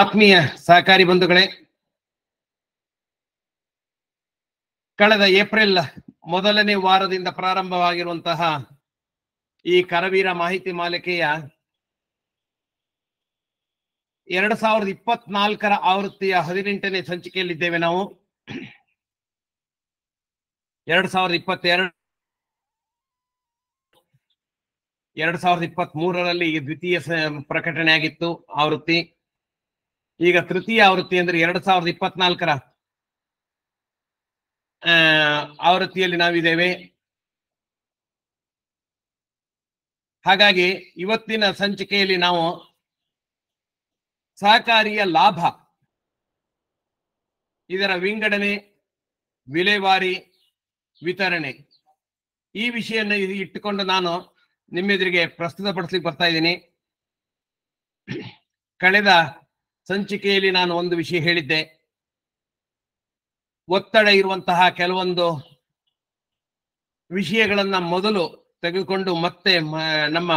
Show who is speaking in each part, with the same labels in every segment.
Speaker 1: ಆತ್ಮೀಯ ಸಹಕಾರಿ ಬಂಧುಗಳೇ ಕಳೆದ ಏಪ್ರಿಲ್ ಮೊದಲನೇ ವಾರದಿಂದ ಪ್ರಾರಂಭವಾಗಿರುವಂತಹ ಈ ಕರವೀರ ಮಾಹಿತಿ ಮಾಲಿಕೆಯ ಎರಡ್ ಸಾವಿರದ ಇಪ್ಪತ್ನಾಲ್ಕರ ಆವೃತ್ತಿಯ ಹದಿನೆಂಟನೇ ಸಂಚಿಕೆಯಲ್ಲಿದ್ದೇವೆ ನಾವು ಎರಡ್ ಸಾವಿರದ ಇಪ್ಪತ್ತೆರಡು ಎರಡ್ ಸಾವಿರದ ಇಪ್ಪತ್ತ್ ಮೂರರಲ್ಲಿ ದ್ವಿತೀಯ ಪ್ರಕಟಣೆ ಆಗಿತ್ತು ಆವೃತ್ತಿ ಈಗ ತೃತೀಯ ಆವೃತ್ತಿ ಅಂದ್ರೆ ಎರಡ್ ಸಾವಿರದ ಇಪ್ಪತ್ನಾಲ್ಕರ ಆವೃತ್ತಿಯಲ್ಲಿ ನಾವಿದ್ದೇವೆ ಹಾಗಾಗಿ ಇವತ್ತಿನ ಸಂಚಿಕೆಯಲ್ಲಿ ನಾವು ಸಹಕಾರಿಯ ಲಾಭ ಇದರ ವಿಂಗಡಣೆ ವಿಲೇವಾರಿ ವಿತರಣೆ ಈ ವಿಷಯನ ಇಟ್ಟುಕೊಂಡು ನಾನು ನಿಮ್ಮೆದುರಿಗೆ ಪ್ರಸ್ತುತಪಡಿಸ್ಲಿಕ್ಕೆ ಬರ್ತಾ ಇದ್ದೀನಿ ಕಳೆದ ಸಂಚಿಕೆಯಲ್ಲಿ ನಾನು ಒಂದು ವಿಷಯ ಹೇಳಿದ್ದೆ ಒತ್ತಡ ಇರುವಂತಹ ಕೆಲವೊಂದು ವಿಷಯಗಳನ್ನ ಮೊದಲು ತೆಗೆದುಕೊಂಡು ಮತ್ತೆ ನಮ್ಮ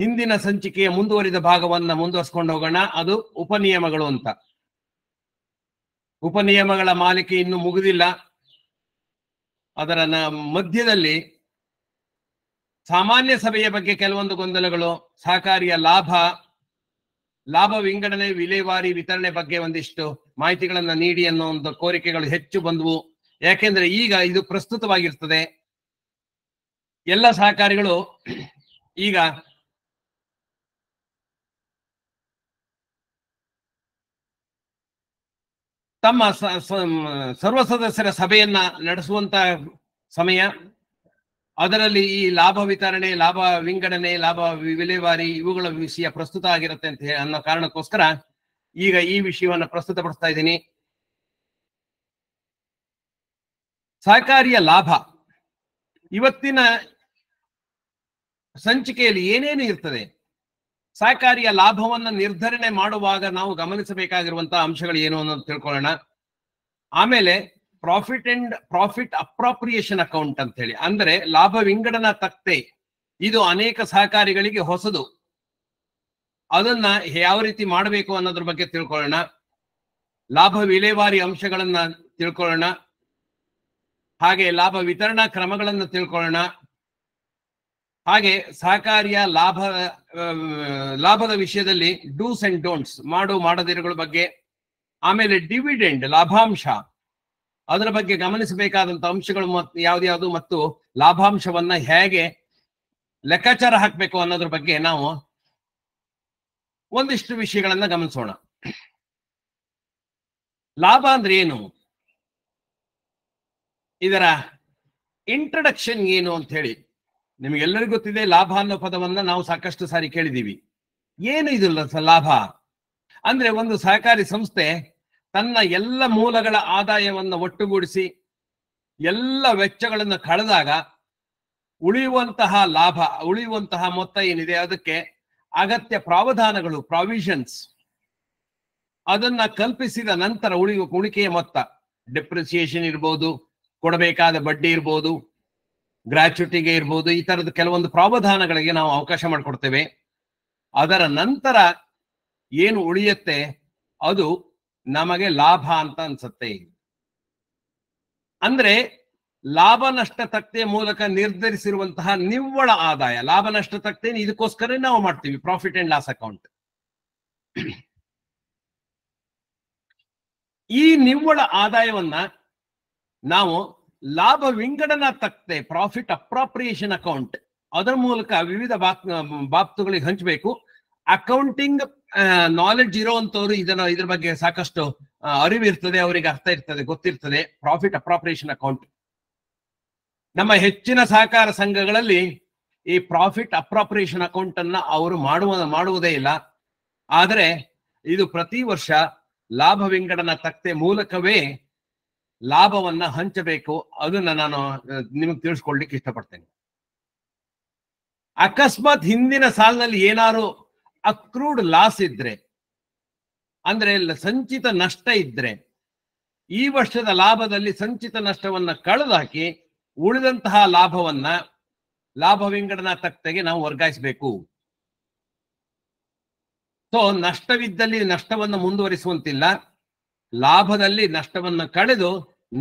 Speaker 1: ಹಿಂದಿನ ಸಂಚಿಕೆಯ ಮುಂದುವರಿದ ಭಾಗವನ್ನ ಮುಂದುವರಿಸ್ಕೊಂಡು ಹೋಗೋಣ ಅದು ಉಪನಿಯಮಗಳು ಅಂತ ಉಪನಿಯಮಗಳ ಮಾಲಿಕೆ ಇನ್ನು ಮುಗಿದಿಲ್ಲ ಅದರ ಮಧ್ಯದಲ್ಲಿ ಸಾಮಾನ್ಯ ಸಭೆಯ ಬಗ್ಗೆ ಕೆಲವೊಂದು ಗೊಂದಲಗಳು ಸಹಕಾರಿಯ ಲಾಭ ಲಾಭ ವಿಂಗಡಣೆ ವಿಲೇವಾರಿ ವಿತರಣೆ ಬಗ್ಗೆ ಒಂದಿಷ್ಟು ಮಾಹಿತಿಗಳನ್ನ ನೀಡಿ ಅನ್ನೋ ಒಂದು ಕೋರಿಕೆಗಳು ಹೆಚ್ಚು ಬಂದವು ಯಾಕೆಂದ್ರೆ ಈಗ ಇದು ಪ್ರಸ್ತುತವಾಗಿರ್ತದೆ ಎಲ್ಲ ಸಹಕಾರಿಗಳು ಈಗ ತಮ್ಮ ಸರ್ವ ಸದಸ್ಯರ ಸಭೆಯನ್ನ ನಡೆಸುವಂತ ಸಮಯ ಅದರಲ್ಲಿ ಈ ಲಾಭ ವಿತರಣೆ ಲಾಭ ವಿಂಗಡಣೆ ಲಾಭ ವಿಲೇವಾರಿ ಇವುಗಳ ವಿಷಯ ಪ್ರಸ್ತುತ ಆಗಿರುತ್ತೆ ಅಂತ ಅನ್ನೋ ಕಾರಣಕ್ಕೋಸ್ಕರ ಈಗ ಈ ವಿಷಯವನ್ನು ಪ್ರಸ್ತುತಪಡಿಸ್ತಾ ಇದ್ದೀನಿ ಸಹಕಾರಿಯ ಲಾಭ ಇವತ್ತಿನ ಸಂಚಿಕೆಯಲ್ಲಿ ಏನೇನು ಇರ್ತದೆ ಸಹಕಾರಿಯ ಲಾಭವನ್ನು ನಿರ್ಧರಣೆ ಮಾಡುವಾಗ ನಾವು ಗಮನಿಸಬೇಕಾಗಿರುವಂತಹ ಅಂಶಗಳು ಏನು ಅನ್ನೋದು ತಿಳ್ಕೊಳ್ಳೋಣ ಆಮೇಲೆ profit and profit appropriation account ಅಂತ ಹೇಳಿ ಅಂದ್ರೆ ಲಾಭ ವಿಂಗಡನಾ ತಕ್ತೆ ಇದು ಅನೇಕ ಸಹಕಾರಿಗಳಿಗೆ ಹೊಸದು ಅದನ್ನ ಯಾವ ರೀತಿ ಮಾಡಬೇಕು ಅನ್ನೋದ್ರ ಬಗ್ಗೆ ತಿಳ್ಕೊಳ್ಳೋಣ ಲಾಭ ವಿಲೇವಾರಿ ಅಂಶಗಳನ್ನ ತಿಳ್ಕೊಳ್ಳೋಣ ಹಾಗೆ ಲಾಭ ವಿತರಣಾ ಕ್ರಮಗಳನ್ನು ತಿಳ್ಕೊಳ್ಳೋಣ ಹಾಗೆ ಸಹಕಾರಿಯ ಲಾಭ ಲಾಭದ ವಿಷಯದಲ್ಲಿ ಡೂಸ್ ಅಂಡ್ ಡೋಂಟ್ಸ್ ಮಾಡು ಮಾಡದಿರಗಳ ಬಗ್ಗೆ ಆಮೇಲೆ ಡಿವಿಡೆಂಡ್ ಲಾಭಾಂಶ ಅದರ ಬಗ್ಗೆ ಗಮನಿಸಬೇಕಾದಂತ ಅಂಶಗಳು ಮತ್ತು ಮತ್ತು ಲಾಭಾಂಶವನ್ನ ಹೇಗೆ ಲೆಕ್ಕಾಚಾರ ಹಾಕಬೇಕು ಅನ್ನೋದ್ರ ಬಗ್ಗೆ ನಾವು ಒಂದಿಷ್ಟು ವಿಷಯಗಳನ್ನ ಗಮನಿಸೋಣ ಲಾಭ ಅಂದ್ರೆ ಏನು ಇದರ ಇಂಟ್ರಡಕ್ಷನ್ ಏನು ಅಂತ ಹೇಳಿ ನಿಮಗೆಲ್ಲರಿಗೂ ಗೊತ್ತಿದೆ ಲಾಭ ಅನ್ನೋ ಪದವನ್ನ ನಾವು ಸಾಕಷ್ಟು ಸಾರಿ ಕೇಳಿದೀವಿ ಏನು ಇದಿಲ್ಲ ಲಾಭ ಅಂದ್ರೆ ಒಂದು ಸಹಕಾರಿ ಸಂಸ್ಥೆ ತನ್ನ ಎಲ್ಲ ಮೂಲಗಳ ಆದಾಯವನ್ನು ಒಟ್ಟುಗೂಡಿಸಿ ಎಲ್ಲ ವೆಚ್ಚಗಳನ್ನು ಕಳೆದಾಗ ಉಳಿಯುವಂತಹ ಲಾಭ ಉಳಿಯುವಂತಹ ಮೊತ್ತ ಏನಿದೆ ಅದಕ್ಕೆ ಅಗತ್ಯ ಪ್ರಾವಧಾನಗಳು ಪ್ರಾವಿಷನ್ಸ್ ಅದನ್ನ ಕಲ್ಪಿಸಿದ ನಂತರ ಉಳಿಯುವ ಉಳಿಕೆಯ ಮೊತ್ತ ಡಿಪ್ರಿಸಿಯೇಷನ್ ಇರ್ಬೋದು ಕೊಡಬೇಕಾದ ಬಡ್ಡಿ ಇರ್ಬೋದು ಗ್ರಾಚ್ಯುಟಿಗೆ ಇರ್ಬೋದು ಈ ತರದ ಕೆಲವೊಂದು ಪ್ರಾವಧಾನಗಳಿಗೆ ನಾವು ಅವಕಾಶ ಮಾಡಿಕೊಡ್ತೇವೆ ಅದರ ನಂತರ ಏನು ಉಳಿಯುತ್ತೆ ಅದು ನಮಗೆ ಲಾಭ ಅಂತ ಅನ್ಸುತ್ತೆ ಅಂದ್ರೆ ಲಾಭ ನಷ್ಟ ತಕ್ತೆಯ ಮೂಲಕ ನಿರ್ಧರಿಸಿರುವಂತಹ ನಿವ್ವಳ ಆದಾಯ ಲಾಭ ನಷ್ಟ ತಕ್ತೆ ಇದಕ್ಕೋಸ್ಕರ ನಾವು ಮಾಡ್ತೀವಿ ಪ್ರಾಫಿಟ್ ಅಂಡ್ ಲಾಸ್ ಅಕೌಂಟ್ ಈ ನಿವ್ವಳ ಆದಾಯವನ್ನ ನಾವು ಲಾಭ ವಿಂಗಡನಾ ತಕ್ತೆ ಪ್ರಾಫಿಟ್ ಅಪ್ರಾಪ್ರಿಯೇಷನ್ ಅಕೌಂಟ್ ಅದರ ಮೂಲಕ ವಿವಿಧ ಬಾಪ್ತುಗಳಿಗೆ ಹಂಚಬೇಕು ಅಕೌಂಟಿಂಗ್ ನಾಲೆಡ್ಜ್ ಇರುವಂತವ್ರು ಇದನ್ನ ಇದ್ರ ಬಗ್ಗೆ ಸಾಕಷ್ಟು ಅರಿವು ಇರ್ತದೆ ಅವರಿಗೆ ಅರ್ಥ ಇರ್ತದೆ ಗೊತ್ತಿರ್ತದೆ ಪ್ರಾಫಿಟ್ ಅಪ್ರಾಪ್ರಿಯೇಷನ್ ಅಕೌಂಟ್ ನಮ್ಮ ಹೆಚ್ಚಿನ ಸಹಕಾರ ಸಂಘಗಳಲ್ಲಿ ಈ ಪ್ರಾಫಿಟ್ ಅಪ್ರಾಪ್ರಿಯೇಷನ್ ಅಕೌಂಟ್ ಅನ್ನ ಅವರು ಮಾಡುವ ಮಾಡುವುದೇ ಇಲ್ಲ ಆದರೆ ಇದು ಪ್ರತಿ ವರ್ಷ ಲಾಭ ವಿಂಗಡನ ತಕ್ತೆ ಮೂಲಕವೇ ಲಾಭವನ್ನ ಹಂಚಬೇಕು ಅದನ್ನ ನಾನು ನಿಮಗೆ ತಿಳಿಸ್ಕೊಳ್ಲಿಕ್ಕೆ ಇಷ್ಟಪಡ್ತೇನೆ ಅಕಸ್ಮಾತ್ ಹಿಂದಿನ ಸಾಲಿನಲ್ಲಿ ಏನಾರು ಅಕ್ರೂಡ್ ಲಾಸ್ ಇದ್ರೆ ಅಂದ್ರೆ ಸಂಚಿತ ನಷ್ಟ ಇದ್ರೆ ಈ ವರ್ಷದ ಲಾಭದಲ್ಲಿ ಸಂಚಿತ ನಷ್ಟವನ್ನ ಕಳೆದಾಕಿ ಉಳಿದಂತಹ ಲಾಭವನ್ನ ಲಾಭ ವಿಂಗಡನಾ ತಕ್ತೆಗೆ ನಾವು ವರ್ಗಾಯಿಸಬೇಕು ಸೊ ನಷ್ಟವಿದ್ದಲ್ಲಿ ನಷ್ಟವನ್ನು ಮುಂದುವರಿಸುವಂತಿಲ್ಲ ಲಾಭದಲ್ಲಿ ನಷ್ಟವನ್ನು ಕಳೆದು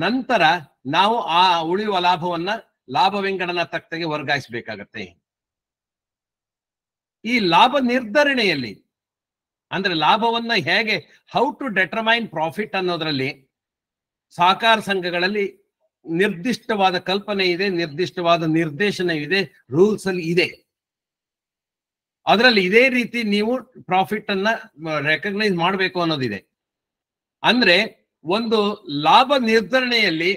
Speaker 1: ನಂತರ ನಾವು ಆ ಉಳಿಯುವ ಲಾಭವನ್ನ ಲಾಭ ವಿಂಗಡನಾ ತಕ್ತೆಗೆ ವರ್ಗಾಯಿಸಬೇಕಾಗತ್ತೆ ಈ ಲಾಭ ನಿರ್ಧರಣೆಯಲ್ಲಿ ಅಂದ್ರೆ ಲಾಭವನ್ನ ಹೇಗೆ ಹೌ ಟು ಡೆಟರ್ಮೈನ್ ಪ್ರಾಫಿಟ್ ಅನ್ನೋದ್ರಲ್ಲಿ ಸಹಕಾರ ಸಂಘಗಳಲ್ಲಿ ನಿರ್ದಿಷ್ಟವಾದ ಕಲ್ಪನೆ ಇದೆ ನಿರ್ದಿಷ್ಟವಾದ ನಿರ್ದೇಶನ ಇದೆ ರೂಲ್ಸ್ ಅಲ್ಲಿ ಇದೆ ಅದರಲ್ಲಿ ಇದೇ ರೀತಿ ನೀವು ಪ್ರಾಫಿಟ್ ಅನ್ನ ರೆಕಗ್ನೈಸ್ ಮಾಡಬೇಕು ಅನ್ನೋದಿದೆ ಅಂದ್ರೆ ಒಂದು ಲಾಭ ನಿರ್ಧರಣೆಯಲ್ಲಿ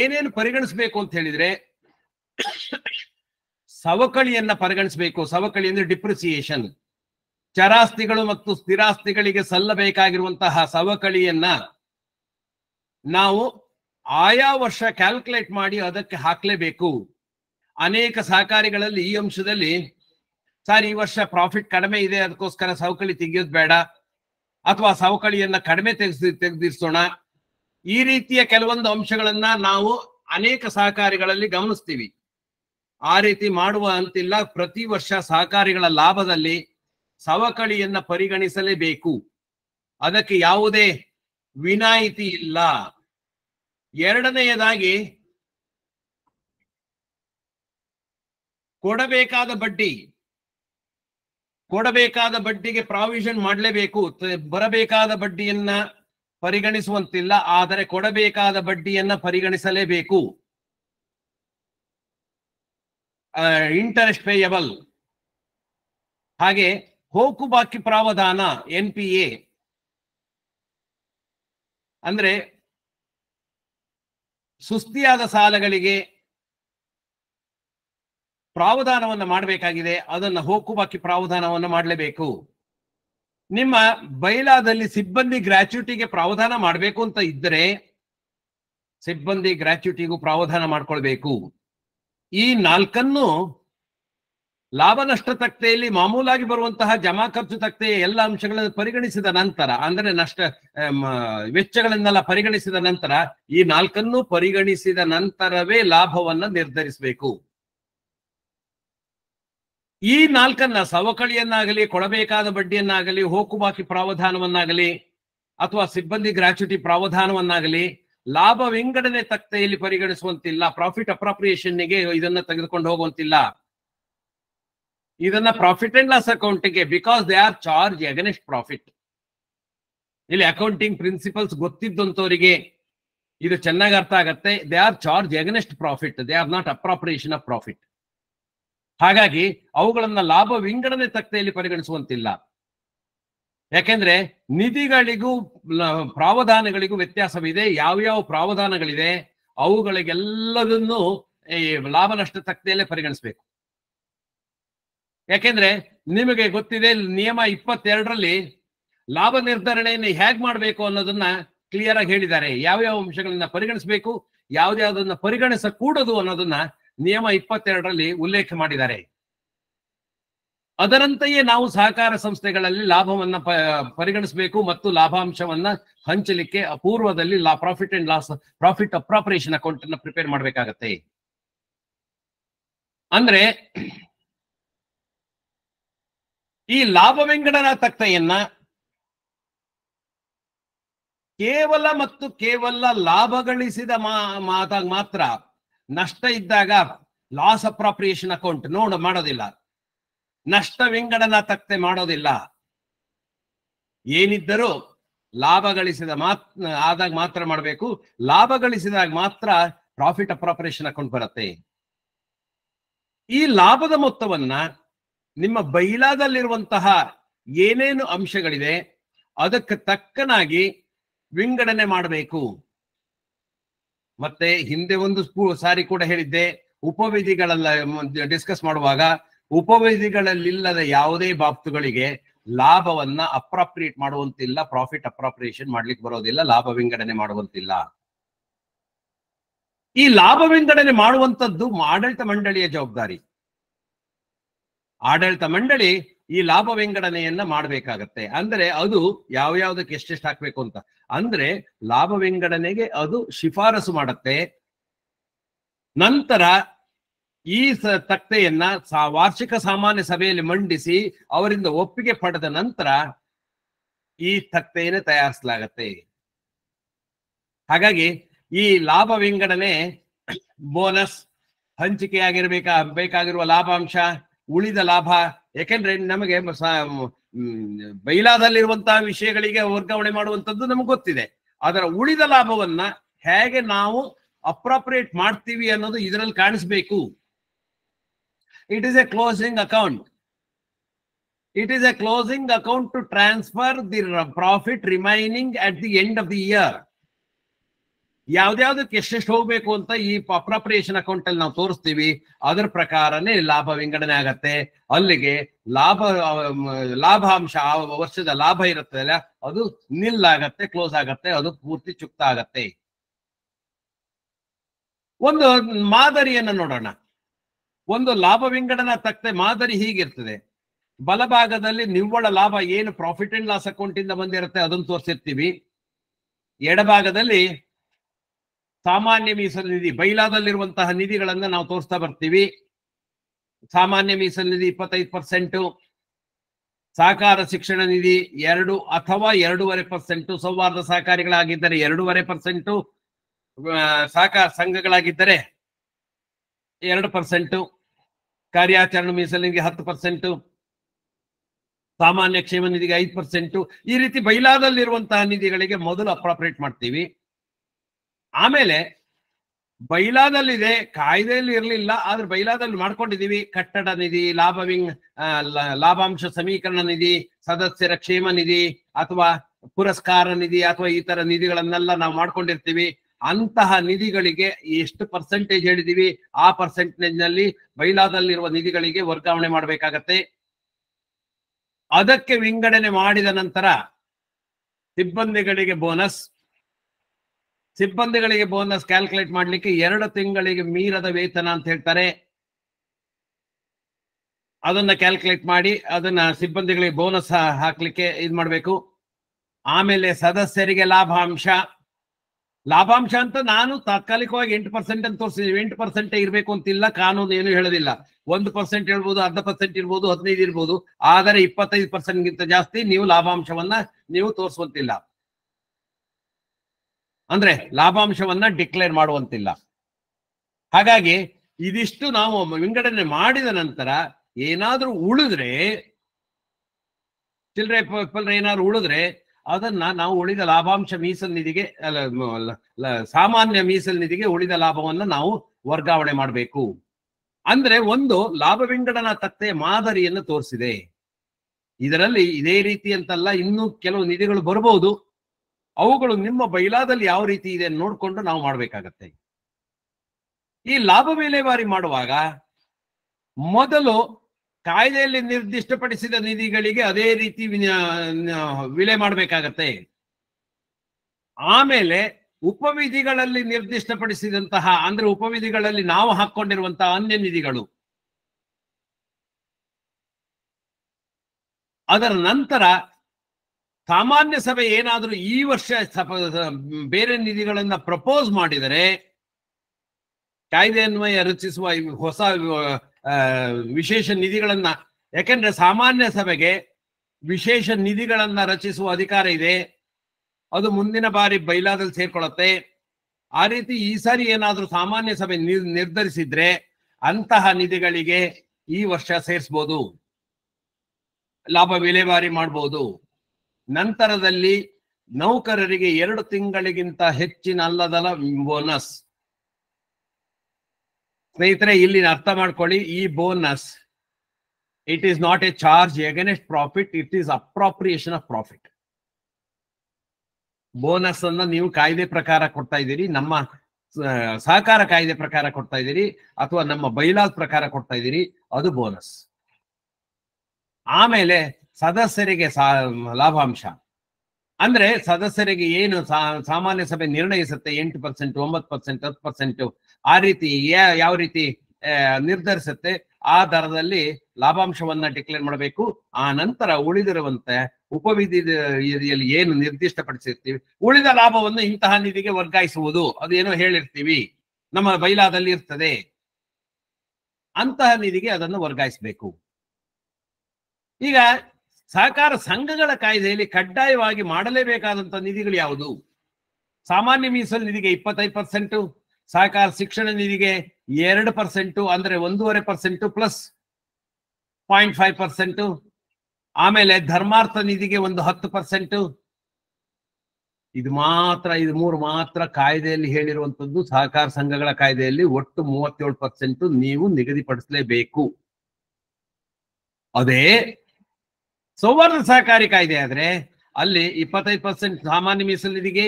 Speaker 1: ಏನೇನು ಪರಿಗಣಿಸಬೇಕು ಅಂತ ಹೇಳಿದ್ರೆ ಸವಕಳಿಯನ್ನ ಪರಿಗಣಿಸಬೇಕು ಸವಕಳಿ ಅಂದ್ರೆ ಡಿಪ್ರಿಸಿಯೇಷನ್ ಚರಾಸ್ತಿಗಳು ಮತ್ತು ಸ್ಥಿರಾಸ್ತಿಗಳಿಗೆ ಸಲ್ಲಬೇಕಾಗಿರುವಂತಹ ಸವಕಳಿಯನ್ನ ನಾವು ಆಯಾ ವರ್ಷ ಕ್ಯಾಲ್ಕುಲೇಟ್ ಮಾಡಿ ಅದಕ್ಕೆ ಹಾಕ್ಲೇಬೇಕು ಅನೇಕ ಸಹಕಾರಿಗಳಲ್ಲಿ ಈ ಅಂಶದಲ್ಲಿ ಸರ್ ಈ ವರ್ಷ ಪ್ರಾಫಿಟ್ ಕಡಿಮೆ ಇದೆ ಅದಕ್ಕೋಸ್ಕರ ಸವಕಳಿ ತೆಗೆಯೋದು ಬೇಡ ಅಥವಾ ಸವಕಳಿಯನ್ನ ಕಡಿಮೆ ತೆಗೆಸಿ ತೆಗೆದಿರ್ಸೋಣ ಈ ರೀತಿಯ ಕೆಲವೊಂದು ಅಂಶಗಳನ್ನ ನಾವು ಅನೇಕ ಸಹಕಾರಿಗಳಲ್ಲಿ ಗಮನಿಸ್ತೀವಿ ಆ ರೀತಿ ಮಾಡುವ ಅಂತಿಲ್ಲ ಪ್ರತಿ ವರ್ಷ ಸಹಕಾರಿಗಳ ಲಾಭದಲ್ಲಿ ಸವಕಳಿಯನ್ನ ಪರಿಗಣಿಸಲೇಬೇಕು ಅದಕ್ಕೆ ಯಾವುದೇ ವಿನಾಯಿತಿ ಇಲ್ಲ ಎರಡನೆಯದಾಗಿ ಕೊಡಬೇಕಾದ ಬಡ್ಡಿ ಕೊಡಬೇಕಾದ ಬಡ್ಡಿಗೆ ಪ್ರಾವಿಷನ್ ಮಾಡಲೇಬೇಕು ಬರಬೇಕಾದ ಬಡ್ಡಿಯನ್ನ ಪರಿಗಣಿಸುವಂತಿಲ್ಲ ಆದರೆ ಕೊಡಬೇಕಾದ ಬಡ್ಡಿಯನ್ನ ಪರಿಗಣಿಸಲೇಬೇಕು ಇಂಟರೆಸ್ಟ್ ಪೇಯಬಲ್ ಹಾಗೆ ಹೋಕು ಬಾಕಿ ಪ್ರಾವಧಾನ ಎನ್ ಪಿ ಎ ಅಂದ್ರೆ ಸುಸ್ತಿಯಾದ ಸಾಲಗಳಿಗೆ ಪ್ರಾವಧಾನವನ್ನು ಮಾಡಬೇಕಾಗಿದೆ ಅದನ್ನು ಹೋಕು ಬಾಕಿ ಪ್ರಾವಧಾನವನ್ನು ಮಾಡಲೇಬೇಕು ನಿಮ್ಮ ಬೈಲಾದಲ್ಲಿ ಸಿಬ್ಬಂದಿ ಗ್ರಾಚ್ಯುಟಿಗೆ ಪ್ರಾವಧಾನ ಮಾಡಬೇಕು ಅಂತ ಇದ್ದರೆ ಸಿಬ್ಬಂದಿ ಗ್ರಾಚ್ಯುಟಿಗೂ ಪ್ರಾವಧಾನ ಮಾಡ್ಕೊಳ್ಬೇಕು ಈ ನಾಲ್ಕನ್ನು ಲಾಭ ನಷ್ಟ ತಕ್ತೆಯಲ್ಲಿ ಮಾಮೂಲಾಗಿ ಬರುವಂತಹ ಜಮಾ ಖರ್ಚು ತಕ್ತೆಯ ಎಲ್ಲ ಅಂಶಗಳನ್ನು ಪರಿಗಣಿಸಿದ ನಂತರ ಅಂದರೆ ನಷ್ಟ ವೆಚ್ಚಗಳನ್ನೆಲ್ಲ ಪರಿಗಣಿಸಿದ ನಂತರ ಈ ನಾಲ್ಕನ್ನು ಪರಿಗಣಿಸಿದ ನಂತರವೇ ಲಾಭವನ್ನ ನಿರ್ಧರಿಸಬೇಕು ಈ ನಾಲ್ಕನ್ನ ಸವಕಳಿಯನ್ನಾಗಲಿ ಕೊಡಬೇಕಾದ ಬಡ್ಡಿಯನ್ನಾಗಲಿ ಹೋಕು ಬಾಕಿ ಪ್ರಾವಧಾನವನ್ನಾಗಲಿ ಅಥವಾ ಸಿಬ್ಬಂದಿ ಗ್ರಾಚ್ಯುಟಿ ಪ್ರಾವಧಾನವನ್ನಾಗಲಿ ಲಾಭ ವಿಂಗಡನೆ ತಕ್ತೆಯಲ್ಲಿ ಪರಿಗಣಿಸುವಂತಿಲ್ಲ ಪ್ರಾಫಿಟ್ ಅಪ್ರಾಪ್ರಿಯೇಷನ್ಗೆ ಇದನ್ನ ತೆಗೆದುಕೊಂಡು ಹೋಗುವಂತಿಲ್ಲ ಇದನ್ನ ಪ್ರಾಫಿಟ್ ಅಂಡ್ ಲಾಸ್ ಅಕೌಂಟಿಗೆ because they are charge against profit ಇಲ್ಲಿ ಅಕೌಂಟಿಂಗ್ ಪ್ರಿನ್ಸಿಪಲ್ಸ್ ಗೊತ್ತಿದ್ದಂತವರಿಗೆ ಇದು ಚೆನ್ನಾಗಿ ಅರ್ಥ ಆಗತ್ತೆ they are charge against profit they are not appropriation of profit ಹಾಗಾಗಿ ಅವುಗಳನ್ನ ಲಾಭ ವಿಂಗಡನೆ ತಕ್ತೆಯಲ್ಲಿ ಪರಿಗಣಿಸುವಂತಿಲ್ಲ ಯಾಕೆಂದ್ರೆ ನಿಧಿಗಳಿಗೂ ಪ್ರಾವಧಾನಗಳಿಗೂ ವ್ಯತ್ಯಾಸವಿದೆ ಯಾವ್ಯಾವ ಪ್ರಾವಧಾನಗಳಿದೆ ಅವುಗಳಿಗೆಲ್ಲದನ್ನೂ ಈ ಲಾಭ ನಷ್ಟ ಪರಿಗಣಿಸಬೇಕು ಯಾಕೆಂದ್ರೆ ನಿಮಗೆ ಗೊತ್ತಿದೆ ನಿಯಮ ಇಪ್ಪತ್ತೆರಡರಲ್ಲಿ ಲಾಭ ನಿರ್ಧಾರಣೆಯನ್ನು ಹೇಗ್ ಮಾಡಬೇಕು ಅನ್ನೋದನ್ನ ಕ್ಲಿಯರ್ ಆಗಿ ಹೇಳಿದ್ದಾರೆ ಯಾವ್ಯಾವ ಅಂಶಗಳನ್ನ ಪರಿಗಣಿಸಬೇಕು ಯಾವ್ದಾವ್ದನ್ನ ಪರಿಗಣಿಸಕೂಡದು ಅನ್ನೋದನ್ನ ನಿಯಮ ಇಪ್ಪತ್ತೆರಡರಲ್ಲಿ ಉಲ್ಲೇಖ ಮಾಡಿದ್ದಾರೆ ಅದರಂತೆಯೇ ನಾವು ಸಹಕಾರ ಸಂಸ್ಥೆಗಳಲ್ಲಿ ಲಾಭವನ್ನ ಪರಿಗಣಿಸಬೇಕು ಮತ್ತು ಲಾಭಾಂಶವನ್ನ ಹಂಚಲಿಕ್ಕೆ ಅಪೂರ್ವದಲ್ಲಿ ಲಾ profit and loss profit appropriation account ಅನ್ನ ಪ್ರಿಪೇರ್ ಮಾಡಬೇಕಾಗತ್ತೆ ಅಂದ್ರೆ ಈ ಲಾಭ ವಿಂಗಡನಾ ತಕ್ತೆಯನ್ನ ಕೇವಲ ಮತ್ತು ಕೇವಲ ಲಾಭ ಗಳಿಸಿದ ಮಾತಾಗ ಮಾತ್ರ ನಷ್ಟ ಇದ್ದಾಗ ಲಾಸ್ ಅಪ್ರಾಪ್ರಿಯೇಷನ್ ಅಕೌಂಟ್ ನೋಡ ಮಾಡೋದಿಲ್ಲ ನಷ್ಟ ವಿಂಗಡನ ತಕ್ತೆ ಮಾಡೋದಿಲ್ಲ ಏನಿದ್ದರೂ ಲಾಭ ಗಳಿಸಿದ ಮಾತ್ ಆದಾಗ ಮಾತ್ರ ಮಾಡಬೇಕು ಲಾಭ ಗಳಿಸಿದಾಗ ಮಾತ್ರ ಪ್ರಾಫಿಟ್ ಅಪ್ರಾಪರೇಷನ್ ಅಕೌಂಟ್ ಬರುತ್ತೆ ಈ ಲಾಭದ ಮೊತ್ತವನ್ನ ನಿಮ್ಮ ಬೈಲಾದಲ್ಲಿರುವಂತಹ ಏನೇನು ಅಂಶಗಳಿದೆ ಅದಕ್ಕೆ ತಕ್ಕನಾಗಿ ವಿಂಗಡಣೆ ಮಾಡಬೇಕು ಮತ್ತೆ ಹಿಂದೆ ಒಂದು ಸಾರಿ ಕೂಡ ಹೇಳಿದ್ದೆ ಉಪವಿಧಿಗಳೆಲ್ಲ ಡಿಸ್ಕಸ್ ಮಾಡುವಾಗ ಉಪವಿಧಿಗಳಲ್ಲಿಲ್ಲದ ಯಾವುದೇ ಬಾಪ್ತುಗಳಿಗೆ ಲಾಭವನ್ನ ಅಪ್ರಾಪ್ರಿಯೇಟ್ ಮಾಡುವಂತಿಲ್ಲ ಪ್ರಾಫಿಟ್ ಅಪ್ರಾಪ್ರಿಯೇಷನ್ ಮಾಡ್ಲಿಕ್ಕೆ ಬರೋದಿಲ್ಲ ಲಾಭ ವಿಂಗಡಣೆ ಮಾಡುವಂತಿಲ್ಲ ಈ ಲಾಭ ವಿಂಗಡಣೆ ಮಾಡುವಂತದ್ದು ಆಡಳಿತ ಮಂಡಳಿಯ ಜವಾಬ್ದಾರಿ ಆಡಳಿತ ಮಂಡಳಿ ಈ ಲಾಭ ವಿಂಗಡಣೆಯನ್ನ ಮಾಡಬೇಕಾಗತ್ತೆ ಅಂದ್ರೆ ಅದು ಯಾವ ಯಾವ್ದಕ್ಕೆ ಎಷ್ಟೆಷ್ಟು ಹಾಕ್ಬೇಕು ಅಂತ ಅಂದ್ರೆ ಲಾಭ ವಿಂಗಡಣೆಗೆ ಅದು ಶಿಫಾರಸು ಮಾಡತ್ತೆ ನಂತರ ಈ ತಕ್ತೆಯನ್ನ ವಾರ್ಷಿಕ ಸಾಮಾನ್ಯ ಸಭೆಯಲ್ಲಿ ಮಂಡಿಸಿ ಅವರಿಂದ ಒಪ್ಪಿಗೆ ಪಡೆದ ನಂತರ ಈ ತಕ್ತೆಯನ್ನು ತಯಾರಿಸಲಾಗತ್ತೆ ಹಾಗಾಗಿ ಈ ಲಾಭ ವಿಂಗಡಣೆ ಬೋನಸ್ ಹಂಚಿಕೆಯಾಗಿರ್ಬೇಕಾಗಿರುವ ಬೇಕಾಗಿರುವ ಲಾಭಾಂಶ ಉಳಿದ ಲಾಭ ಯಾಕೆಂದ್ರೆ ನಮಗೆ ಬೈಲಾದಲ್ಲಿರುವಂತಹ ವಿಷಯಗಳಿಗೆ ವರ್ಗಾವಣೆ ಮಾಡುವಂತದ್ದು ನಮ್ಗೆ ಗೊತ್ತಿದೆ ಅದರ ಉಳಿದ ಲಾಭವನ್ನ ಹೇಗೆ ನಾವು ಅಪ್ರಾಪ್ರಿಯೇಟ್ ಮಾಡ್ತೀವಿ ಅನ್ನೋದು ಇದರಲ್ಲಿ ಕಾಣಿಸ್ಬೇಕು It is a closing account. It is a closing account to transfer the profit remaining at the end of the year. ಯಾವ್ದಾವ್ದಕ್ಕೆ ಎಷ್ಟೆಷ್ಟು ಹೋಗ್ಬೇಕು ಅಂತ ಈ ಅಪ್ರಪ್ರಿಯೇಷನ್ ಅಕೌಂಟ್ ಅಲ್ಲಿ ನಾವು ತೋರಿಸ್ತೀವಿ ಅದರ ಪ್ರಕಾರನೇ ಲಾಭ ವಿಂಗಡಣೆ ಆಗತ್ತೆ ಅಲ್ಲಿಗೆ ಲಾಭ ಲಾಭಾಂಶ ವರ್ಷದ ಲಾಭ ಇರುತ್ತೆ ಅಲ್ಲ ಅದು ನಿಲ್ ಆಗತ್ತೆ ಕ್ಲೋಸ್ ಆಗತ್ತೆ ಅದು ಪೂರ್ತಿ ಚುಕ್ತ ಆಗತ್ತೆ ಒಂದು ಮಾದರಿಯನ್ನ ನೋಡೋಣ ಒಂದು ಲಾಭ ವಿಂಗಡನ ತಕ್ಕಂತೆ ಮಾದರಿ ಹೀಗಿರ್ತದೆ ಬಲಭಾಗದಲ್ಲಿ ನಿವ್ವಳ ಲಾಭ ಏನು ಪ್ರಾಫಿಟ್ ಅಂಡ್ ಲಾಸ್ ಅಕೌಂಟ್ ಇಂದ ಬಂದಿರುತ್ತೆ ಅದನ್ನು ತೋರಿಸಿರ್ತೀವಿ ಎಡಭಾಗದಲ್ಲಿ ಸಾಮಾನ್ಯ ಮೀಸಲು ನಿಧಿ ಬೈಲಾದಲ್ಲಿರುವಂತಹ ನಿಧಿಗಳನ್ನ ನಾವು ತೋರಿಸ್ತಾ ಬರ್ತೀವಿ ಸಾಮಾನ್ಯ ಮೀಸಲು ನಿಧಿ ಇಪ್ಪತ್ತೈದು ಪರ್ಸೆಂಟು ಸಹಕಾರ ಶಿಕ್ಷಣ ನಿಧಿ ಎರಡು ಅಥವಾ ಎರಡೂವರೆ ಪರ್ಸೆಂಟು ಸೌಹಾರ್ದ ಸಹಕಾರಿಗಳಾಗಿದ್ದರೆ ಎರಡೂವರೆ ಪರ್ಸೆಂಟು ಸಹಕಾರ ಸಂಘಗಳಾಗಿದ್ದರೆ ಎರಡು ಪರ್ಸೆಂಟು ಕಾರ್ಯಾಚರಣೆ ಮೀಸಲಿಗೆ ಹತ್ತು ಪರ್ಸೆಂಟ್ ಸಾಮಾನ್ಯ ಕ್ಷೇಮ ನಿಧಿಗೆ ಐದು ಪರ್ಸೆಂಟ್ ಈ ರೀತಿ ಬೈಲಾದಲ್ಲಿರುವಂತಹ ನಿಧಿಗಳಿಗೆ ಮೊದಲು ಅಪ್ರಾಪ್ರೇಟ್ ಮಾಡ್ತೀವಿ ಆಮೇಲೆ ಬೈಲಾದಲ್ಲಿದೆ ಕಾಯ್ದೆಯಲ್ಲಿ ಇರಲಿಲ್ಲ ಆದ್ರೆ ಬೈಲಾದಲ್ಲಿ ಮಾಡ್ಕೊಂಡಿದೀವಿ ಕಟ್ಟಡ ನಿಧಿ ಲಾಭ ವಿಂಗ್ ಲಾಭಾಂಶ ಸಮೀಕರಣ ನಿಧಿ ಸದಸ್ಯರ ಕ್ಷೇಮ ನಿಧಿ ಅಥವಾ ಪುರಸ್ಕಾರ ನಿಧಿ ಅಥವಾ ಈ ತರ ನಿಧಿಗಳನ್ನೆಲ್ಲ ನಾವು ಮಾಡ್ಕೊಂಡಿರ್ತೀವಿ ಅಂತಹ ನಿಧಿಗಳಿಗೆ ಎಷ್ಟು ಪರ್ಸೆಂಟೇಜ್ ಹೇಳಿದೀವಿ ಆ ಪರ್ಸೆಂಟೇಜ್ ನಲ್ಲಿ ಬೈಲಾದಲ್ಲಿರುವ ನಿಧಿಗಳಿಗೆ ವರ್ಗಾವಣೆ ಮಾಡಬೇಕಾಗತ್ತೆ ಅದಕ್ಕೆ ವಿಂಗಡಣೆ ಮಾಡಿದ ನಂತರ ಸಿಬ್ಬಂದಿಗಳಿಗೆ ಬೋನಸ್ ಸಿಬ್ಬಂದಿಗಳಿಗೆ ಬೋನಸ್ ಕ್ಯಾಲ್ಕುಲೇಟ್ ಮಾಡಲಿಕ್ಕೆ ಎರಡು ತಿಂಗಳಿಗೆ ಮೀರದ ವೇತನ ಅಂತ ಹೇಳ್ತಾರೆ ಅದನ್ನ ಕ್ಯಾಲ್ಕುಲೇಟ್ ಮಾಡಿ ಅದನ್ನ ಸಿಬ್ಬಂದಿಗಳಿಗೆ ಬೋನಸ್ ಹಾಕ್ಲಿಕ್ಕೆ ಇದು ಮಾಡಬೇಕು ಆಮೇಲೆ ಸದಸ್ಯರಿಗೆ ಲಾಭಾಂಶ ಲಾಭಾಂಶ ಅಂತ ನಾನು ತಾತ್ಕಾಲಿಕವಾಗಿ ಎಂಟು ಪರ್ಸೆಂಟ್ ಅಂತ ತೋರಿಸಿದ್ವಿ ಎಂಟು ಪರ್ಸೆಂಟ್ ಇರಬೇಕು ಅಂತಿಲ್ಲ ಕಾನೂನು ಏನು ಹೇಳೋದಿಲ್ಲ ಒಂದು ಪರ್ಸೆಂಟ್ ಹೇಳ್ಬೋದು ಅರ್ಧ ಪರ್ಸೆಂಟ್ ಇರ್ಬೋದು ಹದಿನೈದು ಇರ್ಬೋದು ಆದರೆ ಇಪ್ಪತ್ತೈದು ಗಿಂತ ಜಾಸ್ತಿ ನೀವು ಲಾಭಾಂಶವನ್ನ ನೀವು ತೋರಿಸುವಂತಿಲ್ಲ ಅಂದ್ರೆ ಲಾಭಾಂಶವನ್ನ ಡಿಕ್ಲೇರ್ ಮಾಡುವಂತಿಲ್ಲ ಹಾಗಾಗಿ ಇದಿಷ್ಟು ನಾವು ವಿಂಗಡಣೆ ಮಾಡಿದ ನಂತರ ಏನಾದ್ರೂ ಉಳಿದ್ರೆ ಚಿಲ್ಲರೆ ಏನಾದ್ರು ಉಳಿದ್ರೆ ಅದನ್ನ ನಾವು ಉಳಿದ ಲಾಭಾಂಶ ಮೀಸಲು ನಿಧಿಗೆ ಸಾಮಾನ್ಯ ಮೀಸಲು ನಿಧಿಗೆ ಉಳಿದ ಲಾಭವನ್ನ ನಾವು ವರ್ಗಾವಣೆ ಮಾಡಬೇಕು ಅಂದ್ರೆ ಒಂದು ಲಾಭ ವಿಂಗಡಣಾ ತತ್ತೆ ಮಾದರಿಯನ್ನು ತೋರಿಸಿದೆ ಇದರಲ್ಲಿ ಇದೇ ರೀತಿ ಅಂತಲ್ಲ ಇನ್ನೂ ಕೆಲವು ನಿಧಿಗಳು ಬರಬಹುದು ಅವುಗಳು ನಿಮ್ಮ ಬೈಲಾದಲ್ಲಿ ಯಾವ ರೀತಿ ಇದೆ ನೋಡಿಕೊಂಡು ನಾವು ಮಾಡಬೇಕಾಗತ್ತೆ ಈ ಲಾಭ ವಿಲೇವಾರಿ ಮಾಡುವಾಗ ಮೊದಲು ಕಾಯ್ದೆಯಲ್ಲಿ ನಿರ್ದಿಷ್ಟಪಡಿಸಿದ ನಿಧಿಗಳಿಗೆ ಅದೇ ರೀತಿ ವಿಲೆ ಮಾಡಬೇಕಾಗತ್ತೆ ಆಮೇಲೆ ಉಪವಿಧಿಗಳಲ್ಲಿ ನಿರ್ದಿಷ್ಟಪಡಿಸಿದಂತಹ ಅಂದ್ರೆ ಉಪವಿಧಿಗಳಲ್ಲಿ ನಾವು ಹಾಕೊಂಡಿರುವಂತಹ ಅನ್ಯ ನಿಧಿಗಳು ಅದರ ನಂತರ ಸಾಮಾನ್ಯ ಸಭೆ ಏನಾದರೂ ಈ ವರ್ಷ ಬೇರೆ ನಿಧಿಗಳನ್ನ ಪ್ರಪೋಸ್ ಮಾಡಿದರೆ ಕಾಯ್ದೆಯನ್ವಯ ಅನ್ವಯ ರಚಿಸುವ ಹೊಸ ವಿಶೇಷ ನಿಧಿಗಳನ್ನ ಯಾಕೆಂದ್ರೆ ಸಾಮಾನ್ಯ ಸಭೆಗೆ ವಿಶೇಷ ನಿಧಿಗಳನ್ನ ರಚಿಸುವ ಅಧಿಕಾರ ಇದೆ ಅದು ಮುಂದಿನ ಬಾರಿ ಬೈಲಾದಲ್ಲಿ ಸೇರ್ಕೊಳ್ಳುತ್ತೆ ಆ ರೀತಿ ಈ ಸಾರಿ ಏನಾದರೂ ಸಾಮಾನ್ಯ ಸಭೆ ನಿರ್ಧರಿಸಿದ್ರೆ ಅಂತಹ ನಿಧಿಗಳಿಗೆ ಈ ವರ್ಷ ಸೇರಿಸಬಹುದು ಲಾಭ ವಿಲೇವಾರಿ ಮಾಡಬಹುದು ನಂತರದಲ್ಲಿ ನೌಕರರಿಗೆ ಎರಡು ತಿಂಗಳಿಗಿಂತ ಹೆಚ್ಚಿನ ಅಲ್ಲದಲ್ಲ ಬೋನಸ್ ಸ್ನೇಹಿತರೆ ಇಲ್ಲಿ ಅರ್ಥ ಮಾಡ್ಕೊಳ್ಳಿ ಈ bonus it is not a charge against profit it is appropriation of profit bonus ಅನ್ನ ನೀವು ಕಾಯ್ದೆ ಪ್ರಕಾರ ಕೊಡ್ತಾ ಇದ್ದೀರಿ ನಮ್ಮ ಸಹಕಾರ ಕಾಯ್ದೆ ಪ್ರಕಾರ ಕೊಡ್ತಾ ಇದ್ದೀರಿ ಅಥವಾ ನಮ್ಮ ಬೈಲಾಲ್ ಪ್ರಕಾರ ಕೊಡ್ತಾ ಇದ್ದೀರಿ ಅದು ಬೋನಸ್ ಆಮೇಲೆ ಸದಸ್ಯರಿಗೆ ಲಾಭಾಂಶ ಅಂದ್ರೆ ಸದಸ್ಯರಿಗೆ ಏನು ಸಾಮಾನ್ಯ ಸಭೆ ನಿರ್ಣಯಿಸುತ್ತೆ ಎಂಟು ಪರ್ಸೆಂಟ್ ಒಂಬತ್ತು ಪರ್ಸೆಂಟ್ ಹತ್ತು ಪರ್ಸೆಂಟ್ ಆ ರೀತಿ ಯಾವ ರೀತಿ ನಿರ್ಧರಿಸುತ್ತೆ ಆ ದರದಲ್ಲಿ ಲಾಭಾಂಶವನ್ನ ಡಿಕ್ಲೇರ್ ಮಾಡಬೇಕು ಆ ನಂತರ ಉಳಿದಿರುವಂತೆ ಉಪವಿಧಿಯಲ್ಲಿ ಏನು ನಿರ್ದಿಷ್ಟಪಡಿಸಿರ್ತೀವಿ ಉಳಿದ ಲಾಭವನ್ನು ಇಂತಹ ನಿಧಿಗೆ ವರ್ಗಾಯಿಸುವುದು ಅದು ಏನೋ ಹೇಳಿರ್ತೀವಿ ನಮ್ಮ ಬೈಲಾದಲ್ಲಿ ಇರ್ತದೆ ಅಂತಹ ನಿಧಿಗೆ ಅದನ್ನು ವರ್ಗಾಯಿಸಬೇಕು ಈಗ ಸಹಕಾರ ಸಂಘಗಳ ಕಾಯ್ದೆಯಲ್ಲಿ ಕಡ್ಡಾಯವಾಗಿ ಮಾಡಲೇಬೇಕಾದಂತಹ ನಿಧಿಗಳು ಯಾವುದು ಸಾಮಾನ್ಯ ಮೀಸಲು ನಿಧಿಗೆ ಇಪ್ಪತ್ತೈದು ಪರ್ಸೆಂಟ್ ಸಹಕಾರ ಶಿಕ್ಷಣ ನಿಧಿಗೆ ಎರಡು ಪರ್ಸೆಂಟು ಅಂದ್ರೆ ಒಂದೂವರೆ percent plus point five percent ಆಮೇಲೆ ಧರ್ಮಾರ್ಥ ನಿಧಿಗೆ ಒಂದು ಹತ್ತು ಪರ್ಸೆಂಟ್ ಇದು ಮಾತ್ರ ಇದು ಮೂರು ಮಾತ್ರ ಕಾಯ್ದೆಯಲ್ಲಿ ಹೇಳಿರುವಂತದ್ದು ಸಹಕಾರ ಸಂಘಗಳ ಕಾಯ್ದೆಯಲ್ಲಿ ಒಟ್ಟು ಮೂವತ್ತೇಳು ಪರ್ಸೆಂಟ್ ನೀವು ನಿಗದಿಪಡಿಸಲೇಬೇಕು ಅದೇ ಸೌವರ್ಣ ಸಹಕಾರಿ ಕಾಯ್ದೆ ಆದ್ರೆ ಅಲ್ಲಿ ಇಪ್ಪತ್ತೈದು ಪರ್ಸೆಂಟ್ ಸಾಮಾನ್ಯ ಮೀಸಲಿಗೆ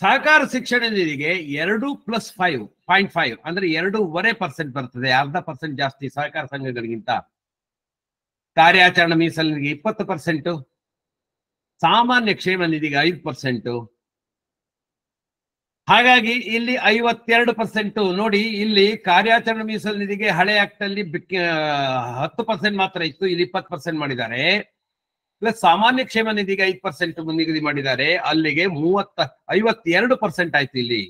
Speaker 1: ಸಹಕಾರ ಶಿಕ್ಷಣ ನಿಧಿಗೆ ಎರಡು ಪ್ಲಸ್ ಫೈವ್ ಪಾಯಿಂಟ್ ಫೈವ್ ಅಂದ್ರೆ ಎರಡೂವರೆ ಪರ್ಸೆಂಟ್ ಬರ್ತದೆ ಅರ್ಧ ಪರ್ಸೆಂಟ್ ಜಾಸ್ತಿ ಸಹಕಾರ ಸಂಘಗಳಿಗಿಂತ ಕಾರ್ಯಾಚರಣೆ ನಿಧಿಗೆ ಇಪ್ಪತ್ತು ಪರ್ಸೆಂಟ್ ಸಾಮಾನ್ಯ ಕ್ಷೇಮ ನಿಧಿಗೆ ಐದು ಪರ್ಸೆಂಟ್ ಹಾಗಾಗಿ ಇಲ್ಲಿ ಐವತ್ತೆರಡು ಪರ್ಸೆಂಟ್ ನೋಡಿ ಇಲ್ಲಿ ಕಾರ್ಯಾಚರಣೆ ಮೀಸಲು ನಿಧಿಗೆ ಹಳೆ ಆಕ್ಟ್ ಅಲ್ಲಿ ಹತ್ತು ಪರ್ಸೆಂಟ್ ಮಾತ್ರ ಇತ್ತು ಇಲ್ಲಿ ಇಪ್ಪತ್ತು ಪರ್ಸೆಂಟ್ ಮಾಡಿದ್ದಾರೆ ಪ್ಲಸ್ ಸಾಮಾನ್ಯ ಕ್ಷೇಮ ನಿಧಿಗೆ ಐದು ಪರ್ಸೆಂಟ್ ನಿಗದಿ ಮಾಡಿದ್ದಾರೆ ಅಲ್ಲಿಗೆ ಮೂವತ್ತ ಐವತ್ತೆರಡು ಪರ್ಸೆಂಟ್ ಆಯ್ತು ಇಲ್ಲಿ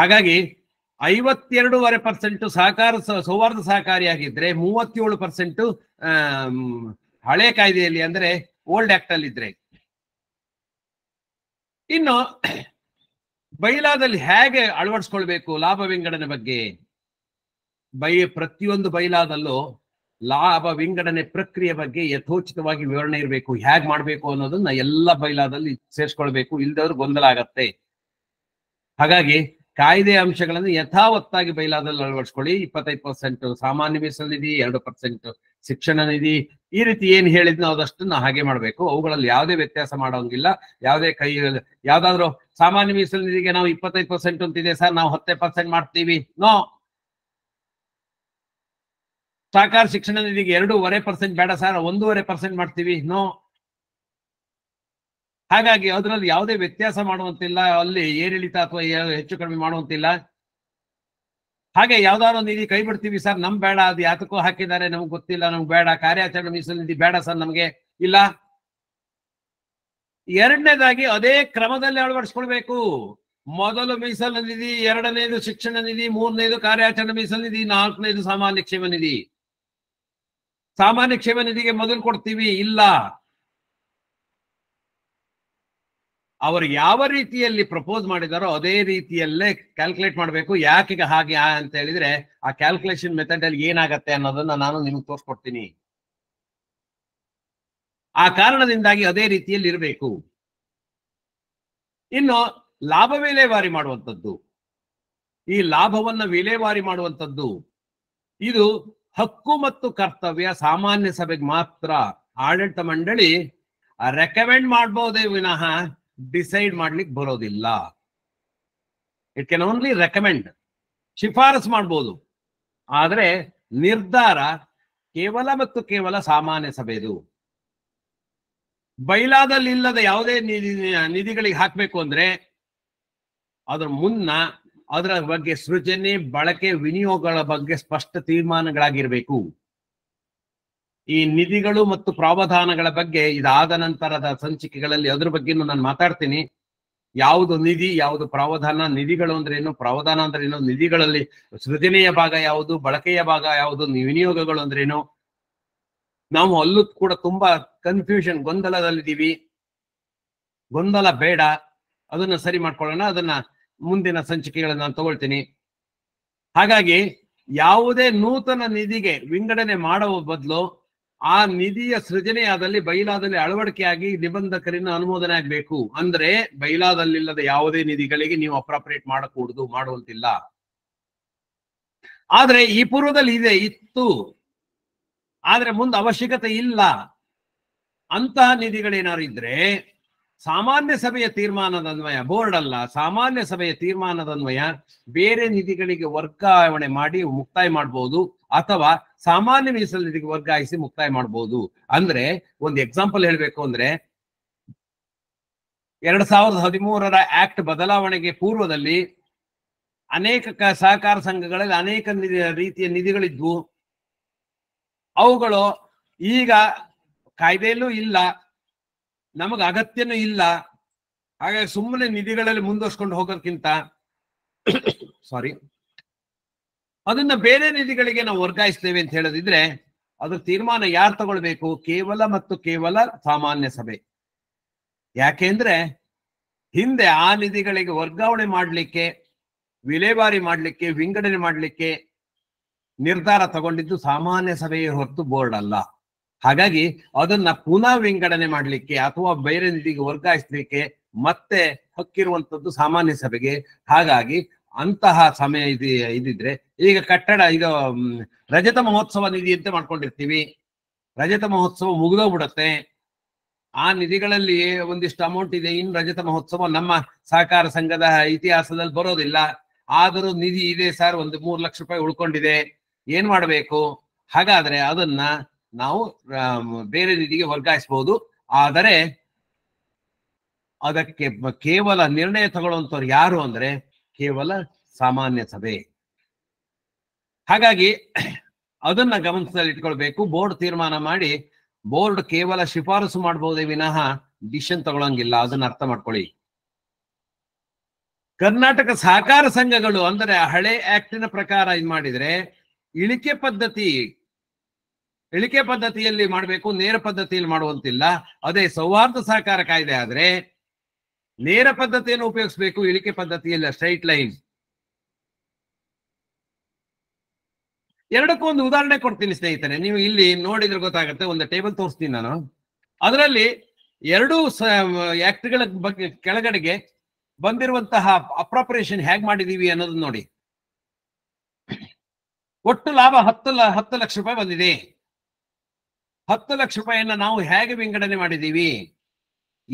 Speaker 1: ಹಾಗಾಗಿ ಐವತ್ತೆರಡೂವರೆ ಪರ್ಸೆಂಟ್ ಸಹಕಾರ ಸೌಹಾರ್ದ ಸಹಕಾರಿಯಾಗಿದ್ರೆ ಮೂವತ್ತೇಳು ಪರ್ಸೆಂಟ್ ಹಳೆ ಕಾಯ್ದೆಯಲ್ಲಿ ಅಂದ್ರೆ ಓಲ್ಡ್ ಆಕ್ಟ್ ಅಲ್ಲಿ ಇದ್ರೆ ಇನ್ನು ಬೈಲಾದಲ್ಲಿ ಹೇಗೆ ಅಳವಡಿಸ್ಕೊಳ್ಬೇಕು ಲಾಭ ವಿಂಗಡಣೆ ಬಗ್ಗೆ ಬೈ ಪ್ರತಿಯೊಂದು ಬೈಲಾದಲ್ಲೂ ಲಾಭ ವಿಂಗಡಣೆ ಪ್ರಕ್ರಿಯೆ ಬಗ್ಗೆ ಯಥೋಚಿತವಾಗಿ ವಿವರಣೆ ಇರಬೇಕು ಹೇಗ್ ಮಾಡಬೇಕು ಅನ್ನೋದನ್ನ ಎಲ್ಲ ಬೈಲಾದಲ್ಲಿ ಸೇರಿಸ್ಕೊಳ್ಬೇಕು ಇಲ್ದವ್ರು ಗೊಂದಲ ಆಗತ್ತೆ ಹಾಗಾಗಿ ಕಾಯ್ದೆ ಅಂಶಗಳನ್ನು ಯಥಾವತ್ತಾಗಿ ಬೈಲಾದಲ್ಲಿ ಅಳವಡಿಸ್ಕೊಳ್ಳಿ ಇಪ್ಪತ್ತೈದು ಪರ್ಸೆಂಟ್ ಸಾಮಾನ್ಯ ಮೀಸಲು ನಿಧಿ ಎರಡು ಪರ್ಸೆಂಟ್ ಶಿಕ್ಷಣ ನಿಧಿ ಈ ರೀತಿ ಏನ್ ಹೇಳಿದ್ನೋ ಅದಷ್ಟನ್ನ ಹಾಗೆ ಮಾಡಬೇಕು ಅವುಗಳಲ್ಲಿ ಯಾವುದೇ ವ್ಯತ್ಯಾಸ ಮಾಡೋಂಗಿಲ್ಲ ಯಾವುದೇ ಕೈ ಯಾವ್ದಾದ್ರು ಸಾಮಾನ್ಯ ಮೀಸಲು ನಿಧಿಗೆ ನಾವು ಇಪ್ಪತ್ತೈದು ಪರ್ಸೆಂಟ್ ಅಂತಿದೆ ಸರ್ ನಾವು ಹತ್ತೇ ಪರ್ಸೆಂಟ್ ಮಾಡ್ತೀವಿ ನೋ ಸಾಕಾರ ಶಿಕ್ಷಣ ನಿಧಿಗೆ ಎರಡೂವರೆ ಪರ್ಸೆಂಟ್ ಬೇಡ ಸರ್ ಒಂದೂವರೆ ಪರ್ಸೆಂಟ್ ಮಾಡ್ತೀವಿ ನೋ ಹಾಗಾಗಿ ಅದರಲ್ಲಿ ಯಾವುದೇ ವ್ಯತ್ಯಾಸ ಮಾಡುವಂತಿಲ್ಲ ಅಲ್ಲಿ ಏರಿಳಿತ ಅಥವಾ ಹೆಚ್ಚು ಕಡಿಮೆ ಮಾಡುವಂತಿಲ್ಲ ಹಾಗೆ ಯಾವ್ದಾದ್ರು ನಿಧಿ ಕೈ ಬಿಡ್ತೀವಿ ಸರ್ ನಮ್ ಬೇಡ ಅದು ಯಾತಕ್ಕೂ ಹಾಕಿದ್ದಾರೆ ನಮ್ಗೆ ಗೊತ್ತಿಲ್ಲ ನಮ್ಗೆ ಬೇಡ ಕಾರ್ಯಾಚರಣೆ ಮೀಸಲು ನಿಧಿ ಬೇಡ ಸರ್ ನಮ್ಗೆ ಇಲ್ಲ ಎರಡನೇದಾಗಿ ಅದೇ ಕ್ರಮದಲ್ಲಿ ಅಳವಡಿಸ್ಕೊಳ್ಬೇಕು ಮೊದಲು ಮೀಸಲು ನಿಧಿ ಎರಡನೇದು ಶಿಕ್ಷಣ ನಿಧಿ ಮೂರನೇದು ಕಾರ್ಯಾಚರಣೆ ಮೀಸಲು ನಿಧಿ ನಾಲ್ಕನೇದು ಸಾಮಾನ್ಯ ಕ್ಷೇಮ ನಿಧಿ ಸಾಮಾನ್ಯ ಕ್ಷೇಮ ನಿಧಿಗೆ ಮೊದಲು ಕೊಡ್ತೀವಿ ಇಲ್ಲ ಅವರು ಯಾವ ರೀತಿಯಲ್ಲಿ ಪ್ರಪೋಸ್ ಮಾಡಿದಾರೋ ಅದೇ ರೀತಿಯಲ್ಲೇ ಕ್ಯಾಲ್ಕುಲೇಟ್ ಮಾಡಬೇಕು ಯಾಕೆ ಹಾಗೆ ಅಂತ ಹೇಳಿದ್ರೆ ಆ ಕ್ಯಾಲ್ಕುಲೇಷನ್ ಮೆಥಡ್ ಅಲ್ಲಿ ಏನಾಗತ್ತೆ ಅನ್ನೋದನ್ನ ನಾನು ನಿಮ್ಗೆ ತೋರಿಸ್ಕೊಡ್ತೀನಿ ಆ ಕಾರಣದಿಂದಾಗಿ ಅದೇ ರೀತಿಯಲ್ಲಿ ಇರಬೇಕು ಇನ್ನು ಲಾಭ ವಿಲೇವಾರಿ ಮಾಡುವಂಥದ್ದು ಈ ಲಾಭವನ್ನ ವಿಲೇವಾರಿ ಮಾಡುವಂಥದ್ದು ಇದು ಹಕ್ಕು ಮತ್ತು ಕರ್ತವ್ಯ ಸಾಮಾನ್ಯ ಸಭೆಗೆ ಮಾತ್ರ ಆಡಳಿತ ಮಂಡಳಿ ರೆಕಮೆಂಡ್ ಮಾಡಬಹುದೇ ವಿನಃ ಡಿಸೈಡ್ ಮಾಡ್ಲಿಕ್ಕೆ ಬರೋದಿಲ್ಲ ಇಟ್ ಕ್ಯಾನ್ ಓನ್ಲಿ ರೆಕಮೆಂಡ್ ಶಿಫಾರಸ್ ಮಾಡಬಹುದು ಆದರೆ ನಿರ್ಧಾರ ಕೇವಲ ಮತ್ತು ಕೇವಲ ಸಾಮಾನ್ಯ ಸಭೆದು ಬೈಲಾದಲ್ಲಿ ಇಲ್ಲದ ಯಾವುದೇ ನಿಧಿ ನಿಧಿಗಳಿಗೆ ಹಾಕಬೇಕು ಅಂದ್ರೆ ಅದ್ರ ಮುನ್ನ ಅದರ ಬಗ್ಗೆ ಸೃಜನೆ ಬಳಕೆ ವಿನಿಯೋಗಗಳ ಬಗ್ಗೆ ಸ್ಪಷ್ಟ ತೀರ್ಮಾನಗಳಾಗಿರಬೇಕು ಈ ನಿಧಿಗಳು ಮತ್ತು ಪ್ರಾವಧಾನಗಳ ಬಗ್ಗೆ ಇದಾದ ನಂತರದ ಸಂಚಿಕೆಗಳಲ್ಲಿ ಅದ್ರ ಬಗ್ಗೆ ನಾನು ಮಾತಾಡ್ತೀನಿ ಯಾವುದು ನಿಧಿ ಯಾವುದು ಪ್ರಾವಧಾನ ನಿಧಿಗಳು ಅಂದ್ರೆ ಏನು ಪ್ರಾವಧಾನ ಅಂದ್ರೆ ಏನು ನಿಧಿಗಳಲ್ಲಿ ಸೃಜನೆಯ ಭಾಗ ಯಾವುದು ಬಳಕೆಯ ಭಾಗ ಯಾವುದು ವಿನಿಯೋಗಗಳು ಅಂದ್ರೇನು ನಾವು ಅಲ್ಲೂ ಕೂಡ ತುಂಬಾ ಕನ್ಫ್ಯೂಷನ್ ಗೊಂದಲದಲ್ಲಿದ್ದೀವಿ ಗೊಂದಲ ಬೇಡ ಅದನ್ನ ಸರಿ ಮಾಡ್ಕೊಳ್ಳೋಣ ಅದನ್ನ ಮುಂದಿನ ಸಂಚಿಕೆಗಳನ್ನು ನಾನು ತಗೊಳ್ತೀನಿ ಹಾಗಾಗಿ ಯಾವುದೇ ನೂತನ ನಿಧಿಗೆ ವಿಂಗಡಣೆ ಮಾಡುವ ಬದಲು ಆ ನಿಧಿಯ ಸೃಜನೆಯಾದಲ್ಲಿ ಬೈಲಾದಲ್ಲಿ ಅಳವಡಿಕೆಯಾಗಿ ನಿಬಂಧಕರಿಂದ ಅನುಮೋದನೆ ಆಗಬೇಕು ಅಂದ್ರೆ ಬೈಲಾದಲ್ಲಿಲ್ಲದ ಯಾವುದೇ ನಿಧಿಗಳಿಗೆ ನೀವು ಅಪ್ರಾಪ್ರಿಯೇಟ್ ಮಾಡಕೂಡುದು ಮಾಡುವಂತಿಲ್ಲ ಆದ್ರೆ ಈ ಪೂರ್ವದಲ್ಲಿ ಇದೆ ಇತ್ತು ಆದ್ರೆ ಮುಂದೆ ಅವಶ್ಯಕತೆ ಇಲ್ಲ ಅಂತಹ ನಿಧಿಗಳೇನಾರು ಇದ್ರೆ ಸಾಮಾನ್ಯ ಸಭೆಯ ಅನ್ವಯ ಬೋರ್ಡ್ ಅಲ್ಲ ಸಾಮಾನ್ಯ ಸಭೆಯ ಅನ್ವಯ ಬೇರೆ ನಿಧಿಗಳಿಗೆ ವರ್ಗಾವಣೆ ಮಾಡಿ ಮುಕ್ತಾಯ ಮಾಡಬಹುದು ಅಥವಾ ಸಾಮಾನ್ಯ ಮೀಸಲು ನಿಧಿಗೆ ವರ್ಗಾಯಿಸಿ ಮುಕ್ತಾಯ ಮಾಡಬಹುದು ಅಂದ್ರೆ ಒಂದು ಎಕ್ಸಾಂಪಲ್ ಹೇಳ್ಬೇಕು ಅಂದ್ರೆ ಎರಡ್ ಸಾವಿರದ ಹದಿಮೂರರ ಆಕ್ಟ್ ಬದಲಾವಣೆಗೆ ಪೂರ್ವದಲ್ಲಿ ಅನೇಕ ಸಹಕಾರ ಸಂಘಗಳಲ್ಲಿ ಅನೇಕ ರೀತಿಯ ನಿಧಿಗಳಿದ್ವು ಅವುಗಳು ಈಗ ಕಾಯ್ದೆಯಲ್ಲೂ ಇಲ್ಲ ನಮಗ ಅಗತ್ಯನೂ ಇಲ್ಲ ಹಾಗೆ ಸುಮ್ಮನೆ ನಿಧಿಗಳಲ್ಲಿ ಮುಂದುವರ್ಸ್ಕೊಂಡು ಹೋಗೋದಕ್ಕಿಂತ ಸಾರಿ ಅದನ್ನ ಬೇರೆ ನಿಧಿಗಳಿಗೆ ನಾವು ವರ್ಗಾಯಿಸ್ತೇವೆ ಅಂತ ಹೇಳೋದಿದ್ರೆ ಅದ್ರ ತೀರ್ಮಾನ ಯಾರು ತಗೊಳ್ಬೇಕು ಕೇವಲ ಮತ್ತು ಕೇವಲ ಸಾಮಾನ್ಯ ಸಭೆ ಯಾಕೆಂದ್ರೆ ಹಿಂದೆ ಆ ನಿಧಿಗಳಿಗೆ ವರ್ಗಾವಣೆ ಮಾಡಲಿಕ್ಕೆ ವಿಲೇವಾರಿ ಮಾಡಲಿಕ್ಕೆ ವಿಂಗಡಣೆ ಮಾಡಲಿಕ್ಕೆ ನಿರ್ಧಾರ ತಗೊಂಡಿದ್ದು ಸಾಮಾನ್ಯ ಸಭೆಯ ಹೊರತು ಬೋರ್ಡ್ ಅಲ್ಲ ಹಾಗಾಗಿ ಅದನ್ನ ಪುನಃ ವಿಂಗಡಣೆ ಮಾಡಲಿಕ್ಕೆ ಅಥವಾ ಬೇರೆ ನಿಧಿಗೆ ವರ್ಗಾಯಿಸಲಿಕ್ಕೆ ಮತ್ತೆ ಹಕ್ಕಿರುವಂತದ್ದು ಸಾಮಾನ್ಯ ಸಭೆಗೆ ಹಾಗಾಗಿ ಅಂತಹ ಸಮಯ ಇದು ಇದಿದ್ರೆ ಈಗ ಕಟ್ಟಡ ಈಗ ರಜತ ಮಹೋತ್ಸವ ನಿಧಿ ಅಂತ ಮಾಡ್ಕೊಂಡಿರ್ತೀವಿ ರಜತ ಮಹೋತ್ಸವ ಮುಗಿದೋಗ್ಬಿಡತ್ತೆ ಆ ನಿಧಿಗಳಲ್ಲಿ ಒಂದಿಷ್ಟು ಅಮೌಂಟ್ ಇದೆ ಇನ್ ರಜತ ಮಹೋತ್ಸವ ನಮ್ಮ ಸಹಕಾರ ಸಂಘದ ಇತಿಹಾಸದಲ್ಲಿ ಬರೋದಿಲ್ಲ ಆದರೂ ನಿಧಿ ಇದೆ ಸರ್ ಒಂದು ಮೂರು ಲಕ್ಷ ರೂಪಾಯಿ ಉಳ್ಕೊಂಡಿದೆ ಏನ್ ಮಾಡಬೇಕು ಹಾಗಾದ್ರೆ ಅದನ್ನ ನಾವು ಬೇರೆ ರೀತಿಗೆ ವರ್ಗಾಯಿಸಬಹುದು ಆದರೆ ಅದಕ್ಕೆ ಕೇವಲ ನಿರ್ಣಯ ತಗೊಳ್ಳುವಂಥವ್ರು ಯಾರು ಅಂದ್ರೆ ಕೇವಲ ಸಾಮಾನ್ಯ ಸಭೆ ಹಾಗಾಗಿ ಅದನ್ನ ಗಮನದಲ್ಲಿ ಇಟ್ಕೊಳ್ಬೇಕು ಬೋರ್ಡ್ ತೀರ್ಮಾನ ಮಾಡಿ ಬೋರ್ಡ್ ಕೇವಲ ಶಿಫಾರಸು ಮಾಡಬಹುದೇ ವಿನಃ ಡಿಸಿಷನ್ ತಗೊಳಂಗಿಲ್ಲ ಅದನ್ನ ಅರ್ಥ ಮಾಡ್ಕೊಳ್ಳಿ ಕರ್ನಾಟಕ ಸಹಕಾರ ಸಂಘಗಳು ಅಂದರೆ ಹಳೆ ಆಕ್ಟಿನ ಪ್ರಕಾರ ಇದ್ ಮಾಡಿದ್ರೆ ಇಳಿಕೆ ಪದ್ಧತಿ ಇಳಿಕೆ ಪದ್ಧತಿಯಲ್ಲಿ ಮಾಡಬೇಕು ನೇರ ಪದ್ಧತಿಯಲ್ಲಿ ಮಾಡುವಂತಿಲ್ಲ ಅದೇ ಸೌಹಾರ್ದ ಸಹಕಾರ ಕಾಯ್ದೆ ಆದ್ರೆ ನೇರ ಪದ್ಧತಿಯನ್ನು ಉಪಯೋಗಿಸಬೇಕು ಇಳಿಕೆ ಪದ್ಧತಿಯಲ್ಲ ಸ್ಟ್ರೈಟ್ ಲೈನ್ ಎರಡಕ್ಕೂ ಒಂದು ಉದಾಹರಣೆ ಕೊಡ್ತೀನಿ ಸ್ನೇಹಿತರೆ ನೀವು ಇಲ್ಲಿ ನೋಡಿದ್ರೆ ಗೊತ್ತಾಗುತ್ತೆ ಒಂದು ಟೇಬಲ್ ತೋರಿಸ್ತೀನಿ ನಾನು ಅದರಲ್ಲಿ ಎರಡು ಆಕ್ಟ್ಗಳ ಬಗ್ಗೆ ಕೆಳಗಡೆಗೆ ಬಂದಿರುವಂತಹ ಅಪ್ರಾಪರೇಷನ್ ಹೇಗ್ ಮಾಡಿದೀವಿ ಅನ್ನೋದನ್ನ ನೋಡಿ ಒಟ್ಟು ಲಾಭ ಹತ್ತು ಹತ್ತು ಲಕ್ಷ ರೂಪಾಯಿ ಬಂದಿದೆ ಹತ್ತು ಲಕ್ಷ ರೂಪಾಯಿಯನ್ನ ನಾವು ಹೇಗೆ ವಿಂಗಡಣೆ ಮಾಡಿದ್ದೀವಿ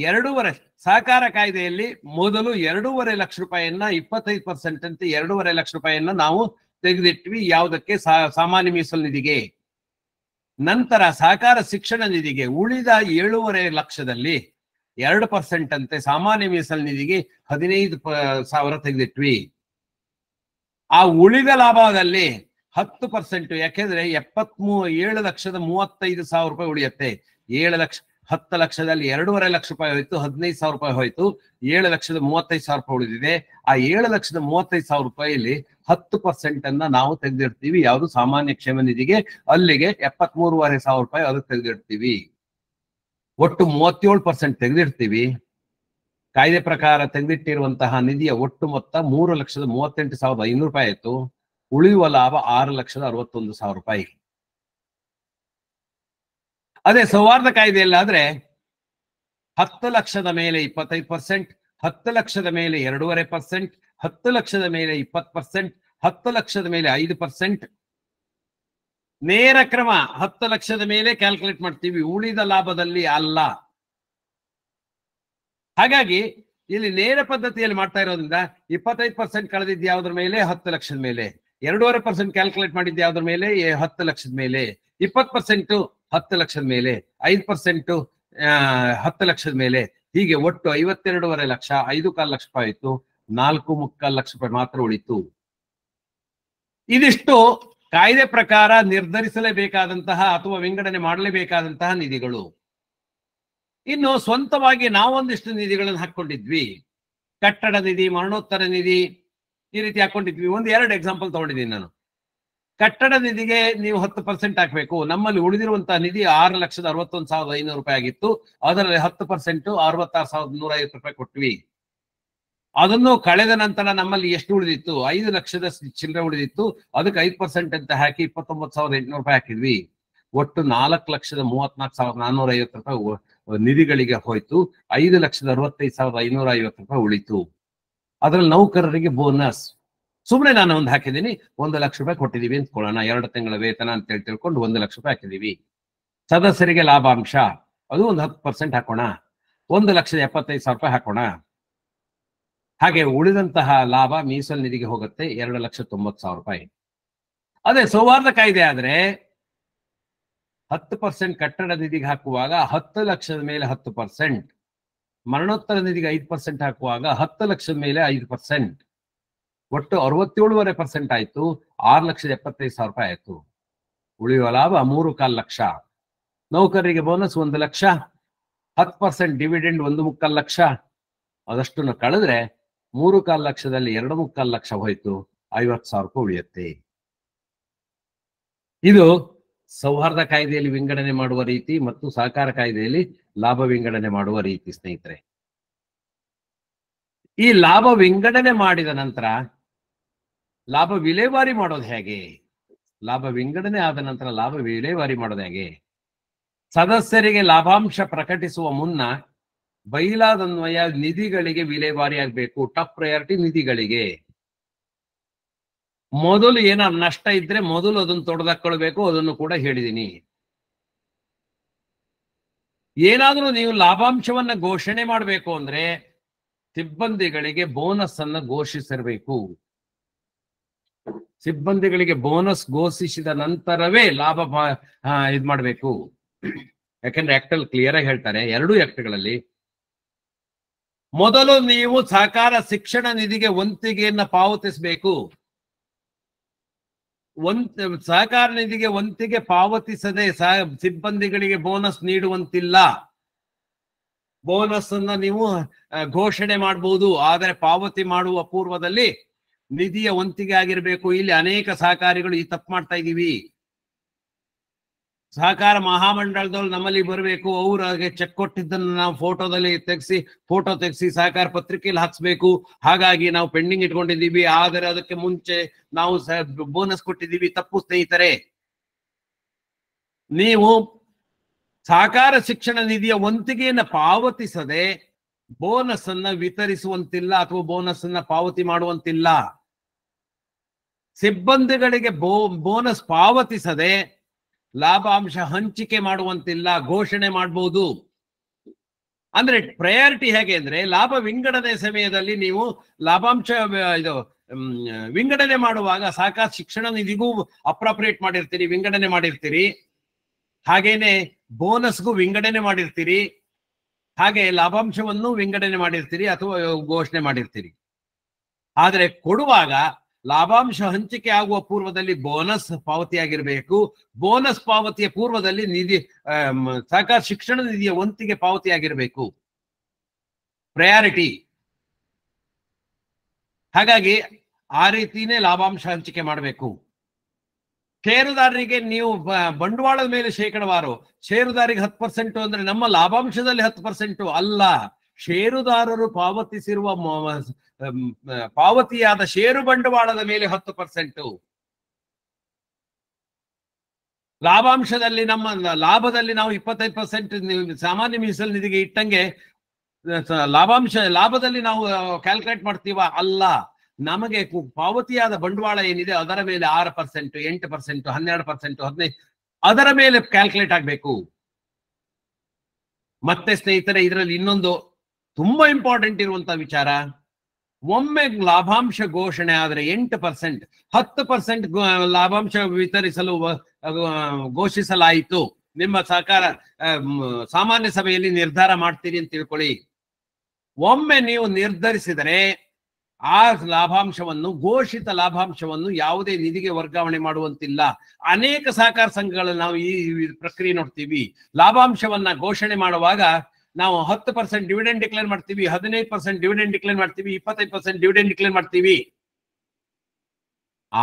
Speaker 1: ಎರಡೂವರೆ ಸಹಕಾರ ಕಾಯ್ದೆಯಲ್ಲಿ ಮೊದಲು ಎರಡೂವರೆ ಲಕ್ಷ ರೂಪಾಯಿಯನ್ನ ಇಪ್ಪತ್ತೈದು ಪರ್ಸೆಂಟ್ ಅಂತ ಎರಡೂವರೆ ಲಕ್ಷ ರೂಪಾಯಿಯನ್ನ ನಾವು ತೆಗೆದಿಟ್ವಿ ಯಾವುದಕ್ಕೆ ಸಾಮಾನ್ಯ ಮೀಸಲು ನಿಧಿಗೆ ನಂತರ ಸಹಕಾರ ಶಿಕ್ಷಣ ನಿಧಿಗೆ ಉಳಿದ ಏಳೂವರೆ ಲಕ್ಷದಲ್ಲಿ ಎರಡು ಪರ್ಸೆಂಟ್ ಅಂತೆ ಸಾಮಾನ್ಯ ಮೀಸಲು ನಿಧಿಗೆ ಹದಿನೈದು ಸಾವಿರ ತೆಗೆದಿಟ್ವಿ ಆ ಉಳಿದ ಲಾಭದಲ್ಲಿ ಹತ್ತು ಪರ್ಸೆಂಟ್ ಯಾಕೆಂದ್ರೆ ಎಪ್ಪತ್ ಏಳು ಲಕ್ಷದ ಮೂವತ್ತೈದು ಸಾವಿರ ರೂಪಾಯಿ ಉಳಿಯತ್ತೆ ಏಳು ಲಕ್ಷ ಹತ್ತು ಲಕ್ಷದಲ್ಲಿ ಎರಡೂವರೆ ಲಕ್ಷ ರೂಪಾಯಿ ಹೋಯ್ತು ಹದಿನೈದು ಸಾವಿರ ರೂಪಾಯಿ ಹೋಯ್ತು ಏಳು ಲಕ್ಷದ ಮೂವತ್ತೈದು ಸಾವಿರ ರೂಪಾಯಿ ಉಳಿದಿದೆ ಆ ಏಳು ಲಕ್ಷದ ಮೂವತ್ತೈದು ಸಾವಿರ ರೂಪಾಯಿಲಿ ಹತ್ತು ಪರ್ಸೆಂಟ್ ಅನ್ನ ನಾವು ತೆಗೆದಿಡ್ತೀವಿ ಯಾವುದು ಸಾಮಾನ್ಯ ಕ್ಷೇಮ ನಿಧಿಗೆ ಅಲ್ಲಿಗೆ ಎಪ್ಪತ್ ಮೂರುವರೆ ಸಾವಿರ ರೂಪಾಯಿ ಅದಕ್ಕೆ ತೆಗೆದಿಡ್ತೀವಿ ಒಟ್ಟು ಮೂವತ್ತೇಳು ಪರ್ಸೆಂಟ್ ತೆಗೆದಿಡ್ತೀವಿ ಕಾಯ್ದೆ ಪ್ರಕಾರ ತೆಗೆದಿಟ್ಟಿರುವಂತಹ ನಿಧಿಯ ಒಟ್ಟು ಮೊತ್ತ ಮೂರು ಲಕ್ಷದ ಮೂವತ್ತೆಂಟು ಸಾವಿರದ ಐನೂರು ರೂಪಾಯಿ ಆಯಿತು ಉಳಿಯುವ ಲಾಭ ಆರು ಲಕ್ಷದ ಅರವತ್ತೊಂದು ಸಾವಿರ ರೂಪಾಯಿ ಅದೇ ಸೌಹಾರ್ದ ಕಾಯ್ದೆಯಲ್ಲಾದ್ರೆ ಹತ್ತು ಲಕ್ಷದ ಮೇಲೆ ಇಪ್ಪತ್ತೈದು ಪರ್ಸೆಂಟ್ ಹತ್ತು ಲಕ್ಷದ ಮೇಲೆ ಎರಡೂವರೆ ಪರ್ಸೆಂಟ್ ಹತ್ತು ಲಕ್ಷದ ಮೇಲೆ ಇಪ್ಪತ್ತು ಪರ್ಸೆಂಟ್ ಹತ್ತು ಲಕ್ಷದ ಮೇಲೆ ಐದು ಪರ್ಸೆಂಟ್ ನೇರ ಕ್ರಮ ಹತ್ತು ಲಕ್ಷದ ಮೇಲೆ ಕ್ಯಾಲ್ಕುಲೇಟ್ ಮಾಡ್ತೀವಿ ಉಳಿದ ಲಾಭದಲ್ಲಿ ಅಲ್ಲ ಹಾಗಾಗಿ ಇಲ್ಲಿ ನೇರ ಪದ್ಧತಿಯಲ್ಲಿ ಮಾಡ್ತಾ ಇರೋದ್ರಿಂದ ಇಪ್ಪತ್ತೈದು ಪರ್ಸೆಂಟ್ ಕಳೆದಿದ್ದು ಯಾವುದ್ರ ಮೇಲೆ ಹತ್ತು ಲಕ್ಷದ ಮೇಲೆ ಎರಡೂವರೆ ಪರ್ಸೆಂಟ್ ಕ್ಯಾಲ್ಕುಲೇಟ್ ಮಾಡಿದ್ದು ಯಾವ್ದ್ರ ಮೇಲೆ ಹತ್ತು ಲಕ್ಷದ ಮೇಲೆ ಇಪ್ಪತ್ತು ಪರ್ಸೆಂಟ್ ಹತ್ತು ಲಕ್ಷದ ಮೇಲೆ ಐದು ಪರ್ಸೆಂಟ್ ಹತ್ತು ಲಕ್ಷದ ಮೇಲೆ ಹೀಗೆ ಒಟ್ಟು ಐವತ್ತೆರಡೂವರೆ ಲಕ್ಷ ಐದು ಕಾಲು ಲಕ್ಷ ರೂಪಾಯಿ ಆಯ್ತು ನಾಲ್ಕು ಮುಕ್ಕಾಲು ಲಕ್ಷ ರೂಪಾಯಿ ಮಾತ್ರ ಉಳಿತು ಇದಿಷ್ಟು ಕಾಯ್ದೆ ಪ್ರಕಾರ ನಿರ್ಧರಿಸಲೇಬೇಕಾದಂತಹ ಅಥವಾ ವಿಂಗಡಣೆ ಮಾಡಲೇಬೇಕಾದಂತಹ ನಿಧಿಗಳು ಇನ್ನು ಸ್ವಂತವಾಗಿ ನಾವೊಂದಿಷ್ಟು ನಿಧಿಗಳನ್ನು ಹಾಕೊಂಡಿದ್ವಿ ಕಟ್ಟಡ ನಿಧಿ ಮರಣೋತ್ತರ ನಿಧಿ ಈ ರೀತಿ ಹಾಕೊಂಡಿದ್ವಿ ಒಂದ್ ಎರಡು ಎಕ್ಸಾಂಪಲ್ ತಗೊಂಡಿದ್ದೀನಿ ನಾನು ಕಟ್ಟಡ ನಿಧಿಗೆ ನೀವು ಹತ್ತು ಪರ್ಸೆಂಟ್ ಹಾಕಬೇಕು ನಮ್ಮಲ್ಲಿ ಉಳಿದಿರುವಂತಹ ನಿಧಿ ಆರು ಲಕ್ಷದ ಅರವತ್ತೊಂದು ಸಾವಿರದ ಐನೂರು ರೂಪಾಯಿ ಆಗಿತ್ತು ಅದರಲ್ಲಿ ಹತ್ತು ಪರ್ಸೆಂಟ್ ಅರವತ್ತಾರು ಸಾವಿರದ ನೂರ ಐವತ್ತು ರೂಪಾಯಿ ಕೊಟ್ವಿ ಅದನ್ನು ಕಳೆದ ನಂತರ ನಮ್ಮಲ್ಲಿ ಎಷ್ಟು ಉಳಿದಿತ್ತು ಐದು ಲಕ್ಷದ ಚಿಲ್ಲರೆ ಉಳಿದಿತ್ತು ಅದಕ್ಕೆ ಐದು ಪರ್ಸೆಂಟ್ ಅಂತ ಹಾಕಿ ಇಪ್ಪತ್ತೊಂಬತ್ತು ಸಾವಿರದ ಎಂಟುನೂರು ರೂಪಾಯಿ ಹಾಕಿದ್ವಿ ಒಟ್ಟು ನಾಲ್ಕು ಲಕ್ಷದ ಮೂವತ್ನಾಲ್ಕು ಸಾವಿರದ ನಾನ್ನೂರ ಐವತ್ತು ರೂಪಾಯಿ ನಿಧಿಗಳಿಗೆ ಹೋಯ್ತು ಐದು ಲಕ್ಷದ ಅರವತ್ತೈದು ಸಾವಿರದ ಐನೂರ ಐವತ್ತು ರೂಪಾಯಿ ಉಳಿತು ಅದ್ರಲ್ಲಿ ನೌಕರರಿಗೆ ಬೋನಸ್ ಸುಮ್ಮನೆ ನಾನು ಒಂದು ಹಾಕಿದ್ದೀನಿ ಒಂದು ಲಕ್ಷ ರೂಪಾಯಿ ಕೊಟ್ಟಿದ್ದೀವಿ ಅಂದ್ಕೊಳ್ಳೋಣ ಎರಡು ತಿಂಗಳ ವೇತನ ಅಂತ ಹೇಳಿ ತಿಳ್ಕೊಂಡು ಒಂದು ಲಕ್ಷ ರೂಪಾಯಿ ಹಾಕಿದ್ದೀವಿ ಸದಸ್ಯರಿಗೆ ಲಾಭಾಂಶ ಅದು ಒಂದು ಹತ್ತು ಪರ್ಸೆಂಟ್ ಹಾಕೋಣ ಒಂದು ಲಕ್ಷದ ಎಪ್ಪತ್ತೈದು ಸಾವಿರ ರೂಪಾಯಿ ಹಾಕೋಣ ಹಾಗೆ ಉಳಿದಂತಹ ಲಾಭ ಮೀಸಲು ನಿಧಿಗೆ ಹೋಗುತ್ತೆ ಎರಡು ಲಕ್ಷ ತೊಂಬತ್ತು ಸಾವಿರ ರೂಪಾಯಿ ಅದೇ ಸೌಹಾರ್ದ ಕಾಯ್ದೆ ಆದ್ರೆ ಹತ್ತು ಪರ್ಸೆಂಟ್ ಕಟ್ಟಡ ನಿಧಿಗೆ ಹಾಕುವಾಗ ಹತ್ತು ಲಕ್ಷದ ಮೇಲೆ ಹತ್ತು ಪರ್ಸೆಂಟ್ ಮರಣೋತ್ತರ ನಿಧಿಗೆ ಐದು ಪರ್ಸೆಂಟ್ ಹಾಕುವಾಗ ಹತ್ತು ಲಕ್ಷದ ಮೇಲೆ ಐದು ಪರ್ಸೆಂಟ್ ಒಟ್ಟು ಅರವತ್ತೇಳುವರೆ ಪರ್ಸೆಂಟ್ ಆಯ್ತು ಆರು ಲಕ್ಷದ ಎಪ್ಪತ್ತೈದು ಸಾವಿರ ರೂಪಾಯಿ ಆಯ್ತು ಉಳಿಯುವ ಲಾಭ ಮೂರು ಕಾಲು ಲಕ್ಷ ನೌಕರರಿಗೆ ಬೋನಸ್ ಒಂದು ಲಕ್ಷ ಹತ್ತು ಪರ್ಸೆಂಟ್ ಡಿವಿಡೆಂಡ್ ಒಂದು ಮುಕ್ಕಾಲು ಲಕ್ಷ ಅದಷ್ಟನ್ನು ಕಳೆದ್ರೆ ಮೂರು ಕಾಲು ಲಕ್ಷದಲ್ಲಿ ಎರಡು ಮುಕ್ಕಾಲು ಲಕ್ಷ ಹೋಯ್ತು ಐವತ್ತು ಸಾವಿರ ರೂಪಾಯಿ ಉಳಿಯುತ್ತೆ ಇದು ಸೌಹಾರ್ದ ಕಾಯ್ದೆಯಲ್ಲಿ ವಿಂಗಡಣೆ ಮಾಡುವ ರೀತಿ ಮತ್ತು ಸಹಕಾರ ಕಾಯ್ದೆಯಲ್ಲಿ ಲಾಭ ವಿಂಗಡಣೆ ಮಾಡುವ ರೀತಿ ಸ್ನೇಹಿತರೆ ಈ ಲಾಭ ವಿಂಗಡಣೆ ಮಾಡಿದ ನಂತರ ಲಾಭ ವಿಲೇವಾರಿ ಮಾಡೋದು ಹೇಗೆ ಲಾಭ ವಿಂಗಡಣೆ ಆದ ನಂತರ ಲಾಭ ವಿಲೇವಾರಿ ಮಾಡೋದು ಹೇಗೆ ಸದಸ್ಯರಿಗೆ ಲಾಭಾಂಶ ಪ್ರಕಟಿಸುವ ಮುನ್ನ ಬೈಲಾದನ್ವಯ ನಿಧಿಗಳಿಗೆ ವಿಲೇವಾರಿ ಆಗಬೇಕು ಟಾಪ್ ಪ್ರಯಾರಿಟಿ ನಿಧಿಗಳಿಗೆ ಮೊದಲು ಏನಾದ್ರು ನಷ್ಟ ಇದ್ರೆ ಮೊದಲು ಅದನ್ನು ತೊಡೆದಾಕೊಳ್ಬೇಕು ಅದನ್ನು ಕೂಡ ಹೇಳಿದೀನಿ ಏನಾದರೂ ನೀವು ಲಾಭಾಂಶವನ್ನ ಘೋಷಣೆ ಮಾಡಬೇಕು ಅಂದ್ರೆ ಸಿಬ್ಬಂದಿಗಳಿಗೆ ಬೋನಸ್ ಅನ್ನು ಘೋಷಿಸಿರಬೇಕು ಸಿಬ್ಬಂದಿಗಳಿಗೆ ಬೋನಸ್ ಘೋಷಿಸಿದ ನಂತರವೇ ಲಾಭ ಇದ್ ಮಾಡಬೇಕು ಯಾಕಂದ್ರೆ ಆಕ್ಟ್ ಅಲ್ಲಿ ಕ್ಲಿಯರ್ ಆಗಿ ಹೇಳ್ತಾರೆ ಎರಡೂ ಆಕ್ಟ್ಗಳಲ್ಲಿ ಮೊದಲು ನೀವು ಸಹಕಾರ ಶಿಕ್ಷಣ ನಿಧಿಗೆ ಒಂತಿಗೆಯನ್ನ ಪಾವತಿಸಬೇಕು ಒಂದ್ ಸಹಕಾರ ನಿಧಿಗೆ ಒಂತಿಗೆ ಪಾವತಿಸದೆ ಸಹ ಸಿಬ್ಬಂದಿಗಳಿಗೆ ಬೋನಸ್ ನೀಡುವಂತಿಲ್ಲ ಬೋನಸ್ ಅನ್ನ ನೀವು ಘೋಷಣೆ ಮಾಡಬಹುದು ಆದರೆ ಪಾವತಿ ಮಾಡುವ ಪೂರ್ವದಲ್ಲಿ ನಿಧಿಯ ಒಂತಿಗೆ ಆಗಿರಬೇಕು ಇಲ್ಲಿ ಅನೇಕ ಸಹಕಾರಿಗಳು ಈ ತಪ್ಪು ಮಾಡ್ತಾ ಇದ್ದೀವಿ ಸಹಕಾರ ಮಹಾಮಂಡಳದವ್ರು ನಮ್ಮಲ್ಲಿ ಬರಬೇಕು ಅವರು ಹಾಗೆ ಚೆಕ್ ಕೊಟ್ಟಿದ್ದನ್ನು ನಾವು ಫೋಟೋದಲ್ಲಿ ತೆಗೆಸಿ ಫೋಟೋ ತೆಗೆಸಿ ಸಹಕಾರ ಪತ್ರಿಕೆಯಲ್ಲಿ ಹಾಕ್ಸ್ಬೇಕು ಹಾಗಾಗಿ ನಾವು ಪೆಂಡಿಂಗ್ ಇಟ್ಕೊಂಡಿದ್ದೀವಿ ಆದರೆ ಅದಕ್ಕೆ ಮುಂಚೆ ನಾವು ಬೋನಸ್ ಕೊಟ್ಟಿದ್ದೀವಿ ತಪ್ಪು ಸ್ನೇಹಿತರೆ ನೀವು ಸಹಕಾರ ಶಿಕ್ಷಣ ನಿಧಿಯ ವಂತಿಗೆಯನ್ನು ಪಾವತಿಸದೆ ಬೋನಸ್ ಅನ್ನ ವಿತರಿಸುವಂತಿಲ್ಲ ಅಥವಾ ಬೋನಸ್ ಅನ್ನ ಪಾವತಿ ಮಾಡುವಂತಿಲ್ಲ ಸಿಬ್ಬಂದಿಗಳಿಗೆ ಬೋ ಬೋನಸ್ ಪಾವತಿಸದೆ ಲಾಭಾಂಶ ಹಂಚಿಕೆ ಮಾಡುವಂತಿಲ್ಲ ಘೋಷಣೆ ಮಾಡಬಹುದು ಅಂದ್ರೆ ಪ್ರಯಾರಿಟಿ ಹೇಗೆ ಅಂದ್ರೆ ಲಾಭ ವಿಂಗಡನೆ ಸಮಯದಲ್ಲಿ ನೀವು ಲಾಭಾಂಶ ಇದು ವಿಂಗಡಣೆ ಮಾಡುವಾಗ ಸಾಕಷ್ಟು ಶಿಕ್ಷಣ ನಿಧಿಗೂ ಅಪ್ರಾಪ್ರಿಯೇಟ್ ಮಾಡಿರ್ತೀರಿ ವಿಂಗಡಣೆ ಮಾಡಿರ್ತೀರಿ ಹಾಗೇನೆ ಬೋನಸ್ಗೂ ವಿಂಗಡಣೆ ಮಾಡಿರ್ತೀರಿ ಹಾಗೆ ಲಾಭಾಂಶವನ್ನು ವಿಂಗಡಣೆ ಮಾಡಿರ್ತೀರಿ ಅಥವಾ ಘೋಷಣೆ ಮಾಡಿರ್ತೀರಿ ಆದರೆ ಕೊಡುವಾಗ ಲಾಭಾಂಶ ಹಂಚಿಕೆ ಆಗುವ ಪೂರ್ವದಲ್ಲಿ ಬೋನಸ್ ಪಾವತಿಯಾಗಿರಬೇಕು ಬೋನಸ್ ಪಾವತಿಯ ಪೂರ್ವದಲ್ಲಿ ನಿಧಿ ಸಹಕಾರ ಶಿಕ್ಷಣ ನಿಧಿಯ ವಂತಿಗೆ ಪಾವತಿಯಾಗಿರಬೇಕು ಪ್ರಯಾರಿಟಿ ಹಾಗಾಗಿ ಆ ರೀತಿನೇ ಲಾಭಾಂಶ ಹಂಚಿಕೆ ಮಾಡಬೇಕು ಷೇರುದಾರರಿಗೆ ನೀವು ಬಂಡವಾಳದ ಮೇಲೆ ಶೇಕಡವಾರು ಷೇರುದಾರಿಗೆ ಹತ್ತು ಪರ್ಸೆಂಟು ಅಂದ್ರೆ ನಮ್ಮ ಲಾಭಾಂಶದಲ್ಲಿ ಹತ್ತು ಪರ್ಸೆಂಟು ಅಲ್ಲ ಷೇರುದಾರರು ಪಾವತಿಸಿರುವ ಪಾವತಿಯಾದ ಷೇರು ಬಂಡವಾಳದ ಮೇಲೆ ಹತ್ತು ಪರ್ಸೆಂಟ್ ಲಾಭಾಂಶದಲ್ಲಿ ನಮ್ಮ ಲಾಭದಲ್ಲಿ ನಾವು ಇಪ್ಪತ್ತೈದು ಪರ್ಸೆಂಟ್ ಸಾಮಾನ್ಯ ಮೀಸಲು ನಿಧಿಗೆ ಇಟ್ಟಂಗೆ ಲಾಭಾಂಶ ಲಾಭದಲ್ಲಿ ನಾವು ಕ್ಯಾಲ್ಕುಲೇಟ್ ಮಾಡ್ತೀವ ಅಲ್ಲ ನಮಗೆ ಪಾವತಿಯಾದ ಬಂಡವಾಳ ಏನಿದೆ ಅದರ ಮೇಲೆ ಆರು ಪರ್ಸೆಂಟ್ ಎಂಟು ಪರ್ಸೆಂಟ್ ಹನ್ನೆರಡು ಪರ್ಸೆಂಟ್ ಹದಿನೈದು ಅದರ ಮೇಲೆ ಕ್ಯಾಲ್ಕುಲೇಟ್ ಆಗಬೇಕು ಮತ್ತೆ ಸ್ನೇಹಿತರೆ ಇದರಲ್ಲಿ ಇನ್ನೊಂದು ತುಂಬಾ ಇಂಪಾರ್ಟೆಂಟ್ ಇರುವಂತ ವಿಚಾರ ಒಮ್ಮೆ ಲಾಭಾಂಶ ಘೋಷಣೆ ಆದರೆ ಎಂಟು ಪರ್ಸೆಂಟ್ ಹತ್ತು ಪರ್ಸೆಂಟ್ ಲಾಭಾಂಶ ವಿತರಿಸಲು ಘೋಷಿಸಲಾಯಿತು ನಿಮ್ಮ ಸಹಕಾರ ಸಾಮಾನ್ಯ ಸಭೆಯಲ್ಲಿ ನಿರ್ಧಾರ ಮಾಡ್ತೀರಿ ಅಂತ ತಿಳ್ಕೊಳ್ಳಿ ಒಮ್ಮೆ ನೀವು ನಿರ್ಧರಿಸಿದರೆ ಆ ಲಾಭಾಂಶವನ್ನು ಘೋಷಿತ ಲಾಭಾಂಶವನ್ನು ಯಾವುದೇ ನಿಧಿಗೆ ವರ್ಗಾವಣೆ ಮಾಡುವಂತಿಲ್ಲ ಅನೇಕ ಸಹಕಾರ ಸಂಘಗಳಲ್ಲಿ ನಾವು ಈ ಪ್ರಕ್ರಿಯೆ ನೋಡ್ತೀವಿ ಲಾಭಾಂಶವನ್ನ ಘೋಷಣೆ ಮಾಡುವಾಗ ನಾವು ಹತ್ತು ಪರ್ಸೆಂಟ್ ಡಿವಿಡೆಂಡ್ ಡಿಕ್ಲೇರ್ ಮಾಡ್ತೀವಿ ಹದಿನೈದು ಪರ್ಸೆಂಟ್ ಡಿವಿಡೆಂಡ್ ಡಿಕ್ಲೇರ್ ಮಾಡ್ತೀವಿ ಇಪ್ಪತ್ತೈದು ಪರ್ಸೆಂಟ್ ಡಿವಿಡೆಂಡ್ ಡಿಕ್ಲೇರ್ ಮಾಡ್ತೀವಿ